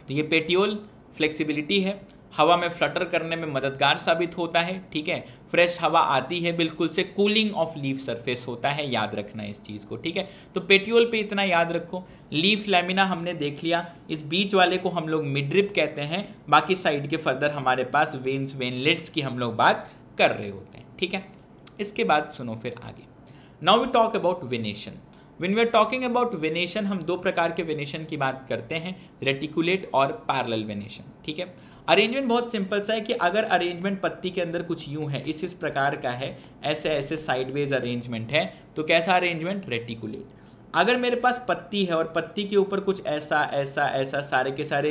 तो ये पेटियोल फ्लेक्सिबिलिटी है हवा में फ्लटर करने में मददगार साबित होता है ठीक है फ्रेश हवा आती है बिल्कुल से कूलिंग ऑफ लीफ सरफेस होता है याद रखना इस चीज़ को ठीक है तो पेटियोल पे इतना याद रखो लीफ लेमिना हमने देख लिया इस बीच वाले को हम लोग मिड्रिप कहते हैं बाकी साइड के फर्दर हमारे पास वेन्स वेनलेट्स की हम लोग बात कर रहे होते हैं ठीक है इसके बाद सुनो फिर आगे now we talk about venation when we talking about venation हम दो प्रकार के वेनेशन की बात करते हैं रेटिकुलेट और पैरल वेनेशन ठीक है अरेंजमेंट बहुत सिंपल सा है कि अगर अरेंजमेंट पत्ती के अंदर कुछ यूं है इस इस प्रकार का है ऐसे ऐसे साइडवेज अरेंजमेंट है तो कैसा अरेंजमेंट रेटिकुलेट अगर मेरे पास पत्ती है और पत्ती के ऊपर कुछ ऐसा ऐसा ऐसा सारे के सारे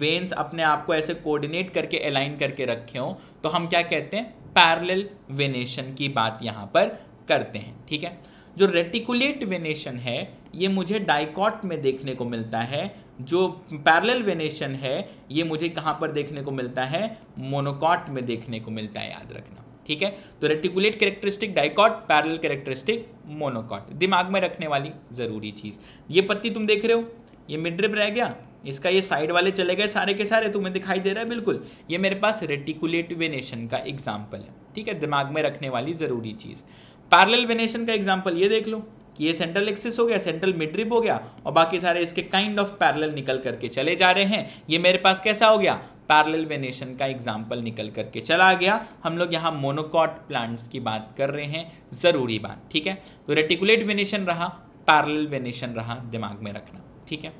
वेन्स अपने आप को ऐसे कोऑर्डिनेट करके अलाइन करके रखे हों तो हम क्या कहते हैं पैरेलल वेनेशन की बात यहाँ पर करते हैं ठीक है जो रेटिकुलेट वेनेशन है ये मुझे डाइकॉट में देखने को मिलता है जो पैरेलल वेनेशन है ये मुझे कहाँ पर देखने को मिलता है मोनोकॉट में देखने को मिलता है याद रखना ठीक है तो reticulate characteristic dicot parallel characteristic monocot दिमाग में रखने वाली ज़रूरी चीज़ ये पत्ती तुम देख रहे हो ये मिड्रिप रह गया इसका ये साइड वाले चले गए सारे के सारे तुम्हें दिखाई दे रहा है बिल्कुल ये मेरे पास रेटिकुलेट वेनेशन का एग्जाम्पल है ठीक है दिमाग में रखने वाली ज़रूरी चीज़ पैरेलल वेनेशन का एग्जाम्पल ये देख लो कि ये सेंट्रल एक्सिस हो गया सेंट्रल मिड्रिप हो गया और बाकी सारे इसके काइंड ऑफ पैरेलल निकल करके चले जा रहे हैं ये मेरे पास कैसा हो गया पैरेलल वेनेशन का एग्जाम्पल निकल करके चला गया हम लोग यहाँ मोनोकॉट प्लांट्स की बात कर रहे हैं ज़रूरी बात ठीक है तो रेटिकुलेट वेनेशन रहा पैरेलल वेनेशन रहा दिमाग में रखना ठीक है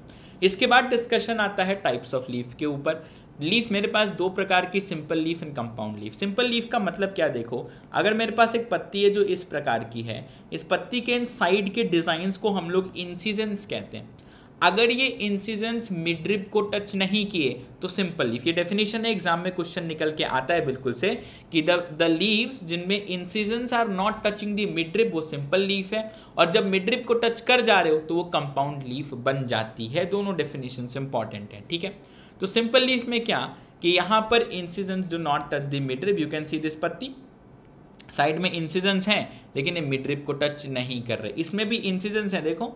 इसके बाद डिस्कशन आता है टाइप्स ऑफ लीफ के ऊपर लीफ मेरे पास दो प्रकार की simple leaf and compound leaf simple leaf का मतलब क्या देखो अगर मेरे पास एक पत्ती है जो इस प्रकार की है इस पत्ती के इन साइड के डिज़ाइंस को हम लोग इंसीजेंस कहते हैं अगर ये इंसीजेंस मिड्रिप को टच नहीं किए तो सिंपल लीफ ये डेफिनेशन है एग्जाम में क्वेश्चन निकल के आता है बिल्कुल से कि द द लीव्स जिनमें incisions are not touching the midrib वो सिंपल लीफ है और जब मिड्रिप को टच कर जा रहे हो तो वो कंपाउंड लीफ बन जाती है दोनों डेफिनेशन इंपॉर्टेंट है ठीक है तो लीफ में क्या कि यहाँ पर incision do not touch the midrib you can see this पत्ती साइड में इंसिजन हैं लेकिन ये मिडरिप को टच नहीं कर रहे इसमें भी इंसिजन हैं देखो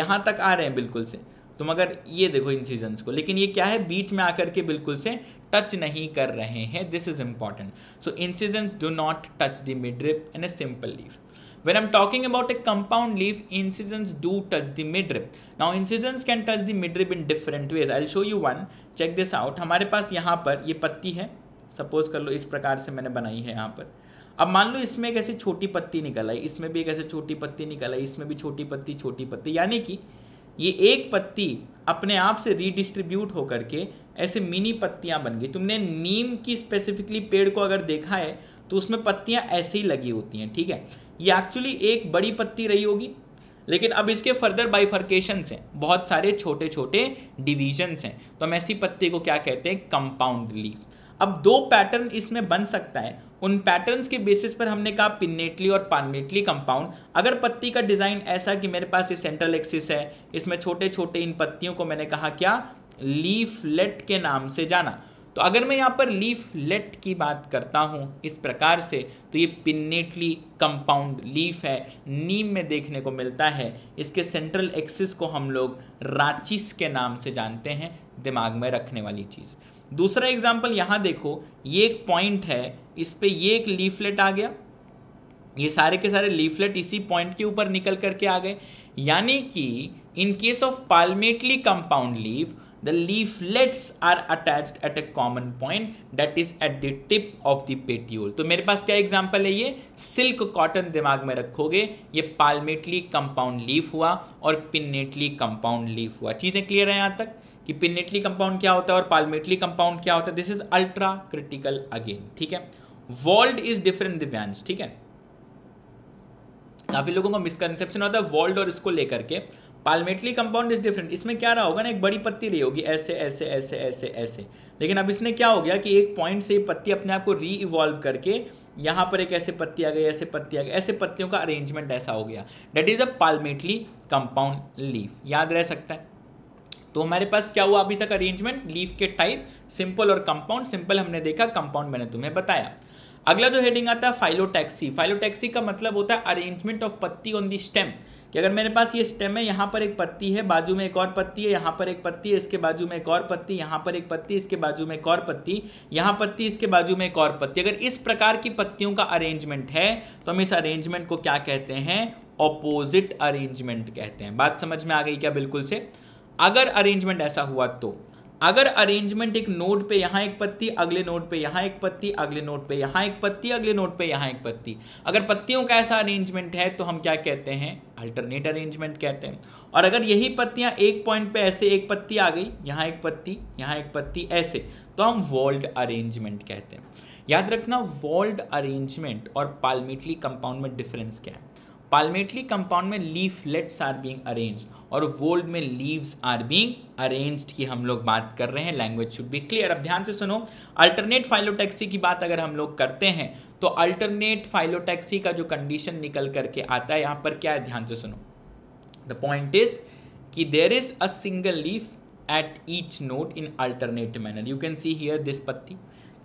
यहां तक आ रहे हैं बिल्कुल से तो मगर ये देखो इंसिजन को लेकिन ये क्या है बीच में आकर के बिल्कुल से टच नहीं कर रहे हैं this is important so incision do not touch the midrib and a simple leaf when i'm talking about a compound leaf incisions do touch the midrib now incisions can touch the midrib in different ways i'll show you one check this out हमारे पास यहाँ पर ये पत्ती है सपोज कर लो इस प्रकार से मैंने बनाई है यहाँ पर अब मान लो इसमें एक ऐसी छोटी पत्ती निकल आई इसमें भी एक ऐसी छोटी पत्ती निकल आई इसमें भी छोटी पत्ती छोटी पत्ती यानी कि ये एक पत्ती अपने आप से रीडिस्ट्रीब्यूट होकर के ऐसे मिनी पत्तियाँ बन गई तुमने नीम की स्पेसिफिकली पेड़ को अगर देखा है तो उसमें पत्तियाँ ऐसे ही लगी होती हैं ठीक है ये एक्चुअली एक बड़ी पत्ती रही होगी लेकिन अब इसके फर्दर बाइफर्केशन हैं बहुत सारे छोटे छोटे डिवीजन हैं तो हम ऐसी पत्ती को क्या कहते हैं कंपाउंड लीफ अब दो पैटर्न इसमें बन सकता है उन पैटर्न्स के बेसिस पर हमने कहा पिन्नेटली और पानमेटली कंपाउंड अगर पत्ती का डिज़ाइन ऐसा कि मेरे पास ये सेंट्रल एक्सिस है इसमें छोटे छोटे इन पत्तियों को मैंने कहा क्या लीफलेट के नाम से जाना तो अगर मैं यहाँ पर लीफ लेट की बात करता हूँ इस प्रकार से तो ये पिन्नेटली कंपाउंड लीफ है नीम में देखने को मिलता है इसके सेंट्रल एक्सिस को हम लोग राचिस के नाम से जानते हैं दिमाग में रखने वाली चीज़ दूसरा एग्जाम्पल यहाँ देखो ये एक पॉइंट है इस पर ये एक लीफलेट आ गया ये सारे के सारे लीफलेट इसी पॉइंट के ऊपर निकल करके आ गए यानी कि in case of palmately compound leaf the leaflets are attached at a common point that is at the tip of the petiole तो मेरे पास क्या एग्जाम्पल है ये सिल्क कॉटन दिमाग में रखोगे ये पालमेटली कंपाउंड लीफ हुआ और पिनेटली कंपाउंड लीफ हुआ चीज़ें क्लियर है यहाँ तक कि पिनेटली कंपाउंड क्या होता है और पालमेटली कंपाउंड क्या होता है this is ultra critical again ठीक है वॉल्ड इज डिफरेंट दिव्यांश ठीक है काफ़ी लोगों को मिसकनसेप्शन होता है वॉल्ड और इसको लेकर के पालमेटली कंपाउंड इज डिफरेंट इसमें क्या रहा होगा ना एक बड़ी पत्ती रही होगी ऐसे ऐसे ऐसे ऐसे ऐसे लेकिन अब इसने क्या हो गया कि एक पॉइंट से पत्ती अपने आप को री इवॉल्व करके यहाँ पर एक ऐसे पत्ती आ गई ऐसे पत्ती आ गई ऐसे पत्तियों का अरेंजमेंट ऐसा हो गया that is a palmately compound leaf याद रह सकता है तो हमारे पास क्या हुआ अभी तक अरेंजमेंट लीफ के टाइप सिंपल और कंपाउंड सिंपल हमने देखा कंपाउंड मैंने तुम्हें बताया अगला जो हेडिंग आता है फाइलोटैक्सी फाइलोटैक्सी का मतलब होता है अरेंजमेंट ऑफ पत्ती ऑन दी स्टेम कि अगर मेरे पास ये स्टेम है यहाँ पर एक पत्ती है बाजू में एक और पत्ती है यहाँ पर एक पत्ती है इसके बाजू में एक और पत्ती यहाँ पर एक पत्ती इसके बाजू में एक और पत्ती यहाँ पत्ती इसके बाजू में एक और पत्ती अगर इस प्रकार की पत्तियों का अरेंजमेंट है तो हम इस अरेंजमेंट को क्या कहते हैं ऑपोजिट अरेंजमेंट कहते हैं बात समझ में आ गई क्या बिल्कुल से अगर अरेंजमेंट ऐसा हुआ तो अगर अरेंजमेंट एक नोड पे यहाँ एक पत्ती अगले नोड पे यहाँ एक पत्ती अगले नोड पे यहाँ एक पत्ती अगले नोड पे यहाँ एक पत्ती अगर पत्तियों का ऐसा अरेंजमेंट है तो हम क्या कहते हैं अल्टरनेट अरेंजमेंट कहते हैं और अगर यही पत्तियाँ एक पॉइंट पे ऐसे एक पत्ती आ गई यहाँ एक पत्ती यहाँ एक पत्ती ऐसे तो हम वॉल्ड अरेंजमेंट कहते हैं याद रखना वॉल्ड अरेंजमेंट और पालमेटली कंपाउंड में डिफरेंस क्या है पालमेटली कंपाउंड में leaflets are being arrange और वोल्ड में लीव्स आर बीइंग अरेंज्ड की हम लोग बात कर रहे हैं लैंग्वेज शुड बी क्लियर अब ध्यान से सुनो अल्टरनेट फाइलोटैक्सी की बात अगर हम लोग करते हैं तो अल्टरनेट फाइलोटैक्सी का जो कंडीशन निकल करके आता है यहां पर क्या है ध्यान से सुनो द पॉइंट इज कि there is a single leaf at each node in alternate manner you can see here this पत्ती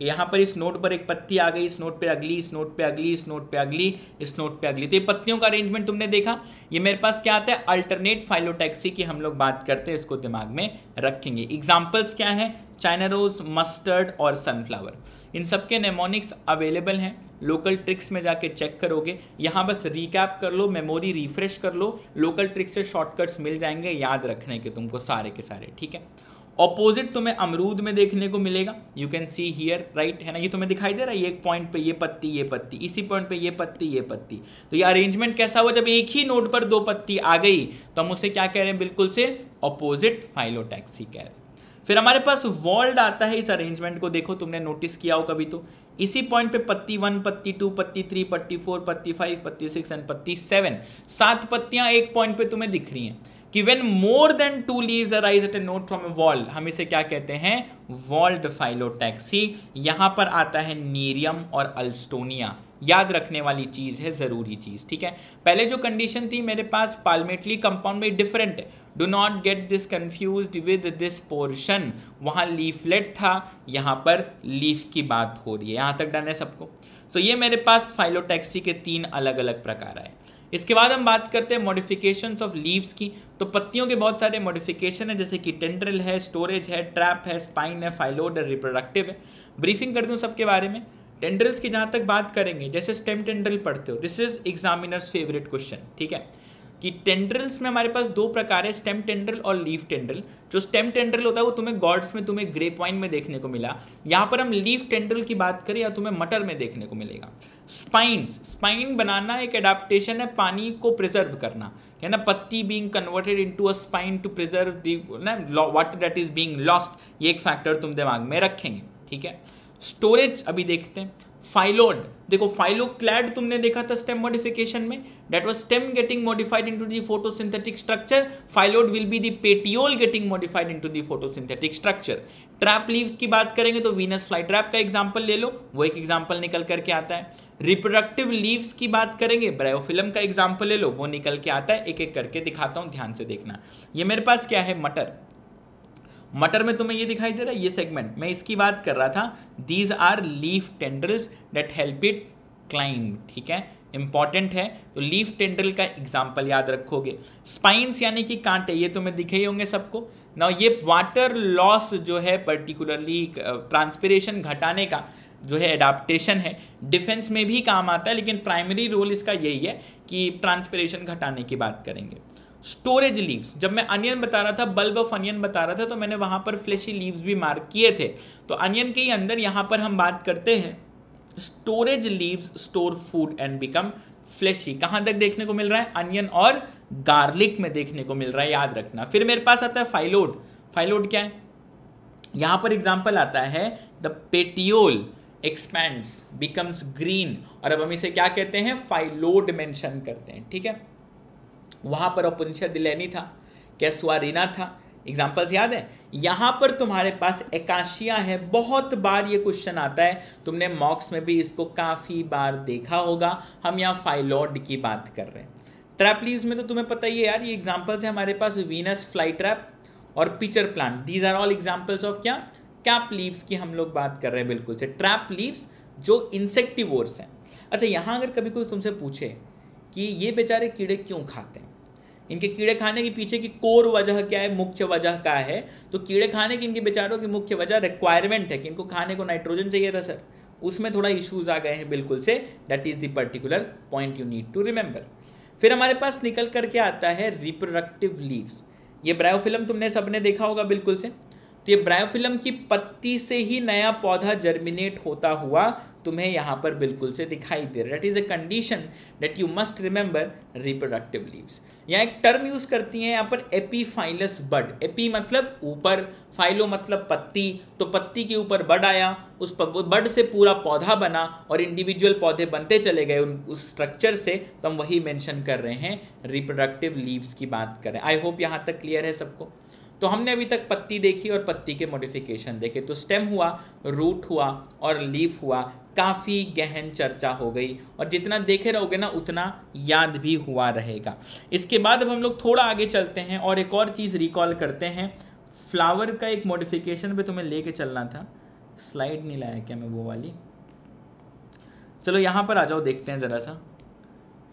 यहाँ पर इस नोट पर एक पत्ती आ गई इस नोट पे अगली इस नोट पे अगली इस नोट पे अगली इस नोट पे अगली तो ये पत्तियों का अरेंजमेंट तुमने देखा ये मेरे पास क्या आता है अल्टरनेट फाइलोटैक्सी की हम लोग बात करते हैं इसको दिमाग में रखेंगे एग्जाम्पल्स क्या है चाइना रोज मस्टर्ड और सनफ्लावर इन सब के नेमोनिक्स अवेलेबल हैं लोकल ट्रिक्स में जाके चेक करोगे यहाँ बस रिकैप कर लो मेमोरी रिफ्रेश कर लो लोकल ट्रिक्स से शॉर्टकट्स मिल जाएंगे याद रखने के तुमको सारे के सारे ठीक है ऑपोजिट तुम्हें अमरूद में देखने को मिलेगा you can see here right है ना ये तुम्हें दिखाई दे रहा है एक पॉइंट पे ये पत्ती ये पत्ती इसी पॉइंट पे ये पत्ती ये पत्ती तो ये अरेंजमेंट कैसा हुआ जब एक ही नोट पर दो पत्ती आ गई तो हम उसे क्या कह रहे हैं बिल्कुल से ऑपोजिट फाइलोटैक्सी कह रहे फिर हमारे पास वॉल्ड आता है इस अरेंजमेंट को देखो तुमने नोटिस किया हो कभी तो इसी पॉइंट पे पत्ती वन पत्ती टू पत्ती थ्री पत्ती फोर पत्ती फाइव पत्ती सिक्स एंड पत्ती सेवन सात पत्तियां एक पॉइंट पे तुम्हें दिख रही हैं कि when more than two leave arise at a node from a whorl हम इसे क्या कहते हैं वॉल्ड फाइलोटैक्सी यहां पर आता है नीरियम और अल्स्टोनिया याद रखने वाली चीज़ है ज़रूरी चीज़ ठीक है पहले जो कंडीशन थी मेरे पास पालमेटली कंपाउंड में डिफरेंट है do not get this confuse with this portion वहां लीफलेट था यहां पर लीफ की बात हो रही है यहां तक डन है सबको सो so, ये मेरे पास फाइलोटैक्सी के तीन अलग अलग प्रकार है इसके बाद हम बात करते हैं मॉडिफिकेशन ऑफ लीव्स की तो पत्तियों के बहुत सारे मॉडिफिकेशन है जैसे कि टेंड्रल है स्टोरेज है ट्रैप है स्पाइन है फाइलोड है रिप्रोडक्टिव है ब्रीफिंग कर दूँ सबके बारे में टेंड्रल्स की जहाँ तक बात करेंगे जैसे स्टेम टेंड्रल पढ़ते हो this is examiners favourite question ठीक है कि टेंड्रल्स में हमारे पास दो प्रकार है स्टेम टेंड्रल और लीफ टेंड्रल जो स्टेम टेंड्रल होता है वो तुम्हें गॉड्स में तुम्हें ग्रेप वाइन में देखने को मिला यहाँ पर हम लीफ टेंड्रल की बात करें या तुम्हें मटर में देखने को मिलेगा स्पाइन्स स्पाइन बनाना एक एडाप्टेशन है पानी को प्रिजर्व करना है ना पत्ती being converted into a spine to preserve the ना water that is being lost ये एक फैक्टर तुम दिमाग में रखेंगे ठीक है स्टोरेज अभी देखते हैं फाइलोड देखो फाइलो क्लैड तुमने देखा था स्टेम मॉडिफिकेशन में that was stem getting modified into the photosynthetic structure phyllode will be the petiole getting modified into the photosynthetic structure trap leaves की बात करेंगे तो वीनस फ्लाई ट्रैप का एग्जाम्पल ले लो वो एक एग्जाम्पल निकल करके आता है रिप्रोडक्टिव लीव्स की बात करेंगे ब्रायोफिल्म का एग्जाम्पल ले लो वो निकल के आता है एक एक करके दिखाता हूँ ध्यान से देखना ये मेरे पास क्या है मटर मटर में तुम्हें ये दिखाई दे रहा है ये सेगमेंट मैं इसकी बात कर रहा था these are leaf tendrils that help it climb ठीक है इंपॉर्टेंट है तो लीफ टेंडल का एग्जाम्पल याद रखोगे स्पाइंस यानी कि कांटे ये तुम्हें दिखे ही होंगे सबको ना ये वाटर लॉस जो है पर्टिकुलरली ट्रांसपीरेशन घटाने का जो है एडाप्टेशन है डिफेंस में भी काम आता है लेकिन प्राइमरी रोल इसका यही है कि ट्रांसपेरेशन घटाने की बात करेंगे स्टोरेज लीव्स जब मैं अनियन बता रहा था बल्ब ऑफ अनियन बता रहा था तो मैंने वहां पर फ्लेशी लीव्स भी मार्क किए थे तो अनियन के ही अंदर यहां पर हम बात करते हैं storage leaves store food and become fleshy कहां तक देखने को मिल रहा है अनियन और गार्लिक में देखने को मिल रहा है याद रखना फिर मेरे पास आता है फाइलोड फाइलोड क्या है यहां पर एग्जाम्पल आता है the petiole expand becomes green और अब हम इसे क्या कहते हैं फाइलोड मैंशन करते हैं ठीक है वहाँ पर उपनिषद लेनी था कैसुआरिना था एग्जाम्पल्स याद है यहाँ पर तुम्हारे पास एकाशिया है बहुत बार ये क्वेश्चन आता है तुमने मॉक्स में भी इसको काफ़ी बार देखा होगा हम यहाँ फाइलॉड की बात कर रहे हैं ट्रैपलीज में तो तुम्हें पता ही है यार ये एग्जाम्पल्स है हमारे पास वीनस फ्लाई ट्रैप और pitcher plant these are all examples of क्या कैप लीव्स की हम लोग बात कर रहे हैं बिल्कुल से ट्रैप लीव्स जो इंसेक्टिवर्स हैं अच्छा यहाँ अगर कभी कोई तुमसे पूछे कि ये बेचारे कीड़े क्यों खाते हैं इनके कीड़े खाने के पीछे की कोर वजह क्या है मुख्य वजह क्या है तो कीड़े खाने की इनके बेचारों की मुख्य वजह रिक्वायरमेंट है कि इनको खाने को नाइट्रोजन चाहिए था सर उसमें थोड़ा इश्यूज आ गए हैं बिल्कुल से that is the particular point you need to remember फिर हमारे पास निकल करके आता है रिप्रोडक्टिव लीव्स ये ब्रायोफिल्म तुमने सबने देखा होगा बिल्कुल से तो ये ब्रायोफिल्म की पत्ती से ही नया पौधा जर्मिनेट होता हुआ तुम्हें यहाँ पर बिल्कुल से दिखाई दे रहा है that is a condition that you must remember reproductive leaves यहाँ एक टर्म यूज करती हैं यहाँ पर एपी फाइलस बड एपी मतलब ऊपर फाइलो मतलब पत्ती तो पत्ती के ऊपर बड आया उस बड से पूरा पौधा बना और इंडिविजुअल पौधे बनते चले गए उन उस स्ट्रक्चर से तो हम वही मेंशन कर रहे हैं रिप्रोडक्टिव लीव्स की बात करें आई होप यहाँ तक क्लियर है सबको तो हमने अभी तक पत्ती देखी और पत्ती के मॉडिफिकेशन देखे तो स्टेम हुआ रूट हुआ और लीफ हुआ काफ़ी गहन चर्चा हो गई और जितना देखे रहोगे ना उतना याद भी हुआ रहेगा इसके बाद अब हम लोग थोड़ा आगे चलते हैं और एक और चीज़ रिकॉल करते हैं फ्लावर का एक मॉडिफिकेशन पे तुम्हें लेके चलना था स्लाइड नहीं लाया क्या मैं वो वाली चलो यहाँ पर आ जाओ देखते हैं ज़रा सा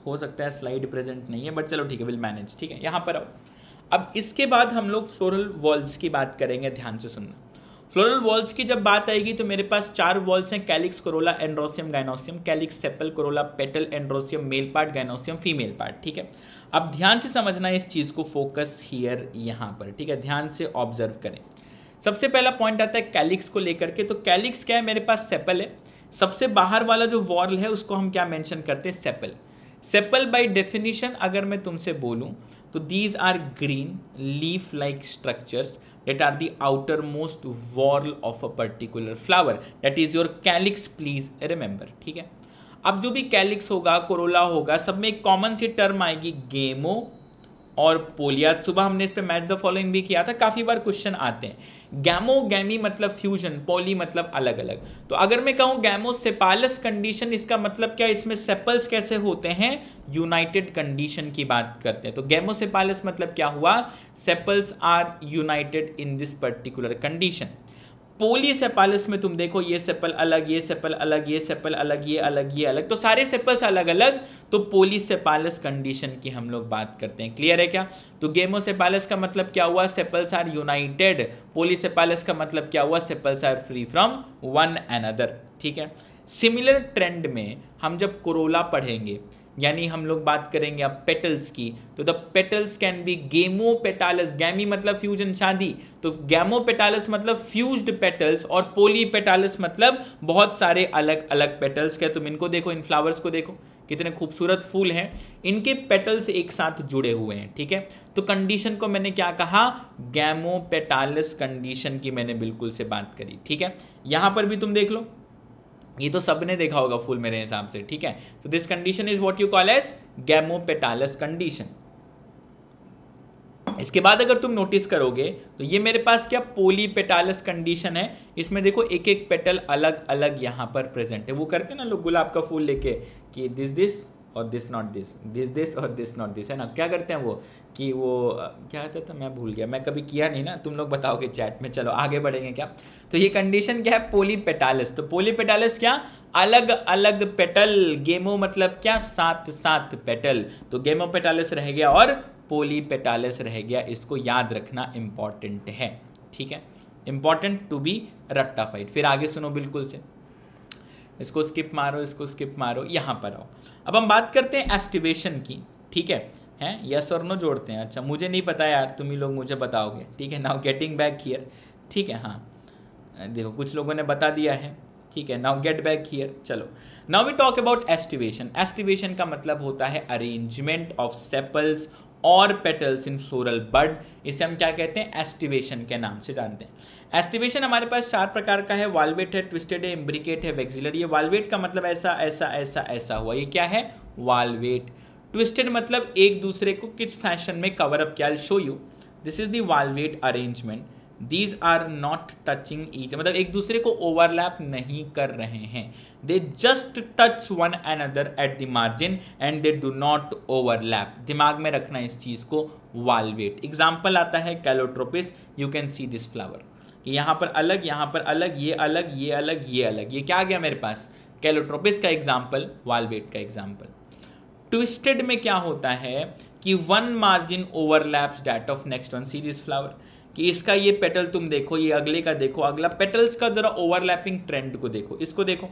हो सकता है स्लाइड प्रेजेंट नहीं है बट चलो ठीक है विल मैनेज ठीक है यहाँ पर आओ अब इसके बाद हम लोग फ्लोरल वॉल्स की बात करेंगे ध्यान से सुनना फ्लोरल वॉल्स की जब बात आएगी तो मेरे पास चार वॉल्स हैं calyx corolla androecium gynoecium calyx sepal corolla petal androecium male part gynoecium female part ठीक है अब ध्यान से समझना इस चीज़ को फोकस हियर यहाँ पर ठीक है ध्यान से ऑब्जर्व करें सबसे पहला पॉइंट आता है कैलिक्स को लेकर के तो कैलिक्स क्या है मेरे पास सेपल है सबसे बाहर वाला जो वॉल है उसको हम क्या मैंशन करते हैं सेपल सेपल बाई डेफिनेशन अगर मैं तुमसे बोलूँ तो these are green leaf like structures that are the outermost whorl of a particular flower that is your calyx please remember ठीक है अब जो भी कैलिक्स होगा कोरोला होगा सब में एक कॉमन सी टर्म आएगी गेमो और पोलिया सुबह हमने इस पर मैच द फॉलोइंग भी किया था काफ़ी बार क्वेश्चन आते हैं गैमो गैमी मतलब फ्यूजन पॉली मतलब अलग अलग तो अगर मैं कहूं गैमो सेपालस कंडीशन इसका मतलब क्या इसमें सेपल्स कैसे होते हैं यूनाइटेड कंडीशन की बात करते हैं तो गैमोसेपालस मतलब क्या हुआ sepals are united in this particular condition polysepalous में तुम देखो ये सेपल अलग ये सेपल अलग ये सेपल अलग ये अलग ये अलग तो सारे सेपल्स अलग अलग तो पोली सेपालस कंडीशन की हम लोग बात करते हैं क्लियर है क्या तो गेमोसेपालस का मतलब क्या हुआ sepals are united polysepalous का मतलब क्या हुआ sepals are free from one an ठीक है सिमिलर ट्रेंड में हम जब कोरोला पढ़ेंगे यानी हम लोग बात करेंगे अब पेटल्स की तो द पेटल्स कैन बी गेमो पेटालस गैमी मतलब फ्यूजन शादी तो गैमो पेटालस मतलब फ्यूज्ड पेटल्स और पोली पेटालस मतलब बहुत सारे अलग अलग पेटल्स के तुम इनको देखो इन फ्लावर्स को देखो कितने खूबसूरत फूल हैं इनके पेटल्स एक साथ जुड़े हुए हैं ठीक है तो कंडीशन को मैंने क्या कहा गैमो पेटालस कंडीशन की मैंने बिल्कुल से बात करी ठीक है यहां पर भी तुम देख लो ये तो सबने देखा होगा फूल मेरे हिसाब से ठीक है तो this condition is what you call as gamopetalous condition इसके बाद अगर तुम नोटिस करोगे तो ये मेरे पास क्या पोलीपेटालस कंडीशन है इसमें देखो एक एक पेटल अलग अलग यहाँ पर प्रेजेंट है वो करते ना लोग गुलाब का फूल लेके कि दिस दिस और this not this this this और दिस नॉट दिस है ना क्या करते हैं वो कि वो क्या होता था मैं भूल गया मैं कभी किया नहीं ना तुम लोग बताओगे चैट में चलो आगे बढ़ेंगे क्या तो ये कंडीशन क्या है पोलीपेटालस तो पोलीपेटालस क्या अलग अलग पेटल गेमो मतलब क्या सात सात पेटल तो पेटालिस रह गया और पोलीपेटालस रह गया इसको याद रखना इंपॉर्टेंट है ठीक है इंपॉर्टेंट टू बी रट्टाफाइड फिर आगे सुनो बिल्कुल से इसको स्किप मारो इसको स्किप मारो यहाँ पर आओ अब हम बात करते हैं एस्टिवेशन की ठीक है हैं यस और नो जोड़ते हैं अच्छा मुझे नहीं पता यार तुम ही लोग मुझे बताओगे ठीक है नाउ गेटिंग बैक हियर ठीक है हाँ देखो कुछ लोगों ने बता दिया है ठीक है नाउ गेट बैक हियर चलो now we talk about aestivation aestivation का मतलब होता है अरेंजमेंट ऑफ सेपल्स और पेटल्स इन फ्लोरल बर्ड इसे हम क्या कहते हैं एस्टिवेशन के नाम से जानते हैं एस्टिवेशन हमारे पास चार प्रकार का है वालवेट है ट्विस्टेड है इम्ब्रिकेट है वेक्सिलर ये वालवेट का मतलब ऐसा ऐसा ऐसा ऐसा हुआ ये क्या है वालवेट ट्विस्टेड मतलब एक दूसरे को किस फैशन में कवर अप किया so you this is the valvate arrangement these are not touching each मतलब एक दूसरे को ओवरलैप नहीं कर रहे हैं they just touch one another at the margin and they do not overlap दिमाग में रखना इस चीज़ को वालवेट एग्जाम्पल आता है Calotropis you can see this flower यहाँ पर अलग यहाँ पर अलग ये अलग ये अलग ये अलग ये क्या आ गया मेरे पास कैलोट्रोपिस का एग्जाम्पल वालवेट का एग्जाम्पल ट्विस्टेड में क्या होता है कि one margin overlaps that of next one series flower कि इसका ये पेटल तुम देखो ये अगले का देखो अगला पेटल्स का जरा ओवरलैपिंग ट्रेंड को देखो इसको देखो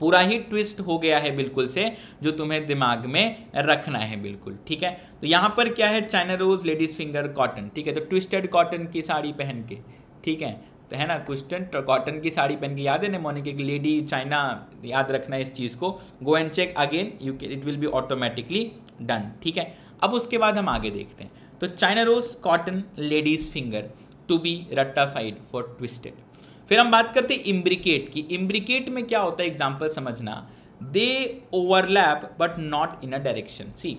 पूरा ही ट्विस्ट हो गया है बिल्कुल से जो तुम्हें दिमाग में रखना है बिल्कुल ठीक है तो यहाँ पर क्या है China rose ladies finger cotton ठीक है तो ट्विस्टेड कॉटन की साड़ी पहन के ठीक है तो है ना क्वेश्चन कॉटन की साड़ी पहन के याद है ना मोनिक एक लेडी चाइना याद रखना इस चीज़ को go and check again you it will be automatically done ठीक है अब उसके बाद हम आगे देखते हैं तो China rose cotton ladies finger to be रट्टाफाइड फॉर ट्विस्टेड फिर हम बात करते हैं इम्ब्रिकेट की इम्ब्रिकेट में क्या होता है एग्जाम्पल समझना they overlap but not in a direction see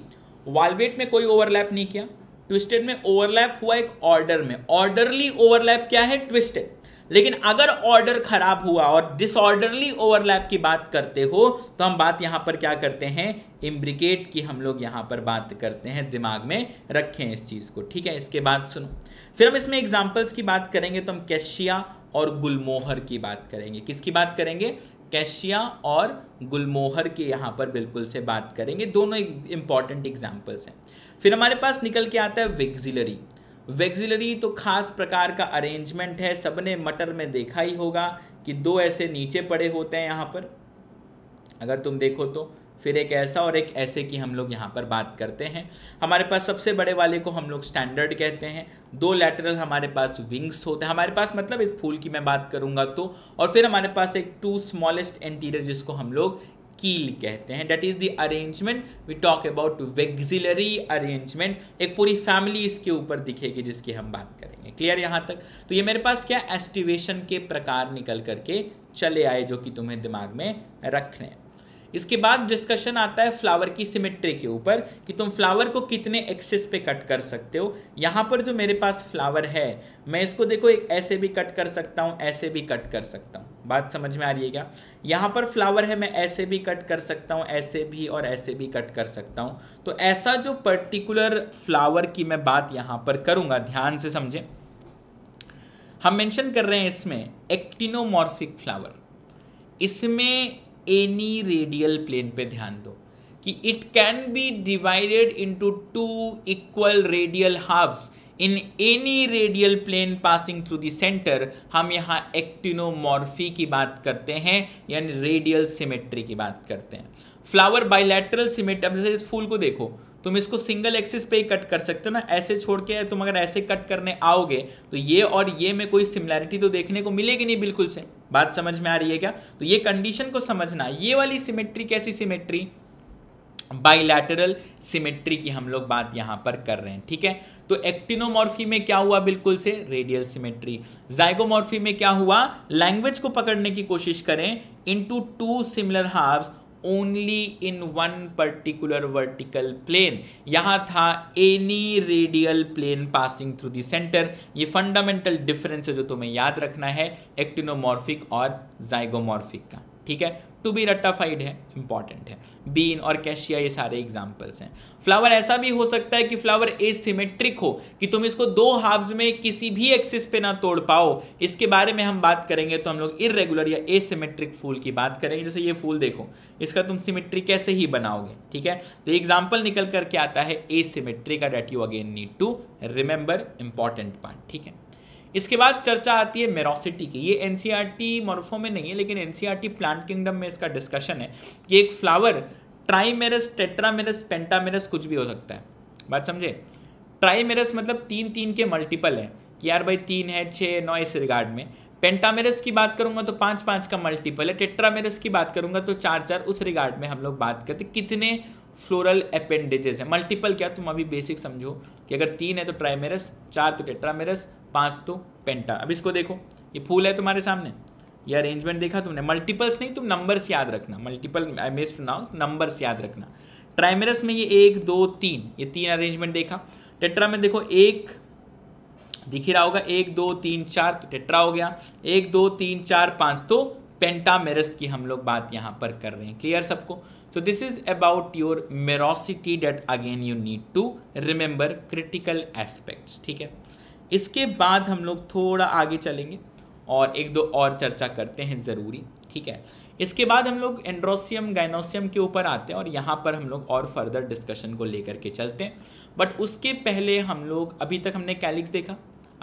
valvate में कोई ओवरलैप नहीं किया ट्विस्टेड में ओवरलैप हुआ एक ऑर्डर में ऑर्डरली ओवरलैप क्या है ट्विस्टेड लेकिन अगर ऑर्डर खराब हुआ और डिसऑर्डरली ओवरलैप की बात करते हो तो हम बात यहां पर क्या करते हैं इम्ब्रिकेट की हम लोग यहां पर बात करते हैं दिमाग में रखें इस चीज़ को ठीक है इसके बाद सुनो फिर हम इसमें एग्जाम्पल्स की बात करेंगे तो हम कैशिया और गुलमोहर की बात करेंगे किसकी बात करेंगे कैशिया और गुलमोहर की यहाँ पर बिल्कुल से बात करेंगे दोनों इंपॉर्टेंट एग्जाम्पल्स हैं फिर हमारे पास निकल के आता है वेक्सिलरी वेक्सिलरी तो खास प्रकार का अरेंजमेंट है सबने मटर में देखा ही होगा कि दो ऐसे नीचे पड़े होते हैं यहाँ पर अगर तुम देखो तो फिर एक ऐसा और एक ऐसे की हम लोग यहाँ पर बात करते हैं हमारे पास सबसे बड़े वाले को हम लोग स्टैंडर्ड कहते हैं दो लैटरल हमारे पास विंग्स होते हैं हमारे पास मतलब इस फूल की मैं बात करूँगा तो और फिर हमारे पास एक टू स्मॉलेस्ट एंटीरियर जिसको हम लोग कील कहते हैं that is the arrangement we talk about vexillary arrangement एक पूरी फैमिली इसके ऊपर दिखेगी जिसकी हम बात करेंगे क्लियर यहाँ तक तो ये मेरे पास क्या एस्टिवेशन के प्रकार निकल करके चले आए जो कि तुम्हें दिमाग में रखने हैं इसके बाद डिस्कशन आता है फ्लावर की सिमेट्री के ऊपर कि तुम फ्लावर को कितने एक्सेस पे कट कर सकते हो यहाँ पर जो मेरे पास फ्लावर है मैं इसको देखो एक ऐसे भी कट कर सकता हूँ ऐसे भी कट कर सकता हूँ बात समझ में आ रही है क्या यहाँ पर फ्लावर है मैं ऐसे भी कट कर सकता हूँ ऐसे भी और ऐसे भी कट कर सकता हूँ तो ऐसा जो पर्टिकुलर फ्लावर की मैं बात यहाँ पर करूँगा ध्यान से समझें हम मेंशन कर रहे हैं इसमें एक्टिनोमॉर्फिक फ्लावर इसमें एनी रेडियल प्लेन पे ध्यान दो कि it can be divided into two equal radial halves in any radial plane passing through देंटर सेंटर हम यहाँ एक्टिनोमॉर्फी की बात करते हैं यानी रेडियल सिमेट्री की बात करते हैं फ्लावर बाइलेटरल सिमेट्री अब जैसे इस फूल को देखो तुम इसको सिंगल एक्सिस पे ही कट कर सकते हो ना ऐसे छोड़ के तुम अगर ऐसे कट करने आओगे तो ये और ये में कोई सिमिलैरिटी तो देखने को मिलेगी नहीं बिल्कुल से बात समझ में आ रही है क्या तो ये कंडीशन को समझना ये वाली सिमेट्री कैसी सिमेट्री बाइलैटरल सिमेट्री की हम लोग बात यहाँ पर कर रहे हैं ठीक है तो एक्टिनोमॉर्फी में क्या हुआ बिल्कुल से रेडियल सिमेट्री जाइगोमॉर्फी में क्या हुआ लैंग्वेज को पकड़ने की कोशिश करें into two similar halves only in one particular vertical plane यहां था any radial plane passing through the centre ये फंडामेंटल डिफरेंस है जो तुम्हें याद रखना है एक्टिनोमॉर्फिक और जाइगोमॉर्फिक का ठीक है टू बी रट्टाफाइड है इंपॉर्टेंट है बीन और कैशिया ये सारे एग्जाम्पल्स हैं फ्लावर ऐसा भी हो सकता है कि फ्लावर ए सिमेट्रिक हो कि तुम इसको दो हाफ में किसी भी एक्सिस पे ना तोड़ पाओ इसके बारे में हम बात करेंगे तो हम लोग इरेगुलर या ए सीमेट्रिक फूल की बात करेंगे जैसे ये फूल देखो इसका तुम सिमेट्री कैसे ही बनाओगे ठीक है तो एग्जाम्पल निकल करके आता है ए सिमेट्री का that you again need to remember important part ठीक है इसके बाद चर्चा आती है मेरोसिटी की ये एन सी e में नहीं है लेकिन एन प्लांट किंगडम में इसका डिस्कशन है कि एक फ्लावर ट्राईमेरस टेट्रामेरस पेंटामेरस कुछ भी हो सकता है बात समझे ट्राईमेरस मतलब तीन तीन के मल्टीपल है कि यार भाई तीन है छः नौ इस रिगार्ड में पेंटामेरस की बात करूंगा तो पाँच पाँच का मल्टीपल है टेट्रामेरस की बात करूंगा तो चार चार उस रिगार्ड में हम लोग बात करते कितने फ्लोरल अपेंडेजेस हैं मल्टीपल क्या तुम अभी बेसिक समझो कि अगर तीन है तो ट्राइमेरस चार तो टेट्रामेरस पाँच तो पेंटा अब इसको देखो ये फूल है तुम्हारे सामने ये अरेंजमेंट देखा तुमने मल्टीपल्स नहीं तुम नंबर्स याद रखना multiple I mispronounce numbers याद रखना ट्राइमेरस में ये एक दो तीन ये तीन अरेंजमेंट देखा टेट्रा में देखो एक दिख रहा होगा एक दो तीन चार तो टेट्रा हो गया एक दो तीन चार पाँच तो पेंटामेरस की हम लोग बात यहाँ पर कर रहे हैं क्लियर सबको so this is about your merosity that again you need to remember critical aspects ठीक है इसके बाद हम लोग थोड़ा आगे चलेंगे और एक दो और चर्चा करते हैं ज़रूरी ठीक है इसके बाद हम लोग एंड्रोसियम गाइनोसियम के ऊपर आते हैं और यहाँ पर हम लोग और फर्दर डिस्कशन को लेकर के चलते हैं बट उसके पहले हम लोग अभी तक हमने कैलिक्स देखा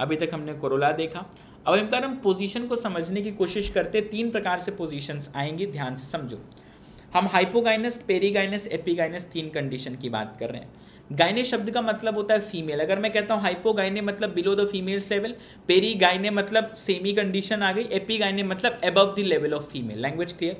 अभी तक हमने कोरोला देखा अब एक बार हम पोजीशन को समझने की कोशिश करते तीन प्रकार से पोजीशंस आएंगी ध्यान से समझो हम हाइपोगाइनस पेरीगाइनस एपीगाइनस तीन कंडीशन की बात कर रहे हैं गायने शब्द का मतलब होता है फीमेल अगर मैं कहता हूँ हाइपो गायने मतलब below the females level peri gyne मतलब सेमी कंडीशन आ गई एपी गायने मतलब above the level of female language clear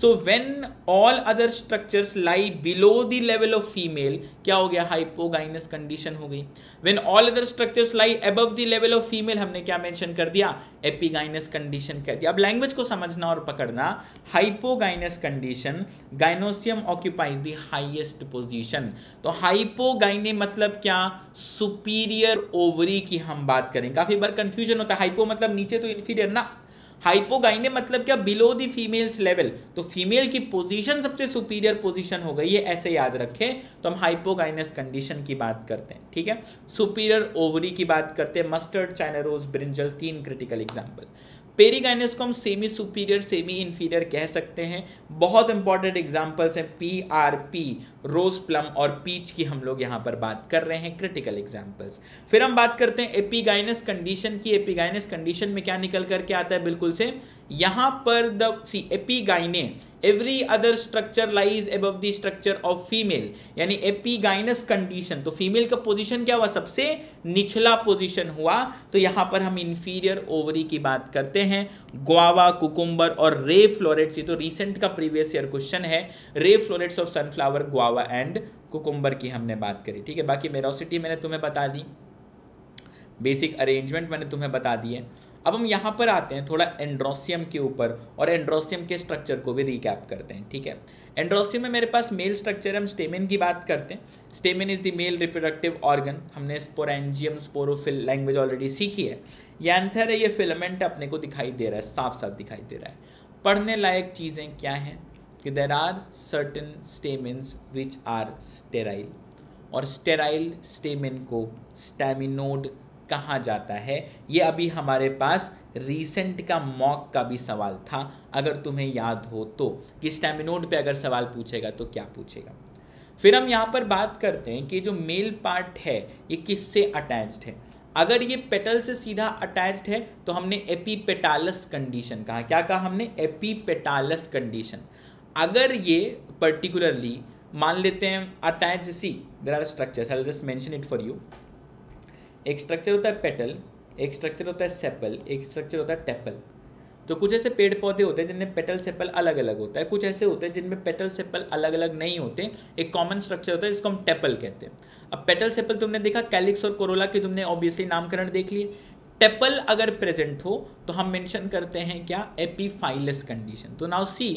so when all other structures lie below the level of female क्या हो गया हाइपोगाइनस कंडीशन हो गई when all other structures lie above the level of female हमने क्या मेंशन कर दिया एपीगाइनस कंडीशन कह दिया अब लैंग्वेज को समझना और पकड़ना hypogynous condition gynoecium occupies the highest position तो हाइपोगाइने मतलब क्या सुपीरियर ओवरी की हम बात करें काफी बार कंफ्यूजन होता है हाइपो मतलब नीचे तो इन्फीरियर ना हाइपोगाइने मतलब क्या बिलो दी फीमेल्स लेवल तो फीमेल की पोजीशन सबसे सुपीरियर पोजीशन हो गई है ऐसे याद रखें तो हम हाइपोगाइनस कंडीशन की बात करते हैं ठीक है सुपीरियर ओवरी की बात करते हैं मस्टर्ड चाइनारोज ब्रिंजल तीन क्रिटिकल एग्जाम्पल पेरीगाइनस को हम सेमी सुपीरियर सेमी इन्फीरियर कह सकते हैं बहुत इंपॉर्टेंट एग्जाम्पल्स हैं P R P rose plum और पीच की हम लोग यहाँ पर बात कर रहे हैं क्रिटिकल एग्जाम्पल्स फिर हम बात करते हैं एपीगाइनस कंडीशन की एपीगाइनस कंडीशन में क्या निकल करके आता है बिल्कुल से यहाँ पर the see epigyne every other structure lies above the structure of female यानी एपीगाइनस कंडीशन तो फीमेल का पोजीशन क्या हुआ सबसे निचला पोजीशन हुआ तो यहाँ पर हम इन्फीरियर ओवरी की बात करते हैं ग्वावा कुकुम्बर और रे फ्लोरेट्स ये तो रिसेंट का प्रीवियस ईयर क्वेश्चन है ray florets of sunflower guava and cucumber की हमने बात करी ठीक है बाकी मेरोसिटी मैंने तुम्हें बता दी बेसिक अरेंजमेंट मैंने तुम्हें बता दिए अब हम यहाँ पर आते हैं थोड़ा एंड्रोसियम के ऊपर और एंड्रोसियम के स्ट्रक्चर को भी रिकैप करते हैं ठीक है एंड्रोसियम में मेरे पास मेल स्ट्रक्चर है हम स्टेमिन की बात करते हैं stamen is the male reproductive organ हमने स्पोरेंजियम स्पोरोफिल लैंग्वेज ऑलरेडी सीखी है ये एंथर है ये फिलामेंट अपने को दिखाई दे रहा है साफ साफ दिखाई दे रहा है पढ़ने लायक चीज़ें क्या हैं कि there are certain stamens which are sterile और स्टेराइल स्टेमिन को स्टेमिनोड कहा जाता है ये अभी हमारे पास रीसेंट का मॉक का भी सवाल था अगर तुम्हें याद हो तो कि स्टेमिनोड पे अगर सवाल पूछेगा तो क्या पूछेगा फिर हम यहाँ पर बात करते हैं कि जो मेल पार्ट है ये किससे अटैच्ड है अगर ये पेटल से सीधा अटैच्ड है तो हमने एपीपेटालस कंडीशन कहा क्या कहा हमने एपीपेटालस कंडीशन अगर ये पर्टिकुलरली मान लेते हैं attach see there are structure I just mention it for you एक स्ट्रक्चर होता है पेटल एक स्ट्रक्चर होता है सेपल एक स्ट्रक्चर होता है टेपल तो कुछ ऐसे पेड़ पौधे होते हैं जिनमें पेटल सेपल अलग अलग होता है कुछ ऐसे होते हैं जिनमें पेटल सेपल अलग अलग नहीं होते एक कॉमन स्ट्रक्चर होता है जिसको हम टेपल कहते हैं अब पेटल सेपल तुमने देखा कैलिक्स और कोरोला के तुमने ऑब्वियसली नामकरण देख लिए टेपल अगर प्रेजेंट हो तो हम मेंशन करते हैं क्या एपीफाइलस कंडीशन तो now see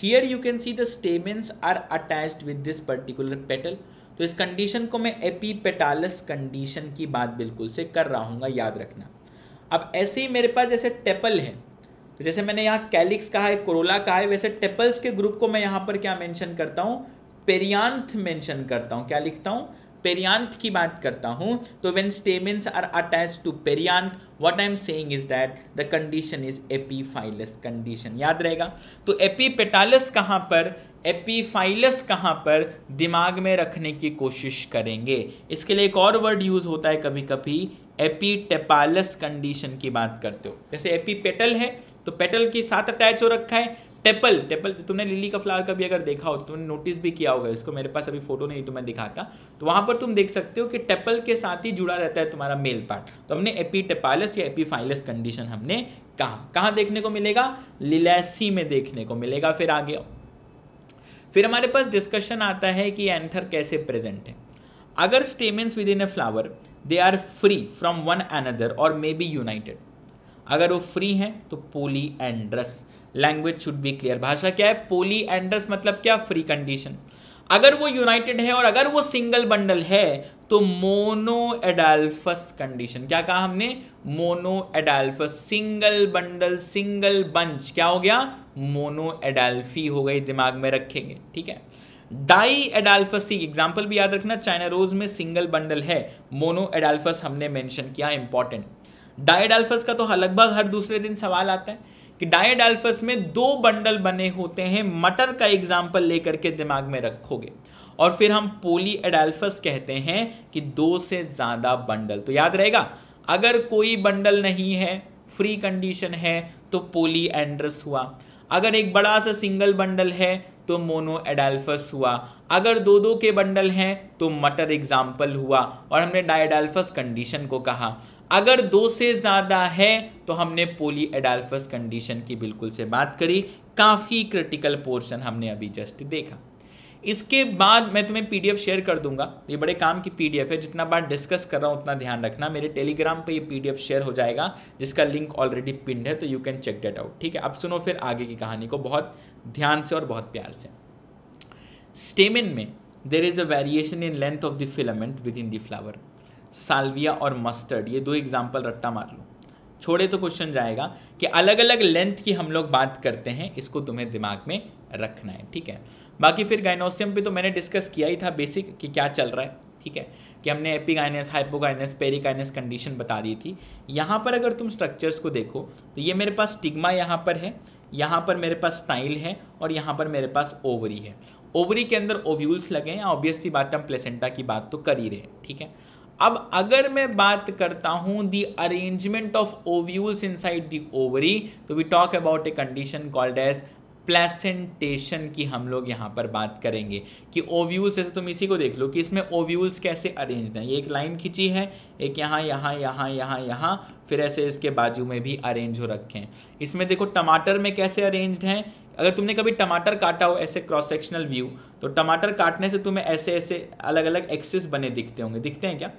here you can see the stamens are attach with this particular petal तो इस कंडीशन को मैं एपीपेटालस कंडीशन की बात बिल्कुल से कर रहा हूँ याद रखना अब ऐसे ही मेरे पास जैसे टेपल है तो जैसे मैंने यहाँ कैलिक्स कहा है कोरोला कहा है वैसे टेपल्स के ग्रुप को मैं यहाँ पर क्या मेंशन करता हूँ पेरियांथ मेंशन करता हूँ क्या लिखता हूँ पेरियांथ की बात करता हूँ तो when stamens are attach to perianth what I am saying is that the condition is epiphyllous condition याद रहेगा तो एपीपेटालस कहाँ पर एपीफाइलस कहाँ पर दिमाग में रखने की कोशिश करेंगे इसके लिए एक और वर्ड यूज़ होता है कभी कभी एपीटेपालस कंडीशन की बात करते हो जैसे एपीपेटल है तो पेटल के साथ अटैच हो रखा है टेपल टेपल तो तुमने लिली का फ्लावर कभी अगर देखा हो तो तुमने नोटिस भी किया होगा इसको मेरे पास अभी फोटो नहीं तो मैं दिखाता तो वहां पर तुम देख सकते हो कि टेपल के साथ ही जुड़ा रहता है तुम्हारा मेल पार्ट तो हमने एपीटेपालस या एपीफाइलस कंडीशन हमने कहा कहाँ देखने को मिलेगा लिलैसी में देखने को मिलेगा फिर आगे फिर हमारे पास डिस्कशन आता है कि एंथर कैसे प्रेजेंट है अगर stamens within a flower they are free from one another और मे बी यूनाइटेड अगर वो फ्री हैं तो polyandrous language should be clear भाषा क्या है पोली एंड्रस मतलब क्या फ्री कंडीशन अगर वो यूनाइटेड है और अगर वो सिंगल बंडल है तो मोनो एडाल्फस कंडीशन क्या कहा हमने monadelphous single bundle single bunch क्या हो गया मोनो एडाल्फी हो गई दिमाग में रखेंगे ठीक है डाई एडाल्फस की एग्जाम्पल भी याद रखना चाइना रोज में सिंगल बंडल है मोनो एडाल्फस हमने मेंशन किया इंपॉर्टेंट डाई एडाल्फस का तो लगभग हर दूसरे दिन सवाल आता है कि डायड एल्फस में दो बंडल बने होते हैं मटर का एग्जाम्पल लेकर के दिमाग में रखोगे और फिर हम पोली एडाल्फस कहते हैं कि दो से ज़्यादा बंडल तो याद रहेगा अगर कोई बंडल नहीं है फ्री कंडीशन है तो पोली एंड्रस हुआ अगर एक बड़ा सा सिंगल बंडल है तो मोनो एडाल्फस हुआ अगर दो दो के बंडल हैं तो मटर एग्जाम्पल हुआ और हमने डायडाल्फस कंडीशन को कहा अगर दो से ज़्यादा है तो हमने पोली एडाल्फस कंडीशन की बिल्कुल से बात करी काफ़ी क्रिटिकल पोर्शन हमने अभी जस्ट देखा इसके बाद मैं तुम्हें पीडीएफ शेयर कर दूंगा ये बड़े काम की पीडीएफ है जितना बार डिस्कस कर रहा हूँ उतना ध्यान रखना मेरे टेलीग्राम पे ये पीडीएफ शेयर हो जाएगा जिसका लिंक ऑलरेडी पिंड है तो you can check that out ठीक है अब सुनो फिर आगे की कहानी को बहुत ध्यान से और बहुत प्यार से स्टेमिन में there is a variation in length of the filament within the flower salvia और मस्टर्ड ये दो एग्जाम्पल रट्टा मार लो छोड़े तो क्वेश्चन जाएगा कि अलग अलग लेंथ की हम लोग बात करते हैं इसको तुम्हें दिमाग में रखना है ठीक है बाकी फिर गाइनोसियम पे तो मैंने डिस्कस किया ही था बेसिक कि क्या चल रहा है ठीक है कि हमने एपिगाइनस हाइपोगाइनस पेरिकाइनस कंडीशन बता दी थी यहाँ पर अगर तुम स्ट्रक्चर्स को देखो तो ये मेरे पास स्टिग्मा यहाँ पर है यहाँ पर मेरे पास स्टाइल है और यहाँ पर मेरे पास ओवरी है ओवरी के अंदर ओव्यूल्स लगे हैं ऑब्वियसली बात हम प्लेसेंटा की बात तो कर ही रहे ठीक है अब अगर मैं बात करता हूं the arrangement of ovules inside the ovary तो we talk about a condition called as placentation की हम लोग यहाँ पर बात करेंगे कि ओव्यूल्स जैसे तुम इसी को देख लो कि इसमें ओव्यूल्स कैसे अरेंज हैं ये एक लाइन खींची है एक यहाँ यहाँ यहाँ यहाँ यहाँ फिर ऐसे इसके बाजू में भी अरेंज हो रखे हैं इसमें देखो टमाटर में कैसे अरेंज हैं अगर तुमने कभी टमाटर काटा हो ऐसे क्रॉस सेक्शनल व्यू तो टमाटर काटने से तुम्हें ऐसे ऐसे अलग अलग एक्सेस बने दिखते होंगे दिखते हैं क्या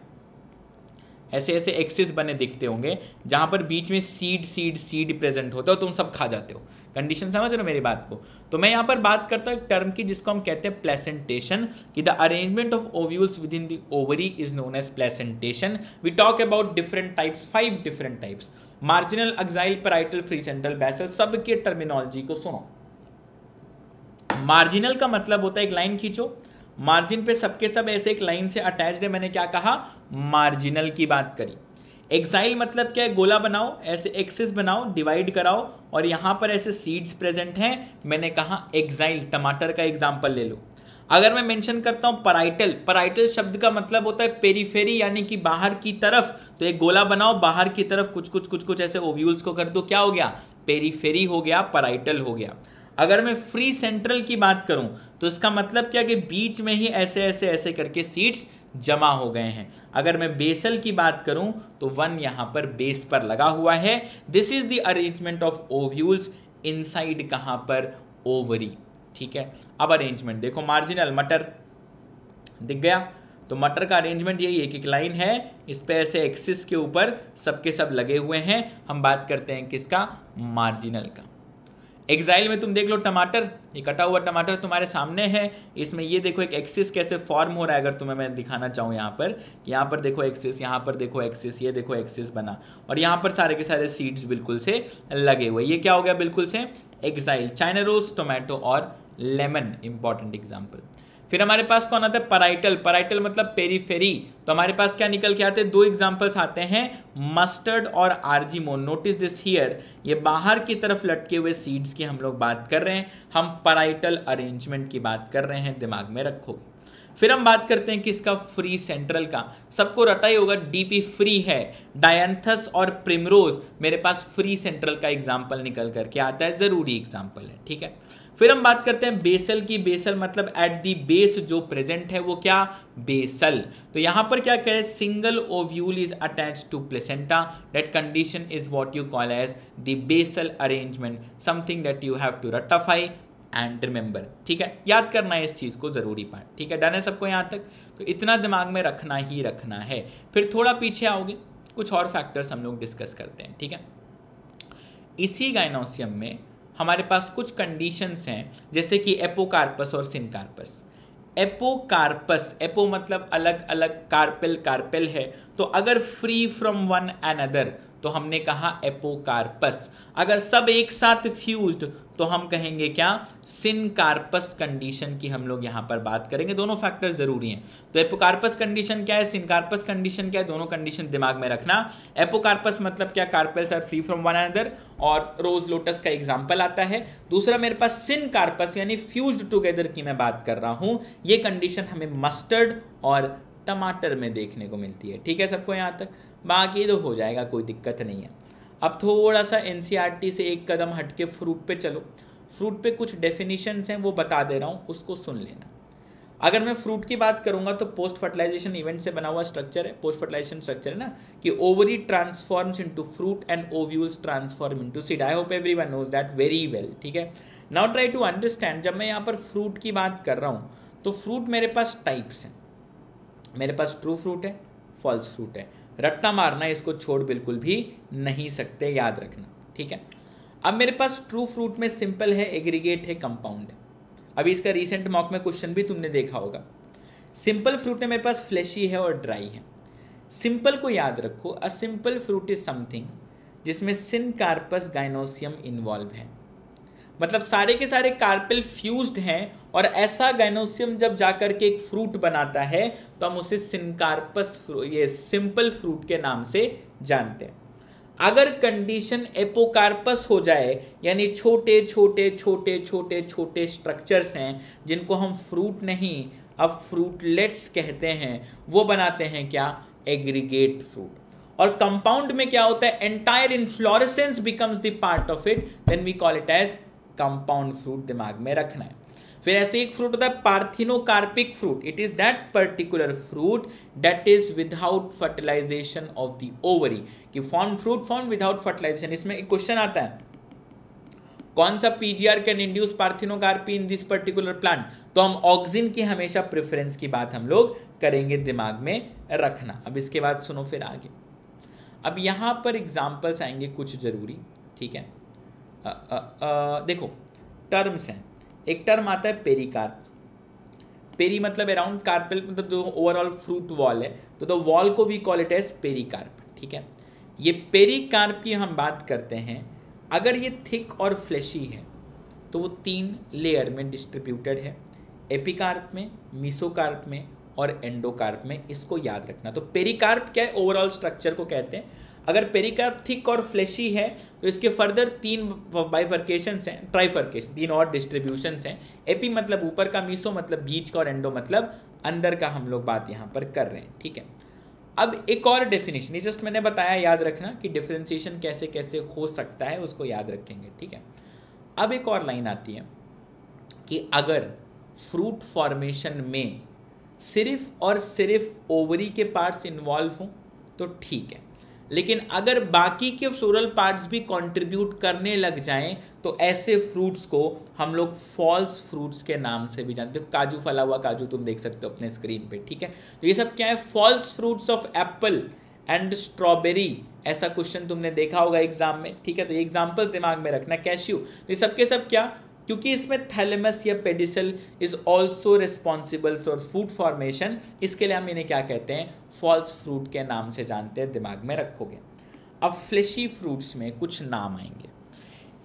ऐसे ऐसे एक्सेस बने दिखते होंगे जहाँ पर बीच में सीड सीड सीड प्रेजेंट होता है तुम सब खा जाते हो कंडीशन समझ रहे हो मेरी बात को तो मैं यहाँ पर बात करता हूँ एक टर्म की जिसको हम कहते हैं प्लेसेंटेशन कि the arrangement of ovules within the ovary is known as placentation we talk about different types five different types marginal axile parietal free central basal सबके टर्मिनोलॉजी को सुनो मार्जिनल का मतलब होता है एक लाइन खींचो मार्जिन पे सबके सब ऐसे एक लाइन से अटैच है मैंने क्या कहा मार्जिनल की बात करी एक्साइल मतलब क्या है गोला बनाओ ऐसे एक्सेस बनाओ डिवाइड कराओ और यहां पर ऐसे सीड्स प्रेजेंट हैं मैंने कहा एक्साइल टमाटर का एग्जाम्पल ले लो अगर मैं मेंशन करता हूं पराइटल पराइटल शब्द का मतलब होता है पेरीफेरी यानी कि बाहर की तरफ तो एक गोला बनाओ बाहर की तरफ कुछ कुछ कुछ कुछ ऐसे ओव्यूल्स को कर दो क्या हो गया पेरीफेरी हो गया पराइटल हो गया अगर मैं फ्री सेंट्रल की बात करूं तो इसका मतलब क्या कि बीच में ही ऐसे ऐसे ऐसे करके सीड्स जमा हो गए हैं अगर मैं बेसल की बात करूं तो वन यहां पर बेस पर लगा हुआ है this is the arrangement of ovules inside कहां पर ओवरी ठीक है अब अरेंजमेंट देखो मार्जिनल मटर दिख गया तो मटर का अरेंजमेंट यही एक एक लाइन है इस पर ऐसे एक्सिस के ऊपर सबके सब लगे हुए हैं हम बात करते हैं किसका मार्जिनल का एक्साइल में तुम देख लो टमाटर ये कटा हुआ टमाटर तुम्हारे सामने है इसमें ये देखो एक एक्सिस कैसे फॉर्म हो रहा है अगर तुम्हें मैं दिखाना चाहूँ यहाँ पर यहाँ पर देखो एक्सिस यहाँ पर देखो एक्सिस ये देखो एक्सिस बना और यहाँ पर सारे के सारे सीड्स बिल्कुल से लगे हुए ये क्या हो गया बिल्कुल से एक्साइल चाइना रोज टोमेटो और लेमन इंपॉर्टेंट एग्जाम्पल फिर हमारे पास कौन आता है पराइटल पराइटल मतलब पेरीफेरी तो हमारे पास क्या निकल के आते हैं दो एग्जाम्पल्स आते हैं मस्टर्ड और आर्जीमोन नोटिस दिस हियर ये बाहर की तरफ लटके हुए सीड्स की हम लोग बात कर रहे हैं हम पराइटल अरेंजमेंट की बात कर रहे हैं दिमाग में रखो फिर हम बात करते हैं कि इसका फ्री सेंट्रल का सबको रटा ही होगा डीपी फ्री है डायंथस और प्रिमरोज मेरे पास फ्री सेंट्रल का एग्जाम्पल निकल करके आता है ज़रूरी एग्जाम्पल है ठीक है फिर हम बात करते हैं बेसल की बेसल मतलब एट दी बेस जो प्रेजेंट है वो क्या बेसल तो यहां पर क्या कहे single ovule is attach to placenta that condition is what you call as the basal arrangement something that you have to रटाफाई एंड रिमेंबर ठीक है याद करना है इस चीज़ को ज़रूरी पार्ट ठीक है डन है सबको यहां तक तो इतना दिमाग में रखना ही रखना है फिर थोड़ा पीछे आओगे कुछ और फैक्टर्स हम लोग डिस्कस करते हैं ठीक है इसी गाइनोसियम में हमारे पास कुछ कंडीशंस हैं जैसे कि एपोकार्पस और सिनकार्पस एपोकार्पस एपो मतलब अलग अलग कार्पेल कार्पेल है तो अगर free from one another तो हमने कहा एपोकार्पस अगर सब एक साथ फ्यूज्ड तो हम कहेंगे क्या सिनकार्पस कंडीशन की हम लोग यहां पर बात करेंगे दोनों फैक्टर ज़रूरी हैं तो एपोकार्पस कंडीशन क्या है सिनकार्पस कंडीशन क्या है दोनों कंडीशन दिमाग में रखना एपोकार्पस मतलब क्या carpels are free from one another और रोज लोटस का एग्जाम्पल आता है दूसरा मेरे पास सिन कार्पस यानी फ्यूज टूगेदर की मैं बात कर रहा हूं ये कंडीशन हमें मस्टर्ड और टमाटर में देखने को मिलती है ठीक है सबको यहां तक बाकी तो हो जाएगा कोई दिक्कत नहीं है अब थोड़ा सा एन e से एक कदम हट के फ्रूट पे चलो फ्रूट पे कुछ डेफिनेशंस हैं वो बता दे रहा हूँ उसको सुन लेना अगर मैं फ्रूट की बात करूंगा तो पोस्ट फर्टिलाइजेशन इवेंट से बना हुआ स्ट्रक्चर है पोस्ट फर्टिलाइजेशन स्ट्रक्चर है ना कि ovary transforms into fruit and ovules transform into seed I hope every one knows that very well ठीक है नाउ ट्राई टू अंडरस्टैंड जब मैं यहाँ पर फ्रूट की बात कर रहा हूँ तो फ्रूट मेरे पास टाइप्स हैं मेरे पास ट्रू फ्रूट है फॉल्स फ्रूट है रट्टा मारना इसको छोड़ बिल्कुल भी नहीं सकते याद रखना ठीक है अब मेरे पास ट्रू फ्रूट में सिंपल है एग्रीगेट है कंपाउंड है अभी इसका रिसेंट मॉक में क्वेश्चन भी तुमने देखा होगा सिंपल फ्रूट में मेरे पास फ्लैशी है और ड्राई है सिंपल को याद रखो a simple fruit is something जिसमें सिनकार्पस गाइनोसियम इन्वॉल्व है मतलब सारे के सारे कार्पेल फ्यूज्ड हैं और ऐसा गैनोसियम जब जाकर के एक फ्रूट बनाता है तो हम उसे सिनकार्पस ये सिंपल फ्रूट के नाम से जानते हैं अगर कंडीशन एपोकार्पस हो जाए यानी छोटे छोटे छोटे छोटे छोटे स्ट्रक्चर्स हैं जिनको हम फ्रूट नहीं अब फ्रूटलेट्स कहते हैं वो बनाते हैं क्या एग्रीगेट फ्रूट और कंपाउंड में क्या होता है entire inflorescence becomes the part of it then we call it as compound fruit दिमाग में रखना है फिर ऐसे एक फ्रूट होता है parthenocarpic fruit it is that particular fruit that is without fertilization of the ovary कि form fruit form without fertilization इसमें एक क्वेश्चन आता है कौन सा PGR can induce parthenocarpy in this particular plant तो हम ऑक्सिन की हमेशा प्रेफरेंस की बात हम लोग करेंगे दिमाग में रखना अब इसके बाद सुनो फिर आगे अब यहां पर एग्जाम्पल्स आएंगे कुछ ज़रूरी ठीक है आ, आ, आ, देखो टर्म्स हैं एक टर्म आता है पेरिकार्प पेरी मतलब अराउंड कार्पेल मतलब जो ओवरऑल फ्रूट वॉल है तो द वॉल को भी कॉल इट एज पेरिकार्प ठीक है ये पेरिकार्प की हम बात करते हैं अगर ये थिक और फ्लैशी है तो वो तीन लेयर में डिस्ट्रीब्यूटेड है एपिकार्प में मिसोकार्प में और एंडोकार्प में इसको याद रखना तो पेरिकार्प क्या है ओवरऑल स्ट्रक्चर को कहते हैं अगर पेरिकार्प थिक और फ्लैशी है तो इसके फर्दर तीन बाइफर्केशन हैं ट्राइफर्केश तीन और डिस्ट्रीब्यूशन हैं एपी मतलब ऊपर का मीसो मतलब बीच का और एंडो मतलब अंदर का हम लोग बात यहाँ पर कर रहे हैं ठीक है अब एक और डेफिनेशन ये जस्ट मैंने बताया याद रखना कि डिफ्रेंसीशन कैसे कैसे हो सकता है उसको याद रखेंगे ठीक है अब एक और लाइन आती है कि अगर फ्रूट फॉर्मेशन में सिर्फ और सिर्फ ओवरी के पार्ट्स इन्वॉल्व हों तो ठीक है लेकिन अगर बाकी के फ्लोरल पार्ट्स भी कंट्रीब्यूट करने लग जाएं तो ऐसे फ्रूट्स को हम लोग फॉल्स फ्रूट्स के नाम से भी जानते हो काजू फला हुआ काजू तुम देख सकते हो अपने स्क्रीन पे ठीक है तो ये सब क्या है false fruits of apple and strawberry ऐसा क्वेश्चन तुमने देखा होगा एग्जाम में ठीक है तो एग्जाम्पल दिमाग में रखना कैश्यू तो ये सब के सब क्या क्योंकि इसमें थैलेमस या pedicel is also responsible for food formation इसके लिए हम इन्हें क्या कहते हैं फॉल्स फ्रूट के नाम से जानते हैं दिमाग में रखोगे अब फ्लेशी फ्रूट्स में कुछ नाम आएंगे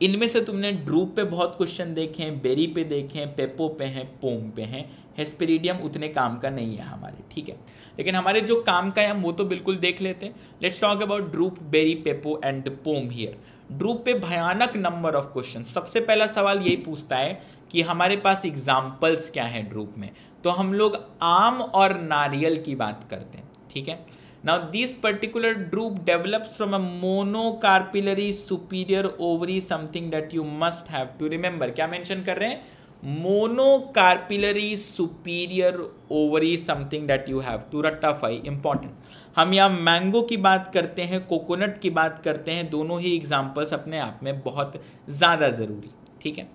इनमें से तुमने ड्रूप पे बहुत क्वेश्चन देखे हैं बेरी पे देखे हैं पेपो पे हैं पोम पे हैं हेस्पेरिडियम उतने काम का नहीं है हमारे ठीक है लेकिन हमारे जो काम का है हम वो तो बिल्कुल देख लेते हैं let's talk about drupe berry pepo and pome here drupe पे भयानक नंबर ऑफ क्वेश्चन सबसे पहला सवाल यही पूछता है कि हमारे पास एग्जाम्पल्स क्या है ड्रूप में तो हम लोग आम और नारियल की बात करते हैं ठीक है now this particular drupe develops from a monocarpellary superior ovary something that you must have to remember क्या मैंशन कर रहे हैं monocarpellary superior ovary something that you have to रट्टाफाई इंपॉर्टेंट हम यहाँ मैंगो की बात करते हैं कोकोनट की बात करते हैं दोनों ही एग्जाम्पल्स अपने आप में बहुत ज़्यादा ज़रूरी ठीक है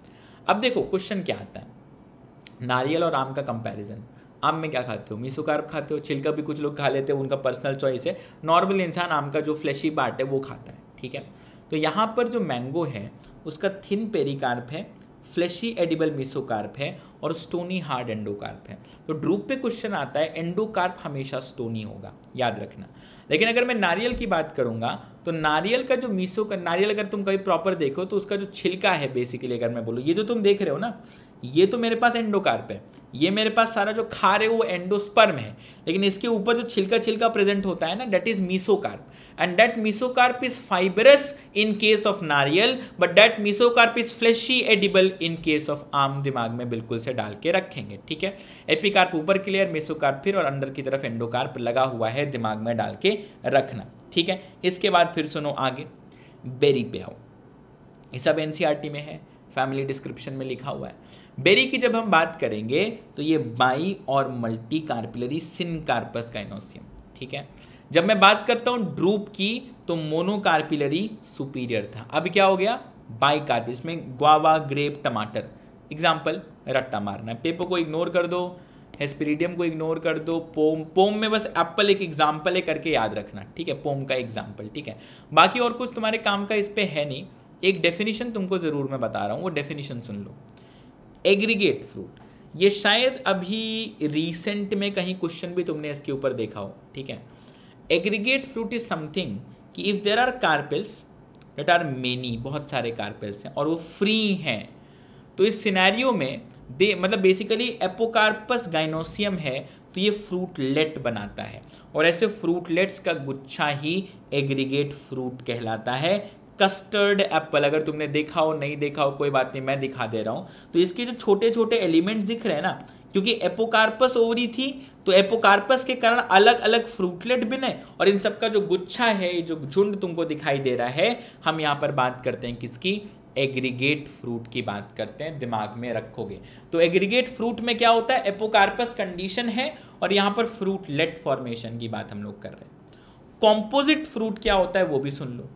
अब देखो क्वेश्चन क्या आता है नारियल और आम का कंपैरिजन आम में क्या खाते हो मीसोकार्प खाते हो छिलका भी कुछ लोग खा लेते हैं उनका पर्सनल चॉइस है नॉर्मल इंसान आम का जो फ्लैशी पार्ट है वो खाता है ठीक है तो यहाँ पर जो मैंगो है उसका थिन पेरिकार्प है फ्लैशी एडिबल मिसोकार्प है और स्टोनी हार्ड एंडोकार्प है तो ड्रूप पे क्वेश्चन आता है एंडोकार्प हमेशा स्टोनी होगा याद रखना लेकिन अगर मैं नारियल की बात करूंगा तो नारियल का जो मीसो का नारियल अगर तुम कभी प्रॉपर देखो तो उसका जो छिलका है बेसिकली अगर मैं बोलूँ ये जो तुम देख रहे हो ना ये तो मेरे पास एंडोकार्प है ये मेरे पास सारा जो खार है वो एंडोस्पर्म है लेकिन इसके ऊपर जो छिलका छिलका प्रेजेंट होता है ना that is mesocarp and that mesocarp is fibrous in case of nariyal but that mesocarp is fleshy edible in case of aam दिमाग में बिल्कुल से डाल के रखेंगे ठीक है एपिकार्प ऊपर की लेयर मेसोकार्प फिर और अंदर की तरफ एंडोकार्प लगा हुआ है दिमाग में डाल के रखना ठीक है इसके बाद फिर सुनो आगे बेरी पे आओ ये सब एन e में है फैमिली डिस्क्रिप्शन में लिखा हुआ है बेरी की जब हम बात करेंगे तो ये बाई और मल्टी कार्पिलरी सिनकार्पस काइनोसियम ठीक है जब मैं बात करता हूँ ड्रूप की तो मोनोकार्पिलरी सुपीरियर था अब क्या हो गया बाईकार्प इसमें ग्वावा ग्रेप टमाटर एग्जाम्पल रट्टा मारना पेपर को इग्नोर कर दो हेस्पिरीडियम को इग्नोर कर दो पोम पोम में बस एप्पल एक एग्जाम्पल है करके याद रखना ठीक है पोम का एग्जाम्पल ठीक है बाकी और कुछ तुम्हारे काम का इस पर है नहीं एक डेफिनेशन तुमको ज़रूर मैं बता रहा हूँ वो डेफिनेशन सुन लो एग्रीगेट फ्रूट ये शायद अभी रिसेंट में कहीं क्वेश्चन भी तुमने इसके ऊपर देखा हो ठीक है एग्रीगेट फ्रूट इज समथिंग कि if there are carpels that are many बहुत सारे कार्पेल्स हैं और वो फ्री हैं तो इस सिनेरियो में दे मतलब बेसिकली एपोकार्पस गाइनोसियम है तो ये फ्रूटलेट बनाता है और ऐसे फ्रूटलेट्स का गुच्छा ही एग्रीगेट फ्रूट कहलाता है कस्टर्ड एप्पल अगर तुमने देखा हो नहीं देखा हो कोई बात नहीं मैं दिखा दे रहा हूँ तो इसके जो छोटे छोटे एलिमेंट्स दिख रहे हैं ना क्योंकि एपोकार्पस ओवरी थी तो एपोकार्पस के कारण अलग अलग फ्रूटलेट बने और इन सब का जो गुच्छा है जो झुंड तुमको दिखाई दे रहा है हम यहाँ पर बात करते हैं किसकी एग्रीगेट फ्रूट की बात करते हैं दिमाग में रखोगे तो एग्रीगेट फ्रूट में क्या होता है एपोकार्पस कंडीशन है और यहाँ पर फ्रूटलेट फॉर्मेशन की बात हम लोग कर रहे हैं कॉम्पोजिट फ्रूट क्या होता है वो भी सुन लो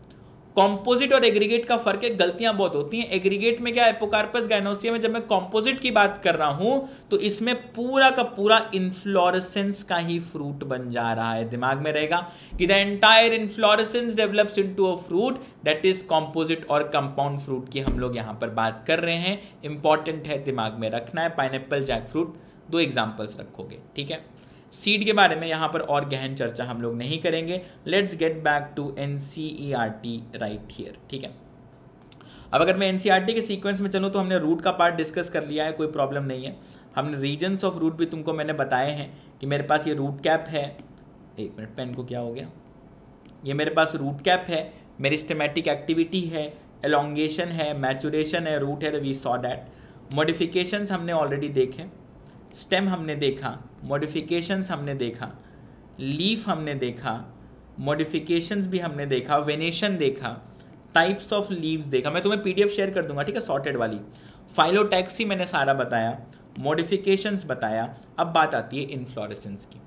कॉम्पोजिट और एग्रीगेट का फर्क है गलतियां बहुत होती हैं एग्रीगेट में क्या एपोकार्पस गाइनोसिया में जब मैं कॉम्पोजिट की बात कर रहा हूं तो इसमें पूरा का पूरा इन्फ्लोरसेंस का ही फ्रूट बन जा रहा है दिमाग में रहेगा कि the entire inflorescence develops into a fruit that is composite और कंपाउंड फ्रूट की हम लोग यहां पर बात कर रहे हैं इंपॉर्टेंट है दिमाग में रखना है पाइनएप्पल जैक फ्रूट दो एग्जाम्पल्स रखोगे ठीक है सीड के बारे में यहाँ पर और गहन चर्चा हम लोग नहीं करेंगे let's get back to N C E R T right here ठीक है अब अगर मैं एन सी आर टी के सीक्वेंस में चलूँ तो हमने रूट का पार्ट डिस्कस कर लिया है कोई प्रॉब्लम नहीं है हमने रीजन्स ऑफ रूट भी तुमको मैंने बताए हैं कि मेरे पास ये रूट कैप है एक मिनट पेन को क्या हो गया ये मेरे पास रूट कैप है मेरी स्टेमेटिक एक्टिविटी है एलोंगेशन है मैचुरेशन है रूट है वी सॉ डैट मॉडिफिकेशंस हमने ऑलरेडी देखे स्टेम हमने देखा मॉडिफिकेशंस हमने देखा लीफ हमने देखा मॉडिफिकेशंस भी हमने देखा वेनेशन देखा टाइप्स ऑफ लीव्स देखा मैं तुम्हें पीडीएफ शेयर कर दूंगा ठीक है सॉर्टेड वाली फाइलोटैक्सी मैंने सारा बताया मॉडिफिकेशंस बताया अब बात आती है इनफ्लोरेसेंस की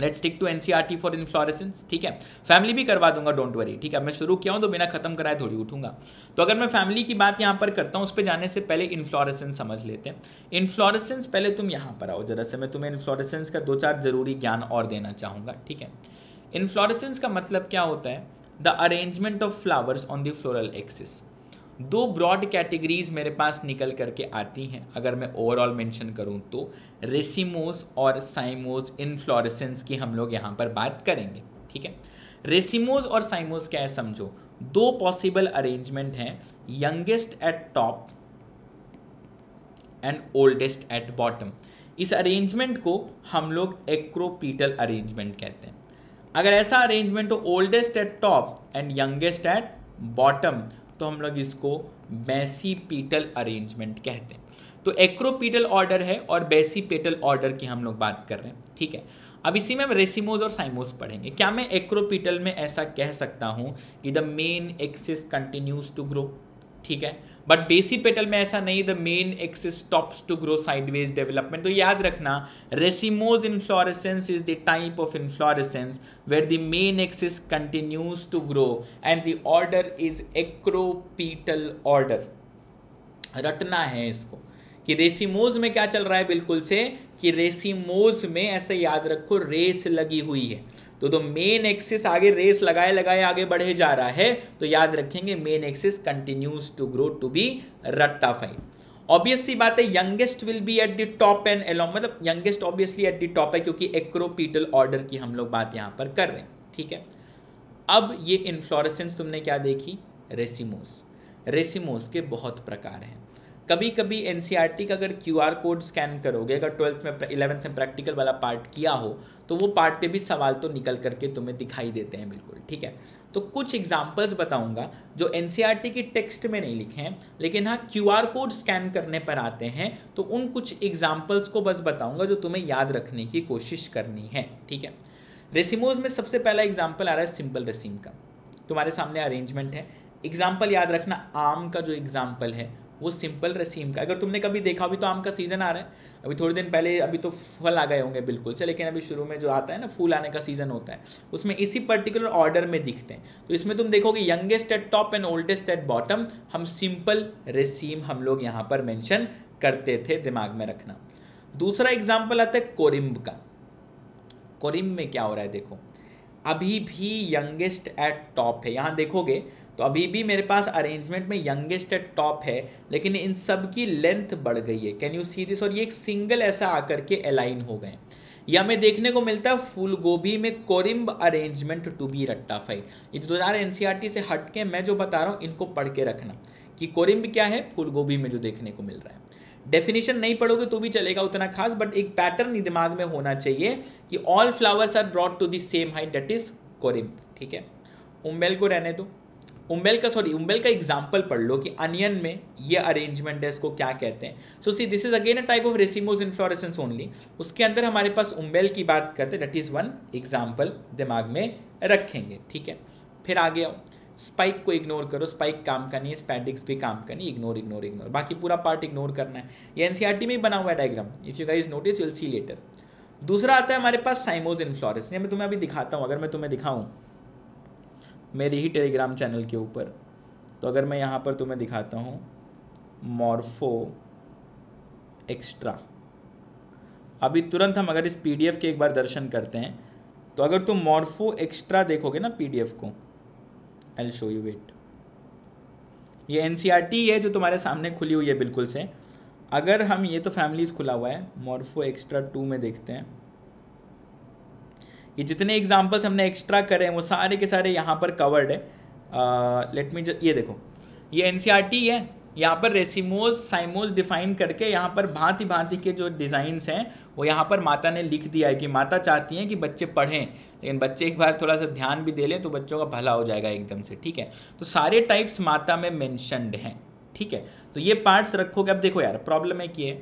let stick to T for inflorescence ठीक है फैमिली भी करवा दूंगा डोंट वरी ठीक है मैं शुरू किया हूं तो बिना खत्म कराए थोड़ी उठूंगा तो अगर मैं फैमिली की बात यहां पर करता हूं उस पर जाने से पहले इन्फ्लोरेसेंस समझ लेते हैं इन्फ्लोरेसेंस पहले तुम यहां पर आओ जरा से मैं तुम्हें इन्फ्लोरेसेंस का दो चार जरूरी ज्ञान और देना चाहूंगा ठीक है इन्फ्लोरेसेंस का मतलब क्या होता है the arrangement of flowers on the floral axis दो ब्रॉड कैटेगरीज मेरे पास निकल करके आती हैं अगर मैं ओवरऑल मेंशन करूं तो रेसिमोस और साइमोस इनफ्लोरेसेंस की हम लोग यहां पर बात करेंगे ठीक है रेसिमोस और साइमोस क्या है समझो दो पॉसिबल अरेंजमेंट हैं youngest at top and oldest at bottom इस अरेंजमेंट को हम लोग एक्रोपीटल अरेंजमेंट कहते हैं अगर ऐसा अरेंजमेंट हो oldest at top and youngest at bottom तो हम लोग इसको मैसी पीटल अरेंजमेंट कहते हैं तो एक्रोपीटल ऑर्डर है और बेसी पेटल ऑर्डर की हम लोग बात कर रहे हैं ठीक है अब इसी में हम रेसिमोज और साइमोज पढ़ेंगे क्या मैं एक्रोपीटल में ऐसा कह सकता हूँ कि the main axis continues to grow ठीक है बट बेसी पेटल में ऐसा नहीं the main axis stops to grow sideways development तो याद रखना racemose inflorescence is the type of inflorescence where the main axis continues to grow and the order is acropetal order रटना है इसको कि रेसिमोज में क्या चल रहा है बिल्कुल से कि रेसिमोज में ऐसे याद रखो रेस लगी हुई है तो तो मेन एक्सिस आगे रेस लगाए लगाए आगे बढ़े जा रहा है तो याद रखेंगे main axis continues to grow to be fine obviously बात है youngest will be at the top and along मतलब youngest obviously at the top है क्योंकि एक्रोपीटल ऑर्डर की हम लोग बात यहाँ पर कर रहे हैं ठीक है अब ये इन्फ्लोरेसेंस तुमने क्या देखी रेसिमोस रेसिमोस के बहुत प्रकार हैं कभी कभी एन का अगर क्यू कोड स्कैन करोगे अगर ट्वेल्थ में इलेवंथ में प्रैक्टिकल वाला पार्ट किया हो तो वो पार्ट पे भी सवाल तो निकल करके तुम्हें दिखाई देते हैं बिल्कुल ठीक है तो कुछ एग्जाम्पल्स बताऊंगा जो एन e की टेक्स्ट में नहीं लिखे हैं लेकिन हाँ क्यू कोड स्कैन करने पर आते हैं तो उन कुछ एग्जाम्पल्स को बस बताऊँगा जो तुम्हें याद रखने की कोशिश करनी है ठीक है रेसिमोज में सबसे पहला एग्जाम्पल आ रहा है सिंपल रेसिम का तुम्हारे सामने अरेंजमेंट है एग्जाम्पल याद रखना आम का जो एग्जाम्पल है वो सिंपल रसीम का अगर तुमने कभी देखा अभी तो आम का सीज़न आ रहा है अभी थोड़े दिन पहले अभी तो फल आ गए होंगे बिल्कुल से लेकिन अभी शुरू में जो आता है ना फूल आने का सीज़न होता है उसमें इसी पर्टिकुलर ऑर्डर में दिखते हैं तो इसमें तुम देखोगे youngest at top and oldest at bottom हम सिंपल रेसीम हम लोग यहाँ पर मैंशन करते थे दिमाग में रखना दूसरा एग्जाम्पल आता है कोरिम्ब का कोरिम्ब में क्या हो रहा है देखो अभी भी यंगेस्ट एट टॉप है यहाँ देखोगे तो अभी भी मेरे पास अरेंजमेंट में यंगेस्ट एट टॉप है लेकिन इन सब की लेंथ बढ़ गई है कैन यू सी दिस और ये एक सिंगल ऐसा आकर के अलाइन हो गए या हमें देखने को मिलता है फूल गोभी में कोरिम्ब अरेंजमेंट टू बी रट्टाफाइड ये दो हज़ार एन से हट के मैं जो बता रहा हूँ इनको पढ़ के रखना कि कोरिम्ब क्या है फूल गोभी में जो देखने को मिल रहा है डेफिनेशन नहीं पढ़ोगे तो भी चलेगा उतना खास बट एक पैटर्न दिमाग में होना चाहिए कि all flowers are broad to the same height that is corymb ठीक है उम्बेल को रहने दो उम्बेल का सॉरी उम्बेल का एग्जाम्पल पढ़ लो कि अनियन में ये अरेंजमेंट है इसको क्या कहते हैं so see this is again a type of racemose inflorescence only उसके अंदर हमारे पास उम्बेल की बात करते हैं दैट इज़ वन एग्जाम्पल दिमाग में रखेंगे ठीक है फिर आगे आओ स्पाइक को इग्नोर करो स्पाइक काम का नहीं है स्पैडिक्स भी काम का नहीं इग्नोर इग्नोर इग्नोर बाकी पूरा पार्ट इग्नोर करना है ये एनसीईआरटी e में ही बना हुआ है diagram if you guys notice you'll see later दूसरा आता है हमारे पास साइमोज इन्फ्लोरेंस मैं तुम्हें अभी दिखाता हूँ अगर मैं तुम्हें दिखाऊँ मेरे ही टेलीग्राम चैनल के ऊपर तो अगर मैं यहाँ पर तुम्हें दिखाता हूँ मॉर्फो एक्स्ट्रा अभी तुरंत हम अगर इस पी के एक बार दर्शन करते हैं तो अगर तुम मॉर्फो एक्स्ट्रा देखोगे ना पी को आई शो यू वेट ये एन e है जो तुम्हारे सामने खुली हुई है बिल्कुल से अगर हम ये तो फैमिलीज़ खुला हुआ है मॉर्फो एक्स्ट्रा टू में देखते हैं ये जितने एग्जाम्पल्स हमने एक्स्ट्रा करे हैं वो सारे के सारे यहाँ पर कवर्ड है लेट मी ये देखो ये एन e है यहाँ पर रेसिमोज साइमोज डिफाइन करके यहाँ पर भांति भांति के जो डिज़ाइंस हैं वो यहाँ पर माता ने लिख दिया है कि माता चाहती हैं कि बच्चे पढ़ें लेकिन बच्चे एक बार थोड़ा सा ध्यान भी दे लें तो बच्चों का भला हो जाएगा एकदम से ठीक है तो सारे टाइप्स माता में मैंशनड हैं ठीक है तो ये पार्ट्स रखोगे अब देखो यार प्रॉब्लम है कि है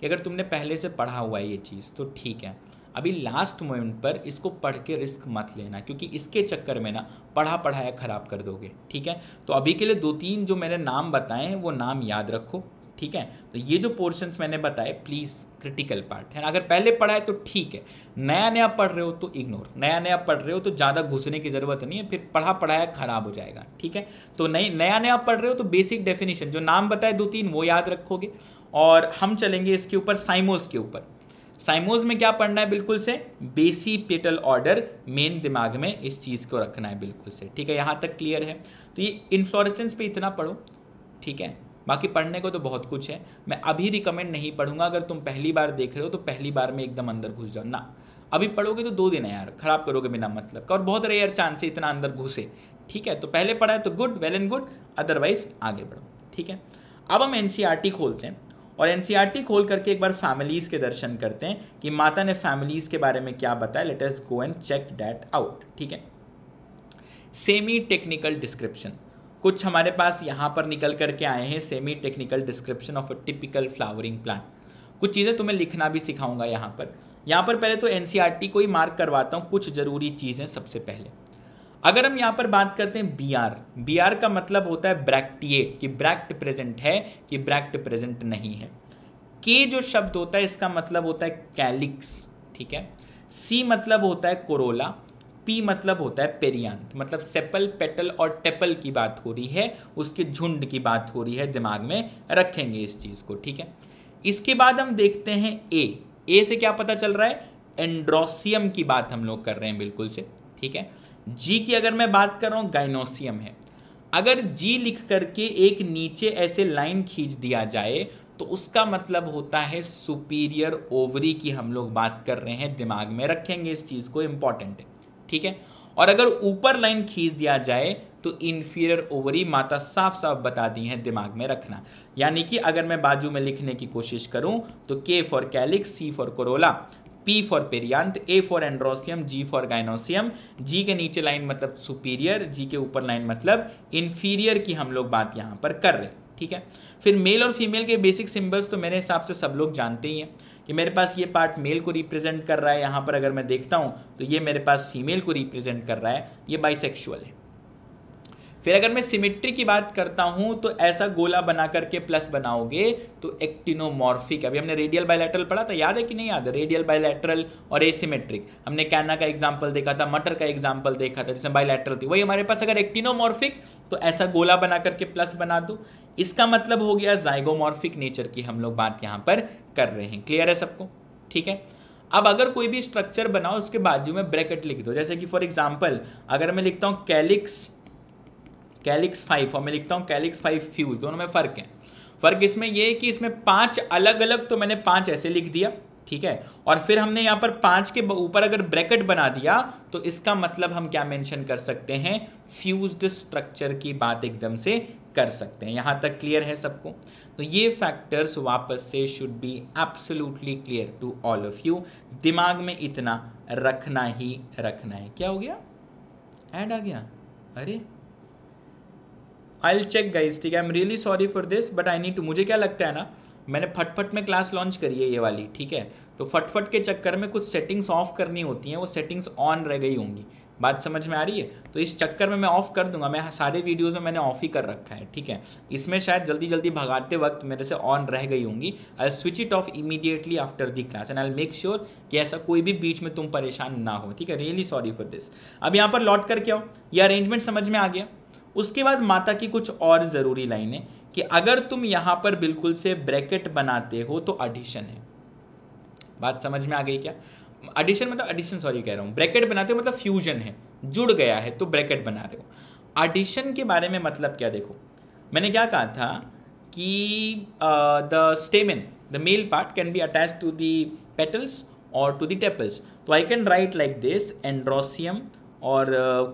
कि अगर तुमने पहले से पढ़ा हुआ है ये चीज़ तो ठीक है अभी लास्ट मोमेंट पर इसको पढ़ के रिस्क मत लेना क्योंकि इसके चक्कर में ना पढ़ा पढ़ाया ख़राब कर दोगे ठीक है तो अभी के लिए दो तीन जो मैंने नाम बताए हैं वो नाम याद रखो ठीक है तो ये जो पोर्शन मैंने बताए प्लीज़ क्रिटिकल पार्ट है अगर पहले पढ़ा है तो ठीक है नया नया पढ़ रहे हो तो इग्नोर नया नया पढ़ रहे हो तो ज़्यादा घुसने की ज़रूरत नहीं है फिर पढ़ा पढ़ाया ख़राब हो जाएगा ठीक है तो नहीं नया नया पढ़ रहे हो तो बेसिक डेफिनेशन जो नाम बताए दो तीन वो याद रखोगे और हम चलेंगे इसके ऊपर साइमोस के ऊपर साइमोज में क्या पढ़ना है बिल्कुल से बेसी पेटल ऑर्डर मेन दिमाग में इस चीज़ को रखना है बिल्कुल से ठीक है यहाँ तक क्लियर है तो ये इन्फ्लोरेसेंस पे इतना पढ़ो ठीक है बाकी पढ़ने को तो बहुत कुछ है मैं अभी रिकमेंड नहीं पढ़ूंगा अगर तुम पहली बार देख रहे हो तो पहली बार में एकदम अंदर घुस जाओ ना अभी पढ़ोगे तो दो दिन है यार खराब करोगे बिना मतलब का और बहुत रेयर चांस है इतना अंदर घुसे ठीक है तो पहले पढ़ा है तो good well and good otherwise आगे बढ़ो ठीक है अब हम एन e खोलते हैं और एन e खोल करके एक बार फैमिलीज़ के दर्शन करते हैं कि माता ने फैमिलीज़ के बारे में क्या बताया latest go and check that out ठीक है सेमी टेक्निकल डिस्क्रिप्शन कुछ हमारे पास यहाँ पर निकल करके आए हैं semi technical description of a typical flowering plant कुछ चीज़ें तुम्हें लिखना भी सिखाऊंगा यहाँ पर यहाँ पर पहले तो एन e ही मार्क करवाता हूँ कुछ ज़रूरी चीज़ें सबसे पहले अगर हम यहाँ पर बात करते हैं बी आर बी आर का मतलब होता है ब्रैक्टिएट कि ब्रैक्ट प्रेजेंट है कि ब्रैक्ट प्रेजेंट नहीं है के जो शब्द होता है इसका मतलब होता है कैलिक्स ठीक है सी मतलब होता है कोरोला पी मतलब होता है पेरियांत मतलब सेपल पेटल और टेपल की बात हो रही है उसके झुंड की बात हो रही है दिमाग में रखेंगे इस चीज़ को ठीक है इसके बाद हम देखते हैं ए ए से क्या पता चल रहा है एंड्रोसियम की बात हम लोग कर रहे हैं बिल्कुल से ठीक है जी की अगर मैं बात कर रहा हूँ गाइनोसियम है अगर जी लिख करके एक नीचे ऐसे लाइन खींच दिया जाए तो उसका मतलब होता है सुपीरियर ओवरी की हम लोग बात कर रहे हैं दिमाग में रखेंगे इस चीज़ को इम्पॉर्टेंट है ठीक है और अगर ऊपर लाइन खींच दिया जाए तो इन्फीरियर ओवरी माता साफ साफ बता दी है दिमाग में रखना यानी कि अगर मैं बाजू में लिखने की कोशिश करूं तो K for calyx C for corolla P for perianth A for androecium G for gynoecium G के नीचे लाइन मतलब सुपीरियर जी के ऊपर लाइन मतलब इन्फीरियर की हम लोग बात यहाँ पर कर रहे हैं ठीक है फिर मेल और फीमेल के बेसिक सिंबल्स तो मेरे हिसाब से सब लोग जानते ही हैं कि मेरे पास ये पार्ट मेल को रिप्रेजेंट कर रहा है यहाँ पर अगर मैं देखता हूँ तो ये मेरे पास फीमेल को रिप्रेजेंट कर रहा है ये बाइसेक्सुअल है फिर अगर मैं सिमेट्री की बात करता हूँ तो ऐसा गोला बना करके प्लस बनाओगे तो एक्टिनोमॉर्फिक अभी हमने रेडियल बायलैटरल पढ़ा था याद है कि नहीं याद है रेडियल बायलैटरल और एसिमेट्रिक हमने कैना का एग्जाम्पल देखा था मटर का एग्जाम्पल देखा था जिसमें बायलैटरल थी वही हमारे पास अगर एक्टिनोमॉर्फिक तो ऐसा गोला बना करके प्लस बना दो इसका मतलब हो गया जाइगोमॉर्फिक नेचर की हम लोग बात यहाँ पर कर रहे हैं क्लियर है सबको ठीक है अब अगर कोई भी स्ट्रक्चर बनाओ उसके बाजू में ब्रैकेट लिख दो जैसे कि फॉर एग्जाम्पल अगर मैं लिखता हूँ कैलिक्स कैलिक्स फाइव और मैं लिखता हूँ कैलिक्स फाइव फ्यूज दोनों में फ़र्क है फ़र्क इसमें यह है कि इसमें पांच अलग अलग तो मैंने पांच ऐसे लिख दिया ठीक है और फिर हमने यहाँ पर पांच के ऊपर अगर ब्रैकेट बना दिया तो इसका मतलब हम क्या मेंशन कर सकते हैं फ्यूज्ड स्ट्रक्चर की बात एकदम से कर सकते हैं यहाँ तक क्लियर है सबको तो ये फैक्टर्स वापस से should be absolutely clear to all of you दिमाग में इतना रखना ही रखना है क्या हो गया एड आ गया अरे आई चेक गाइज ठीक है I am really sorry for this but I need to मुझे क्या लगता है ना मैंने फटफट में क्लास लॉन्च करी है ये वाली ठीक है तो फटफट के चक्कर में कुछ सेटिंग्स ऑफ करनी होती हैं वो सेटिंग्स ऑन रह गई होंगी बात समझ में आ रही है तो इस चक्कर में मैं ऑफ़ कर दूंगा मैं सारे वीडियोस में मैंने ऑफ़ ही कर रखा है ठीक है इसमें शायद जल्दी जल्दी भगाते वक्त मेरे से ऑन रह गई होंगी I switch it off immediately after the class and I make sure कि ऐसा कोई भी बीच में तुम परेशान ना हो ठीक है रियली सॉरी फॉर दिस अब यहाँ पर लौट करके आओ ये अरेंजमेंट समझ में आ गया उसके बाद माता की कुछ और ज़रूरी लाइनें कि अगर तुम यहाँ पर बिल्कुल से ब्रैकेट बनाते हो तो एडिशन है बात समझ में आ गई क्या एडिशन मतलब एडिशन सॉरी कह रहा हूँ ब्रैकेट बनाते हो मतलब फ्यूजन है जुड़ गया है तो ब्रैकेट बना रहे हो एडिशन के बारे में मतलब क्या देखो मैंने क्या कहा था कि the stamen the male part can be attach to the petals और टू दी टेपल्स तो I can write like this androecium और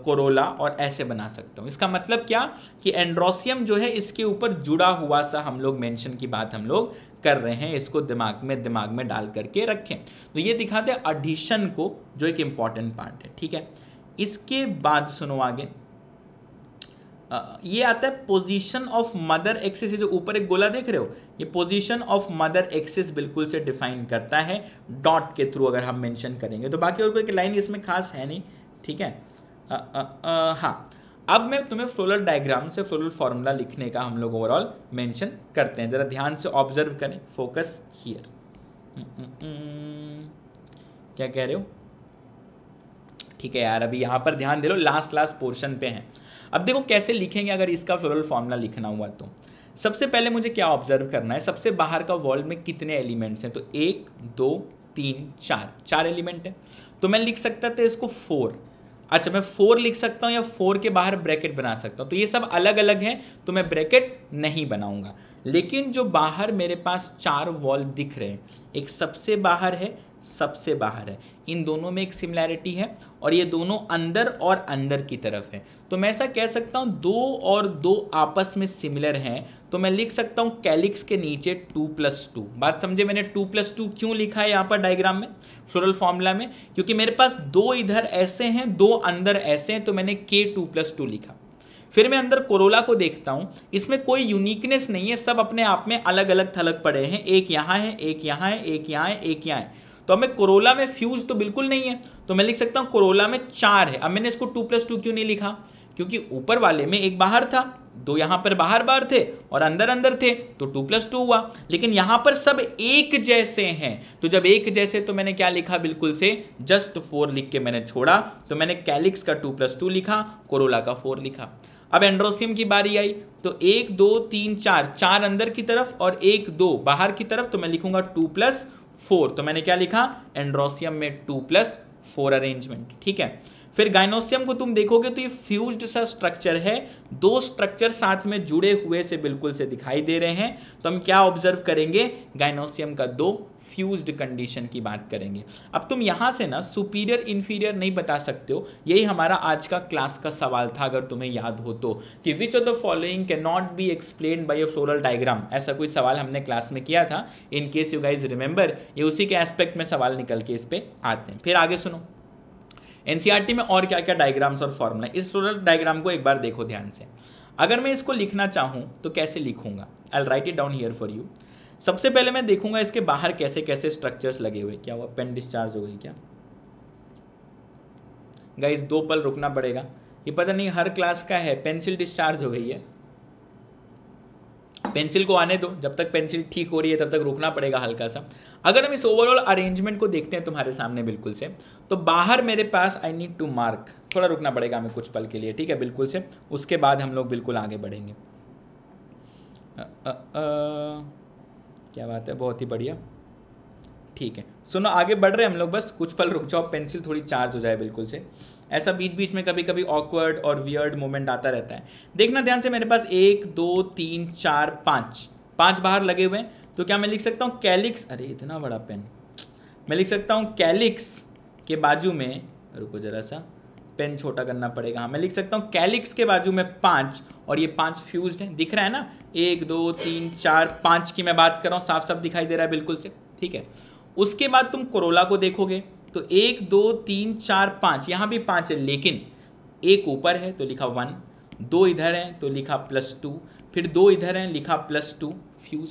कोरोला और ऐसे बना सकता हूँ इसका मतलब क्या कि एंड्रोसियम जो है इसके ऊपर जुड़ा हुआ सा हम लोग मेंशन की बात हम लोग कर रहे हैं इसको दिमाग में दिमाग में डाल करके रखें तो ये दिखाते हैं अडिशन को जो एक इम्पॉर्टेंट पार्ट है ठीक है इसके बाद सुनो आगे ये आता है पोजीशन ऑफ मदर एक्सिस जो ऊपर एक गोला देख रहे हो ये पोजीशन ऑफ मदर एक्सिस बिल्कुल से डिफाइन करता है डॉट के थ्रू अगर हम मेंशन करेंगे तो बाकी और कोई लाइन इसमें खास है नहीं ठीक है हाँ अब मैं तुम्हें फ्लोरल डायग्राम से फ्लोरल फॉर्मूला लिखने का हम लोग ओवरऑल मेंशन करते हैं ज़रा ध्यान से ऑब्जर्व करें फोकस हियर हम्म, हम्म, हम्म। क्या कह रहे हो ठीक है यार अभी यहां पर ध्यान दे लो लास्ट लास्ट पोर्शन पे हैं अब देखो कैसे लिखेंगे अगर इसका फ्लोरल फॉर्मूला लिखना हुआ तो सबसे पहले मुझे क्या ऑब्जर्व करना है सबसे बाहर का वर्ल्ड में कितने एलिमेंट्स हैं तो एक दो तीन चार चार एलिमेंट है तो मैं लिख सकता था इसको फोर अच्छा मैं फोर लिख सकता हूँ या फोर के बाहर ब्रैकेट बना सकता हूँ तो ये सब अलग अलग हैं तो मैं ब्रैकेट नहीं बनाऊंगा लेकिन जो बाहर मेरे पास चार वॉल दिख रहे हैं एक सबसे बाहर है सबसे बाहर है इन दोनों में एक सिमिलैरिटी है और ये दोनों अंदर और अंदर की तरफ है तो मैं ऐसा कह सकता हूँ दो और दो आपस में सिमिलर हैं तो मैं लिख सकता हूँ कैलिक्स के नीचे टू प्लस टू बात समझे मैंने टू प्लस टू क्यों लिखा है यहाँ पर डायग्राम में फ्लोरल फॉर्मूला में क्योंकि मेरे पास दो इधर ऐसे हैं दो अंदर ऐसे हैं तो मैंने के टू प्लस टू लिखा फिर मैं अंदर कोरोला को देखता हूँ इसमें कोई यूनिकनेस नहीं है सब अपने आप में अलग अलग थलग पड़े हैं एक यहाँ है एक यहाँ है एक यहाँ है एक यहाँ है तो हमें कोरोला में फ्यूज तो बिल्कुल नहीं है तो मैं लिख सकता हूँ कोरोला में चार है अब मैंने इसको टू प्लस टू क्यों नहीं लिखा क्योंकि ऊपर वाले में एक बाहर था दो यहाँ पर बाहर बाहर थे और अंदर अंदर थे तो टू प्लस टू हुआ लेकिन यहाँ पर सब एक जैसे हैं तो जब एक जैसे तो मैंने क्या लिखा बिल्कुल से जस्ट फोर लिख के मैंने छोड़ा तो मैंने कैलिक्स का टू प्लस टू लिखा कोरोला का फोर लिखा अब एंड्रोसियम की बारी आई तो एक दो तीन चार चार अंदर की तरफ और एक दो बाहर की तरफ तो मैं लिखूंगा टू प्लस फोर तो मैंने क्या लिखा एंड्रोसियम में टू प्लस फोर अरेंजमेंट ठीक है फिर गाइनोसियम को तुम देखोगे तो ये फ्यूज्ड सा स्ट्रक्चर है दो स्ट्रक्चर साथ में जुड़े हुए से बिल्कुल से दिखाई दे रहे हैं तो हम क्या ऑब्जर्व करेंगे गाइनोसियम का दो फ्यूज्ड कंडीशन की बात करेंगे अब तुम यहां से ना सुपीरियर इन्फीरियर नहीं बता सकते हो यही हमारा आज का क्लास का सवाल था अगर तुम्हें याद हो तो कि which of the following can not be explain by a floral diagram ऐसा कोई सवाल हमने क्लास में किया था in case you guys remember ये उसी के एस्पेक्ट में सवाल निकल के इस पर आते हैं फिर आगे सुनो एनसीईआरटी e में और क्या क्या डायग्राम्स और फॉर्मूला इस टोटल डायग्राम को एक बार देखो ध्यान से अगर मैं इसको लिखना चाहूँ तो कैसे लिखूंगा I'll write it down here for you सबसे पहले मैं देखूंगा इसके बाहर कैसे कैसे स्ट्रक्चर्स लगे हुए क्या हुआ पेन डिस्चार्ज हो गई क्या गाइस दो पल रुकना पड़ेगा ये पता नहीं हर क्लास का है पेंसिल डिस्चार्ज हो गई है पेंसिल को आने दो जब तक पेंसिल ठीक हो रही है तब तक रुकना पड़ेगा हल्का सा अगर हम इस ओवरऑल अरेंजमेंट को देखते हैं तुम्हारे सामने बिल्कुल से तो बाहर मेरे पास आई नीड टू मार्क थोड़ा रुकना पड़ेगा हमें कुछ पल के लिए ठीक है बिल्कुल से उसके बाद हम लोग बिल्कुल आगे बढ़ेंगे आ, आ, आ, क्या बात है बहुत ही बढ़िया ठीक है सुनो आगे बढ़ रहे हैं हम लोग बस कुछ पल रुक जाओ पेंसिल थोड़ी चार्ज हो जाए बिल्कुल से ऐसा बीच बीच में कभी कभी ऑकवर्ड और वियर्ड मोमेंट आता रहता है देखना ध्यान से मेरे पास एक दो तीन चार पाँच पाँच बाहर लगे हुए हैं तो क्या मैं लिख सकता हूँ कैलिक्स अरे इतना बड़ा पेन मैं लिख सकता हूँ कैलिक्स के बाजू में रुको जरा सा पेन छोटा करना पड़ेगा हाँ मैं लिख सकता हूँ कैलिक्स के बाजू में पाँच और ये पाँच फ्यूज हैं दिख रहा है ना एक दो तीन चार पाँच की मैं बात कर रहा हूँ साफ साफ दिखाई दे रहा है बिल्कुल से ठीक है उसके बाद तुम कोरोला को देखोगे तो एक दो तीन चार पाँच यहाँ भी पाँच है लेकिन एक ऊपर है तो लिखा वन दो इधर हैं तो लिखा प्लस टू फिर दो इधर हैं लिखा प्लस टू फ्यूज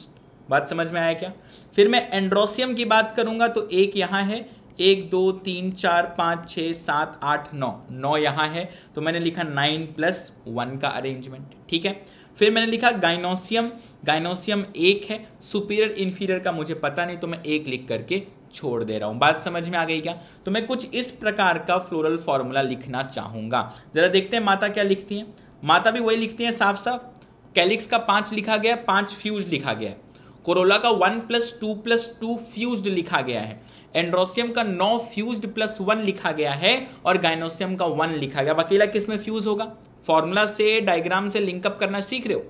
बात समझ में आया क्या फिर मैं एंड्रोसियम की बात करूँगा तो एक यहाँ है एक दो तीन चार पाँच छः सात आठ नौ नौ यहाँ है तो मैंने लिखा नाइन प्लस वन का अरेंजमेंट ठीक है फिर मैंने लिखा गाइनोसियम गाइनोसियम एक है सुपीरियर इन्फीरियर का मुझे पता नहीं तो मैं एक लिख करके छोड़ दे रहा हूँ बात समझ में आ गई क्या तो मैं कुछ इस प्रकार का फ्लोरल फॉर्मूला लिखना चाहूँगा ज़रा देखते हैं माता क्या लिखती हैं माता भी वही लिखती हैं साफ साफ कैलिक्स का पाँच लिखा गया है पाँच फ्यूज लिखा गया है कोरोला का one plus two plus two fuse लिखा गया है एंड्रोसियम का नौ फ्यूज प्लस वन लिखा गया है और गाइनोसियम का वन लिखा गया अकेला किस में फ्यूज होगा फॉर्मूला से डायग्राम से लिंकअप करना सीख रहे हो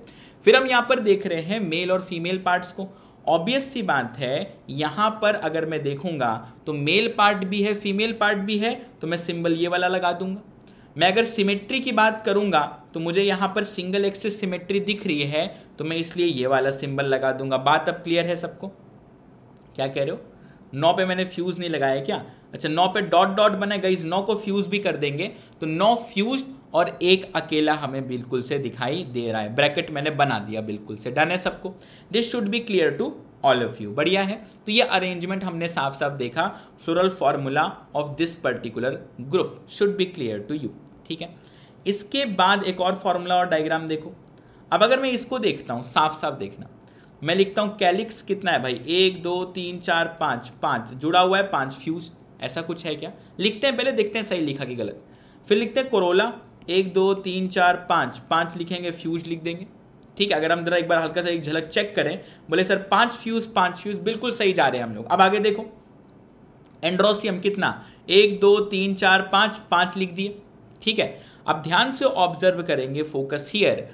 फिर हम यहाँ पर देख रहे हैं मेल और फीमेल पार्ट्स को ऑब्वियस सी बात है यहाँ पर अगर मैं देखूंगा तो मेल पार्ट भी है फीमेल पार्ट भी है तो मैं सिंबल ये वाला लगा दूंगा मैं अगर सिमेट्री की बात करूंगा तो मुझे यहाँ पर सिंगल एक्सेस सिमेट्री दिख रही है तो मैं इसलिए ये वाला सिंबल लगा दूंगा बात अब क्लियर है सबको क्या कह रहे हो नौ पे मैंने फ्यूज़ नहीं लगाया क्या अच्छा नौ पे डॉट डॉट बना गई नौ को फ्यूज़ भी कर देंगे तो नौ फ्यूज और एक अकेला हमें बिल्कुल से दिखाई दे रहा है ब्रैकेट मैंने बना दिया बिल्कुल से डन है सबको this should be clear to all of you बढ़िया है तो ये अरेंजमेंट हमने साफ साफ देखा floral formula of this particular group should be clear to you ठीक है इसके बाद एक और फॉर्मूला और डायग्राम देखो अब अगर मैं इसको देखता हूँ साफ साफ देखना मैं लिखता हूँ कैलिक्स कितना है भाई एक दो तीन चार पाँच पाँच जुड़ा हुआ है पाँच फ्यूज ऐसा कुछ है क्या लिखते हैं पहले देखते हैं सही लिखा कि गलत फिर लिखते हैं कोरोला एक दो तीन चार पाँच पाँच लिखेंगे फ्यूज लिख देंगे ठीक है अगर हम जरा एक बार हल्का सा एक झलक चेक करें बोले सर पाँच फ्यूज पाँच फ्यूज बिल्कुल सही जा रहे हैं हम लोग अब आगे देखो एंड्रोसियम कितना एक दो तीन चार पाँच पाँच लिख दिए ठीक है अब ध्यान से ऑब्जर्व करेंगे फोकस हियर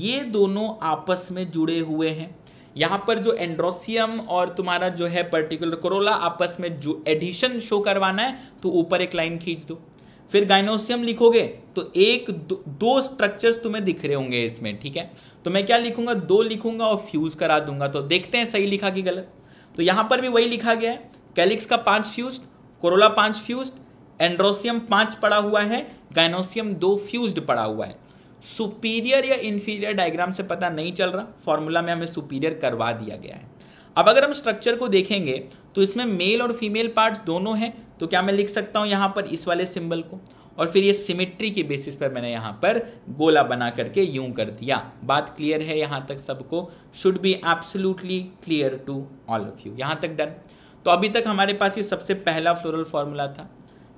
ये दोनों आपस में जुड़े हुए हैं यहाँ पर जो एंड्रोसियम और तुम्हारा जो है पर्टिकुलर कोरोला आपस में जो एडिशन शो करवाना है तो ऊपर एक लाइन खींच दो फिर गाइनोसियम लिखोगे तो एक दो, स्ट्रक्चर स्ट्रक्चर्स तुम्हें दिख रहे होंगे इसमें ठीक है तो मैं क्या लिखूंगा दो लिखूंगा और फ्यूज करा दूंगा तो देखते हैं सही लिखा कि गलत तो यहां पर भी वही लिखा गया है कैलिक्स का पांच फ्यूज कोरोला पांच फ्यूज एंड्रोसियम पांच पड़ा हुआ है गाइनोसियम दो फ्यूज पड़ा हुआ है सुपीरियर या इन्फीरियर डायग्राम से पता नहीं चल रहा फॉर्मूला में हमें सुपीरियर करवा दिया गया है अब अगर हम स्ट्रक्चर को देखेंगे तो इसमें मेल और फीमेल पार्ट्स दोनों हैं तो क्या मैं लिख सकता हूँ यहाँ पर इस वाले सिंबल को और फिर ये सिमेट्री की बेसिस पर मैंने यहाँ पर गोला बना करके यूं कर दिया बात क्लियर है यहाँ तक सबको should be absolutely clear to all of you यहाँ तक डन तो अभी तक हमारे पास ये सबसे पहला फ्लोरल फॉर्मूला था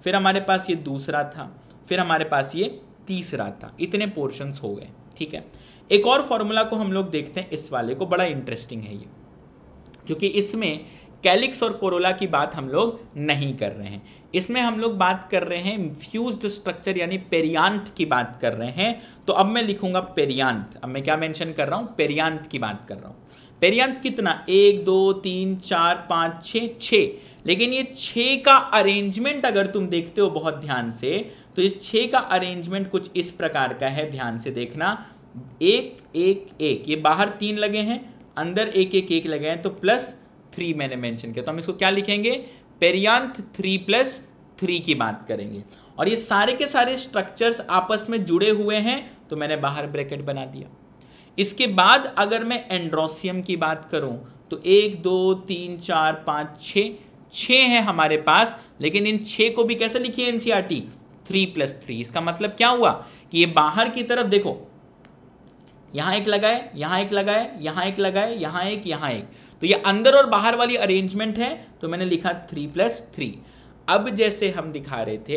फिर हमारे पास ये दूसरा था फिर हमारे पास ये तीसरा था इतने पोर्शंस हो गए ठीक है एक और फॉर्मूला को हम लोग देखते हैं इस वाले को बड़ा इंटरेस्टिंग है ये क्योंकि इसमें कैलिक्स और कोरोला की बात हम लोग नहीं कर रहे हैं इसमें हम लोग बात कर रहे हैं फ्यूज्ड स्ट्रक्चर यानी पेरियांत की बात कर रहे हैं तो अब मैं लिखूंगा पेरियांत अब मैं क्या मेंशन कर रहा हूँ पेरियांत की बात कर रहा हूँ पेरियांत कितना एक दो तीन चार पाँच छ छ लेकिन ये छ का अरेंजमेंट अगर तुम देखते हो बहुत ध्यान से तो इस छः का अरेंजमेंट कुछ इस प्रकार का है ध्यान से देखना एक एक एक ये बाहर तीन लगे हैं अंदर एक एक एक लगे हैं तो प्लस थ्री मैंने मेंशन किया तो हम इसको क्या लिखेंगे पेरियांथ थ्री प्लस थ्री की बात करेंगे और ये सारे के सारे स्ट्रक्चर्स आपस में जुड़े हुए हैं तो मैंने बाहर ब्रैकेट बना दिया इसके बाद अगर मैं एंड्रोसियम की बात करूं तो एक दो तीन चार पाँच छ छः हैं हमारे पास लेकिन इन छः को भी कैसे लिखिए N C R T three plus three इसका मतलब क्या हुआ कि ये बाहर की तरफ देखो यहाँ एक लगाए यहाँ एक लगाए यहाँ एक लगाए यहाँ एक यहाँ एक तो ये अंदर और बाहर वाली अरेंजमेंट है तो मैंने लिखा थ्री प्लस थ्री अब जैसे हम दिखा रहे थे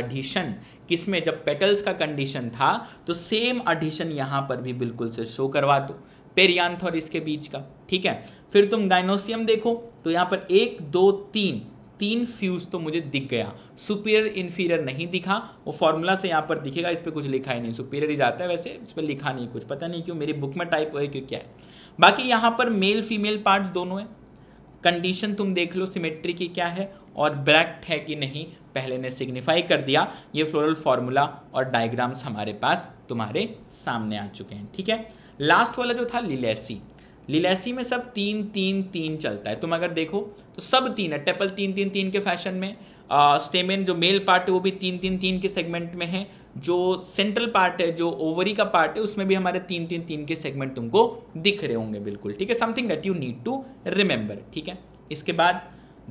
अडिशन किसमें जब पेटल्स का कंडीशन था तो सेम अडिशन यहां पर भी बिल्कुल से शो करवा दो पेरियांथ और इसके बीच का ठीक है फिर तुम गाइनोसियम देखो तो यहां पर एक दो तीन तीन फ्यूज तो मुझे दिख गया सुपीरियर इन्फीरियर नहीं दिखा वो फॉर्मूला से यहां पर दिखेगा इस पर कुछ लिखा ही नहीं सुपीरियर ही जाता है वैसे इस पर लिखा नहीं कुछ पता नहीं क्यों मेरी बुक में टाइप हुए क्यों क्या है बाकी यहाँ पर मेल फीमेल पार्ट्स दोनों है कंडीशन तुम देख लो सिमेट्री की क्या है और ब्रैक्ट है कि नहीं पहले ने सिग्निफाई कर दिया ये फ्लोरल फॉर्मूला और डायग्राम्स हमारे पास तुम्हारे सामने आ चुके हैं ठीक है लास्ट वाला जो था लिलेसी लिलेसी में सब तीन तीन तीन चलता है तुम अगर देखो तो सब तीन है टेपल तीन तीन तीन के फैशन में स्टेमेन जो मेल पार्ट है वो भी तीन तीन तीन के सेगमेंट में है जो सेंट्रल पार्ट है जो ओवरी का पार्ट है उसमें भी हमारे तीन तीन तीन के सेगमेंट तुमको दिख रहे होंगे बिल्कुल ठीक है something that you need to remember ठीक है इसके बाद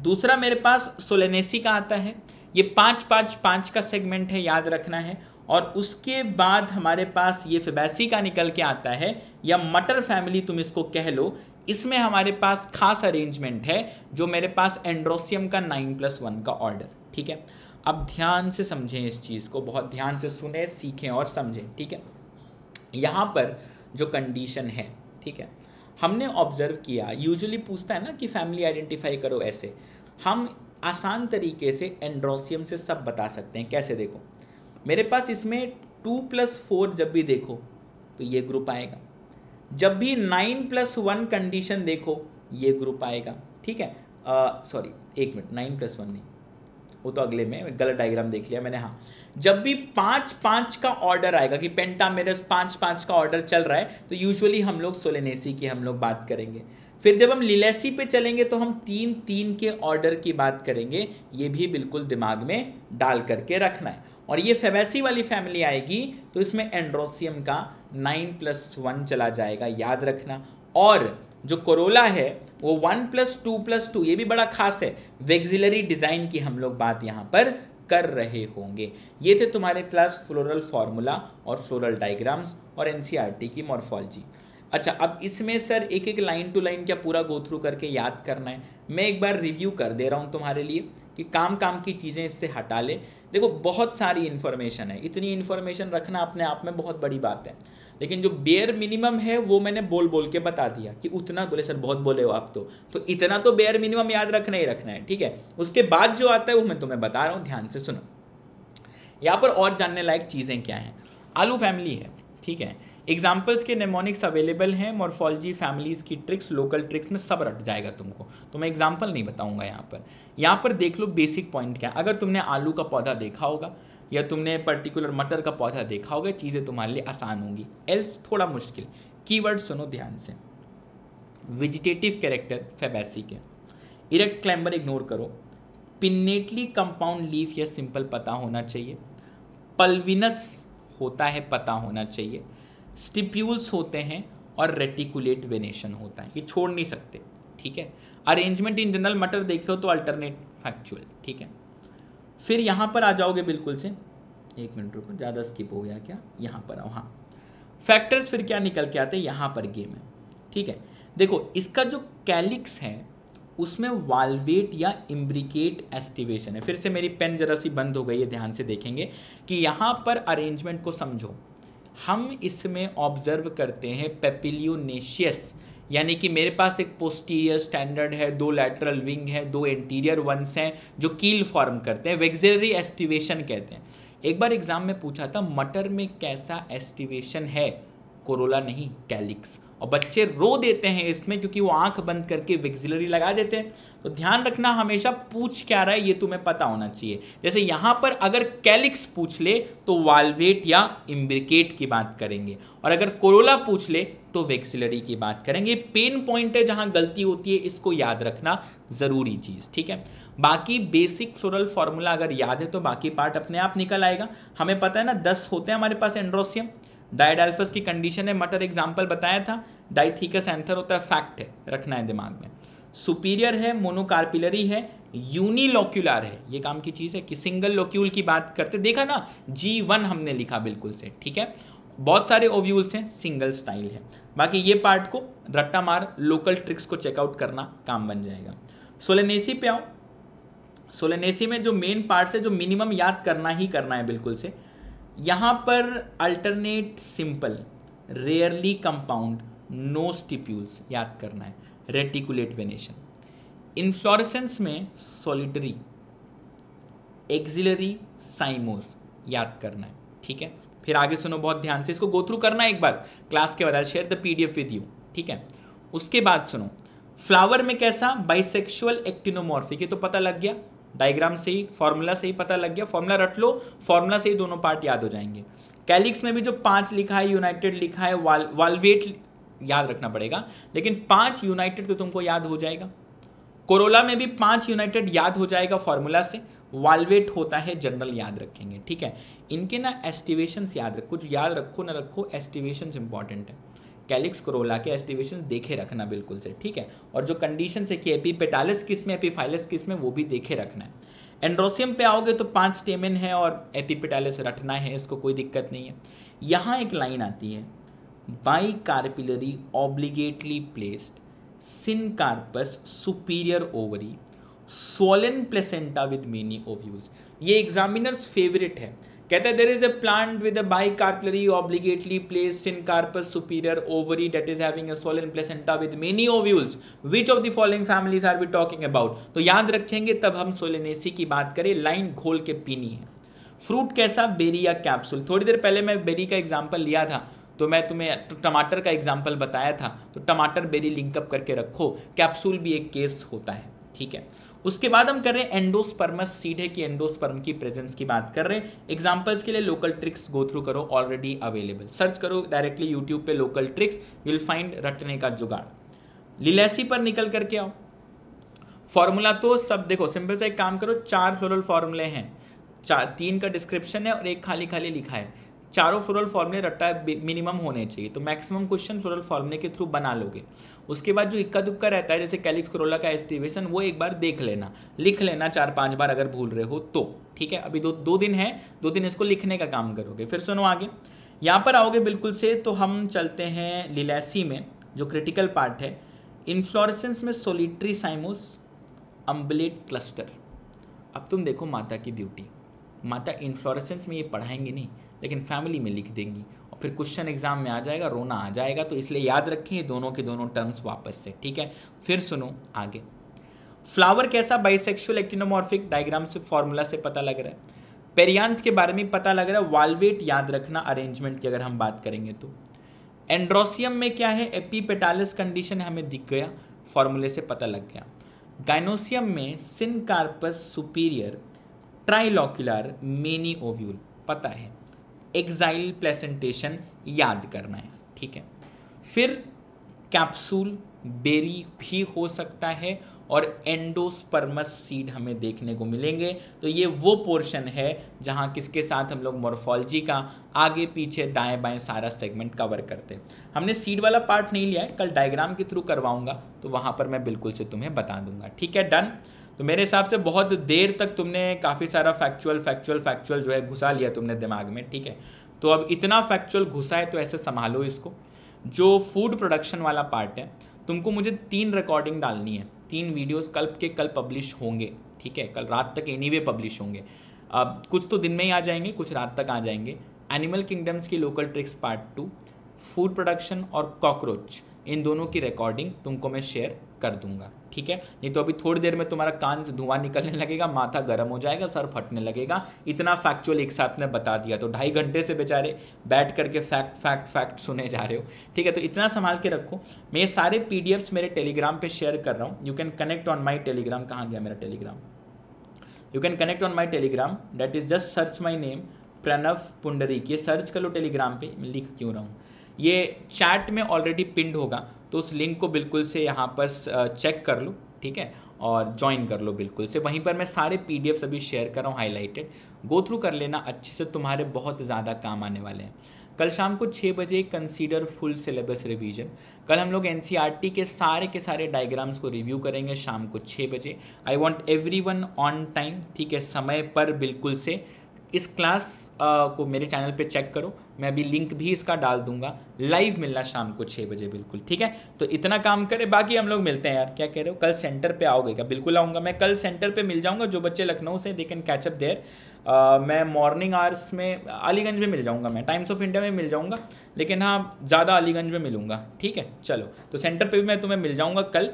दूसरा मेरे पास सोलेनेसी का आता है ये पाँच पाँच पाँच का सेगमेंट है याद रखना है और उसके बाद हमारे पास ये फिबैसी का निकल के आता है या मटर फैमिली तुम इसको कह लो इसमें हमारे पास खास अरेंजमेंट है जो मेरे पास एंड्रोसियम का नाइन प्लस वन का ऑर्डर ठीक है अब ध्यान से समझें इस चीज़ को बहुत ध्यान से सुने सीखें और समझें ठीक है यहाँ पर जो कंडीशन है ठीक है हमने ऑब्जर्व किया यूजुअली पूछता है ना कि फैमिली आइडेंटिफाई करो ऐसे हम आसान तरीके से एंड्रोसियम से सब बता सकते हैं कैसे देखो मेरे पास इसमें टू प्लस फोर जब भी देखो तो ये ग्रुप आएगा जब भी नाइन प्लस वन कंडीशन देखो ये ग्रुप आएगा ठीक है सॉरी uh, एक मिनट नाइन प्लस वन नहीं वो तो अगले में गलत डायग्राम देख लिया मैंने हाँ जब भी पाँच पाँच का ऑर्डर आएगा कि पेंटा मेरस पाँच पाँच का ऑर्डर चल रहा है तो यूजुअली हम लोग सोलेनेसी की हम लोग बात करेंगे फिर जब हम लिलेसी पे चलेंगे तो हम तीन तीन के ऑर्डर की बात करेंगे ये भी बिल्कुल दिमाग में डाल करके रखना है और ये फेवैसी वाली फैमिली आएगी तो इसमें एंड्रोसियम का नाइन प्लस वन चला जाएगा याद रखना और जो कोरोला है वो one plus two plus two ये भी बड़ा खास है वेगजिलरी डिज़ाइन की हम लोग बात यहाँ पर कर रहे होंगे ये थे तुम्हारे क्लास फ्लोरल फार्मूला और फ्लोरल डायग्राम्स और एन e की मॉर्फोलॉजी अच्छा अब इसमें सर एक एक लाइन टू लाइन क्या पूरा गो थ्रू करके याद करना है मैं एक बार रिव्यू कर दे रहा हूँ तुम्हारे लिए कि काम काम की चीज़ें इससे हटा ले देखो बहुत सारी इन्फॉर्मेशन है इतनी इन्फॉर्मेशन रखना अपने आप में बहुत बड़ी बात है लेकिन जो बेयर मिनिमम है वो मैंने बोल बोल के बता दिया कि उतना बोले सर बहुत बोले हो आप तो तो इतना तो बेयर मिनिमम याद रखना ही रखना है ठीक है उसके बाद जो आता है वो मैं तुम्हें बता रहा हूँ ध्यान से सुनो यहाँ पर और जानने लायक चीज़ें क्या हैं आलू फैमिली है ठीक है एग्जाम्पल्स के नेमोनिक्स अवेलेबल हैं मॉर्फोलॉजी फैमिलीज़ की ट्रिक्स लोकल ट्रिक्स में सब रट जाएगा तुमको तो मैं एग्जाम्पल नहीं बताऊंगा यहाँ पर यहाँ पर देख लो बेसिक पॉइंट क्या है अगर तुमने आलू का पौधा देखा होगा या तुमने पर्टिकुलर मटर का पौधा देखा होगा चीज़ें तुम्हारे लिए आसान होंगी एल्स थोड़ा मुश्किल कीवर्ड सुनो ध्यान से वेजिटेटिव कैरेक्टर फेबेसी के इरेक्ट क्लैम्बर इग्नोर करो पिनेटली कंपाउंड लीफ या सिंपल पता होना चाहिए पल्विनस होता है पता होना चाहिए स्टिप्यूल्स होते हैं और रेटिकुलेट वेनेशन होता है ये छोड़ नहीं सकते ठीक है अरेंजमेंट इन जनरल मटर देखे हो तो अल्टरनेट फैक्चुअल ठीक है फिर यहाँ पर आ जाओगे बिल्कुल से एक मिनट रुको ज़्यादा स्किप हो गया क्या यहाँ पर आओ हाँ फैक्टर्स फिर क्या निकल के आते हैं यहाँ पर गेम है ठीक है देखो इसका जो कैलिक्स है उसमें वाल्वेट या इम्ब्रिकेट एस्टिवेशन है फिर से मेरी पेन जरा सी बंद हो गई है ध्यान से देखेंगे कि यहाँ पर अरेंजमेंट को समझो हम इसमें ऑब्जर्व करते हैं पेपिलियोनेशियस यानी कि मेरे पास एक पोस्टीरियर स्टैंडर्ड है दो लैटरल विंग है दो इंटीरियर वंस हैं जो कील फॉर्म करते हैं वेगजरी एस्टिवेशन कहते हैं एक बार एग्जाम में पूछा था मटर में कैसा एस्टिवेशन है कोरोला नहीं कैलिक्स और बच्चे रो देते हैं इसमें क्योंकि वो आंख बंद करके विग्जिलरी लगा देते हैं तो ध्यान रखना हमेशा पूछ क्या रहा है ये तुम्हें पता होना चाहिए जैसे यहाँ पर अगर कैलिक्स पूछ ले तो वाल्वेट या इम्ब्रिकेट की बात करेंगे और अगर कोरोला पूछ ले तो वेक्सिलरी की बात करेंगे पेन पॉइंट है जहाँ गलती होती है इसको याद रखना ज़रूरी चीज़ ठीक है बाकी बेसिक फ्लोरल फॉर्मूला अगर याद है तो बाकी पार्ट अपने आप निकल आएगा हमें पता है ना दस होते हैं हमारे पास एंड्रोसियम डाइडाल्फस की कंडीशन है मटर एग्जाम्पल बताया था डाइथिकस एंथर होता है फैक्ट है रखना है दिमाग में सुपीरियर है मोनोकार्पिलरी है यूनिलोक्यूलर है ये काम की चीज़ है कि सिंगल लोक्यूल की बात करते देखा ना जी वन हमने लिखा बिल्कुल से ठीक है बहुत सारे ओव्यूल्स हैं सिंगल स्टाइल है बाकी ये पार्ट को रट्टा मार लोकल ट्रिक्स को चेकआउट करना काम बन जाएगा सोलेनेसी पे आओ सोलेनेसी में जो मेन पार्ट्स है जो मिनिमम याद करना ही करना है बिल्कुल से यहाँ पर alternate simple rarely compound no stipules याद करना है रेटिकुलेट वेनेशन इन्फ्लोरेसेंस में सॉलिटरी एक्सिलरी साइमोस याद करना है ठीक है फिर आगे सुनो बहुत ध्यान से इसको गो थ्रू करना है एक बार क्लास के बाद share the PDF with you ठीक है उसके बाद सुनो फ्लावर में कैसा बाइसेक्सुअल एक्टिनोमॉर्फिक ये तो पता लग गया डायग्राम से ही फॉर्मूला से ही पता लग गया फॉर्मूला रट लो फॉर्मूला से ही दोनों पार्ट याद हो जाएंगे कैलिक्स में भी जो पांच लिखा है यूनाइटेड लिखा है वाल वालवेट याद रखना पड़ेगा लेकिन पांच यूनाइटेड तो तुमको याद हो जाएगा कोरोला में भी पांच यूनाइटेड याद हो जाएगा फॉर्मूला से वालवेट होता है जनरल याद रखेंगे ठीक है इनके ना एस्टिवेशन याद रख कुछ याद रखो ना रखो एस्टिवेशन इंपॉर्टेंट है कैलिक्स क्रोला के एस्टिवेशन देखे रखना बिल्कुल से ठीक है और जो कंडीशन है कि एपीपेटालिस किस में एपीफाइलस किस में वो भी देखे रखना है एंड्रोसियम पे आओगे तो पांच स्टेमिन है और एपीपेटालिस रटना है इसको कोई दिक्कत नहीं है यहाँ एक लाइन आती है bicarpellary obliquely placed syncarpous superior ovary swollen placenta with many ovules ये एग्जामिनर्स फेवरेट है कहते हैं there is a plant with carpellary obliquely place in carpous superior ovary that is having a swollen placenta with many ovules which of the following families are we talking about तो याद रखेंगे तब हम सोलेनेसी की बात करें लाइन घोल के पीनी है फ्रूट कैसा बेरी या कैप्सूल थोड़ी देर पहले मैं बेरी का एग्जाम्पल लिया था तो मैं तुम्हें तो टमाटर का एग्जाम्पल बताया था तो टमाटर बेरी लिंकअप करके रखो कैप्सूल भी एक केस होता है ठीक है उसके बाद हम कर रहे हैं एंडोस्पर्मस सीढ़े की एंडोस्पर्म की प्रेजेंस की बात कर रहे हैं एग्जांपल्स के लिए लोकल ट्रिक्स गो थ्रू करो ऑलरेडी अवेलेबल सर्च करो डायरेक्टली यूट्यूब पे local tricks you will find रटने का जुगाड़ लिलेसी पर निकल करके आओ फॉर्मूला तो सब देखो सिंपल सा एक काम करो चार फ्लोरल फॉर्मूले हैं चार तीन का डिस्क्रिप्शन है और एक खाली खाली लिखा है चारों फ्लोरल फॉर्मूले रट्टा मिनिमम होने चाहिए तो मैक्सिमम क्वेश्चन फ्लोरल फॉर्मूले के थ्रू बना लोगे उसके बाद जो इक्का दुक्का रहता है जैसे कैलिक्स क्रोला का एस्टिवेशन वो एक बार देख लेना लिख लेना चार पांच बार अगर भूल रहे हो तो ठीक है अभी दो दो दिन है दो दिन इसको लिखने का काम करोगे फिर सुनो आगे यहाँ पर आओगे बिल्कुल से तो हम चलते हैं लिलेसी में जो क्रिटिकल पार्ट है इन्फ्लोरेसेंस में सोलिट्री साइमोस अम्बलेट क्लस्टर अब तुम देखो माता की ब्यूटी माता इन्फ्लोरेसेंस में ये पढ़ाएंगे नहीं लेकिन फैमिली में लिख देंगी और फिर क्वेश्चन एग्जाम में आ जाएगा रोना आ जाएगा तो इसलिए याद रखें ये दोनों के दोनों टर्म्स वापस से ठीक है फिर सुनो आगे फ्लावर कैसा बाइसेक्शुअल एक्टिनोमॉर्फिक डायग्राम से फॉर्मूला से पता लग रहा है पेरियांत के बारे में पता लग रहा है वालवेट याद रखना अरेंजमेंट की अगर हम बात करेंगे तो एंड्रोसियम में क्या है एपीपेटालिस कंडीशन हमें दिख गया फॉर्मूले से पता लग गया गाइनोसियम में syncarpous superior trilocular many ovule पता है एग्जाइल प्लेसेंटेशन याद करना है ठीक है फिर कैप्सूल बेरी भी हो सकता है और एंडोस्पर्मस सीड हमें देखने को मिलेंगे तो ये वो पोर्शन है जहाँ किसके साथ हम लोग मॉर्फोलॉजी का आगे पीछे दाएं बाएं सारा सेगमेंट कवर करते हैं हमने सीड वाला पार्ट नहीं लिया है कल डायग्राम के थ्रू करवाऊंगा तो वहाँ पर मैं बिल्कुल से तुम्हें बता दूंगा ठीक है डन तो मेरे हिसाब से बहुत देर तक तुमने काफ़ी सारा फैक्चुअल फैक्चुअल फैक्चुअल जो है घुसा लिया तुमने दिमाग में ठीक है तो अब इतना फैक्चुअल घुसा है तो ऐसे संभालो इसको जो फूड प्रोडक्शन वाला पार्ट है तुमको मुझे तीन रिकॉर्डिंग डालनी है तीन वीडियोस कल के कल पब्लिश होंगे ठीक है कल रात तक एनी पब्लिश होंगे अब कुछ तो दिन में ही आ जाएंगे कुछ रात तक आ जाएंगे एनिमल किंगडम्स की local tricks part two food production और कॉकरोच इन दोनों की रिकॉर्डिंग तुमको मैं शेयर कर दूंगा ठीक है नहीं तो अभी थोड़ी देर में तुम्हारा कान से धुआं निकलने लगेगा माथा गर्म हो जाएगा सर फटने लगेगा इतना फैक्चुअल एक साथ में बता दिया तो ढाई घंटे से बेचारे बैठ करके फैक्ट फैक्ट फैक्ट सुने जा रहे हो ठीक है तो इतना संभाल के रखो मैं ये सारे पी मेरे टेलीग्राम पर शेयर कर रहा हूँ you can connect on my Telegram कहाँ गया मेरा Telegram you can connect on my Telegram that is just search my name Pranav Pundarik ये सर्च कर लो टेलीग्राम पे मैं लिख क्यों रहा हूँ ये चैट में ऑलरेडी पिंड होगा तो उस लिंक को बिल्कुल से यहाँ पर चेक कर लो ठीक है और ज्वाइन कर लो बिल्कुल से वहीं पर मैं सारे पी डी अभी शेयर कर रहा हूँ हाईलाइटेड गो थ्रू कर लेना अच्छे से तुम्हारे बहुत ज़्यादा काम आने वाले हैं कल शाम को छः बजे कंसीडर फुल सिलेबस रिवीजन कल हम लोग एन e के सारे के सारे डायग्राम्स को रिव्यू करेंगे शाम को छः बजे I want everyone on time ठीक है समय पर बिल्कुल से इस क्लास को मेरे चैनल पे चेक करो मैं अभी लिंक भी इसका डाल दूंगा लाइव मिलना शाम को छः बजे बिल्कुल ठीक है तो इतना काम करें बाकी हम लोग मिलते हैं यार क्या कह रहे हो कल सेंटर पे आओगे क्या बिल्कुल आऊँगा मैं कल सेंटर पे मिल जाऊँगा जो बच्चे लखनऊ से दे कैन कैचअप देयर मैं मॉर्निंग आवर्स में अलीगंज में मिल जाऊँगा मैं टाइम्स ऑफ इंडिया में मिल जाऊँगा लेकिन हाँ ज़्यादा अलीगंज में मिलूंगा ठीक है चलो तो सेंटर पे भी मैं तुम्हें मिल जाऊँगा कल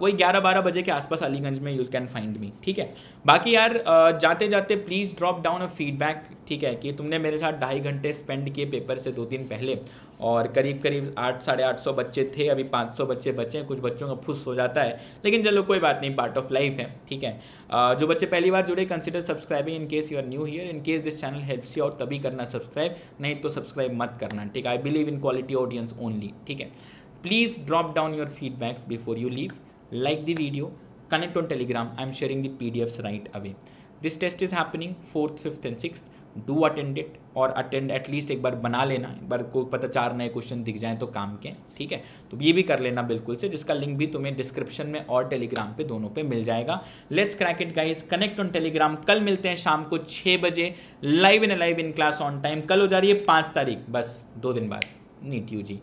वही ग्यारह बारह बजे के आसपास अलीगंज में यू कैन फाइंड मी ठीक है बाकी यार आ, जाते जाते please drop down a feedback ठीक है कि तुमने मेरे साथ ढाई घंटे स्पेंड किए पेपर से दो दिन पहले और करीब करीब आठ साढ़े आठ सौ बच्चे थे अभी पाँच सौ बच्चे बचे हैं कुछ बच्चों का फुस हो जाता है लेकिन चलो कोई बात नहीं पार्ट ऑफ लाइफ है ठीक है जो बच्चे पहली बार जुड़े consider subscribing in case you are new here in case this channel helps you और तभी करना सब्सक्राइब नहीं तो सब्सक्राइब मत करना ठीक believe I believe in quality audience only ठीक है please drop down your feedbacks before you leave like the video connect on telegram i'm sharing the pdfs right away this test is happening 4th 5th and 6th do attend it और अटेंड एटलीस्ट एक बार बना लेना एक बार को पता चार नए क्वेश्चन दिख जाएँ तो काम के ठीक है तो ये भी कर लेना बिल्कुल से जिसका लिंक भी तुम्हें डिस्क्रिप्शन में और टेलीग्राम पे दोनों पे मिल जाएगा let's crack it guys connect on Telegram कल मिलते हैं शाम को छः बजे live in live in class on time कल हो जा रही है पाँच तारीख बस दो दिन बाद नीट यू जी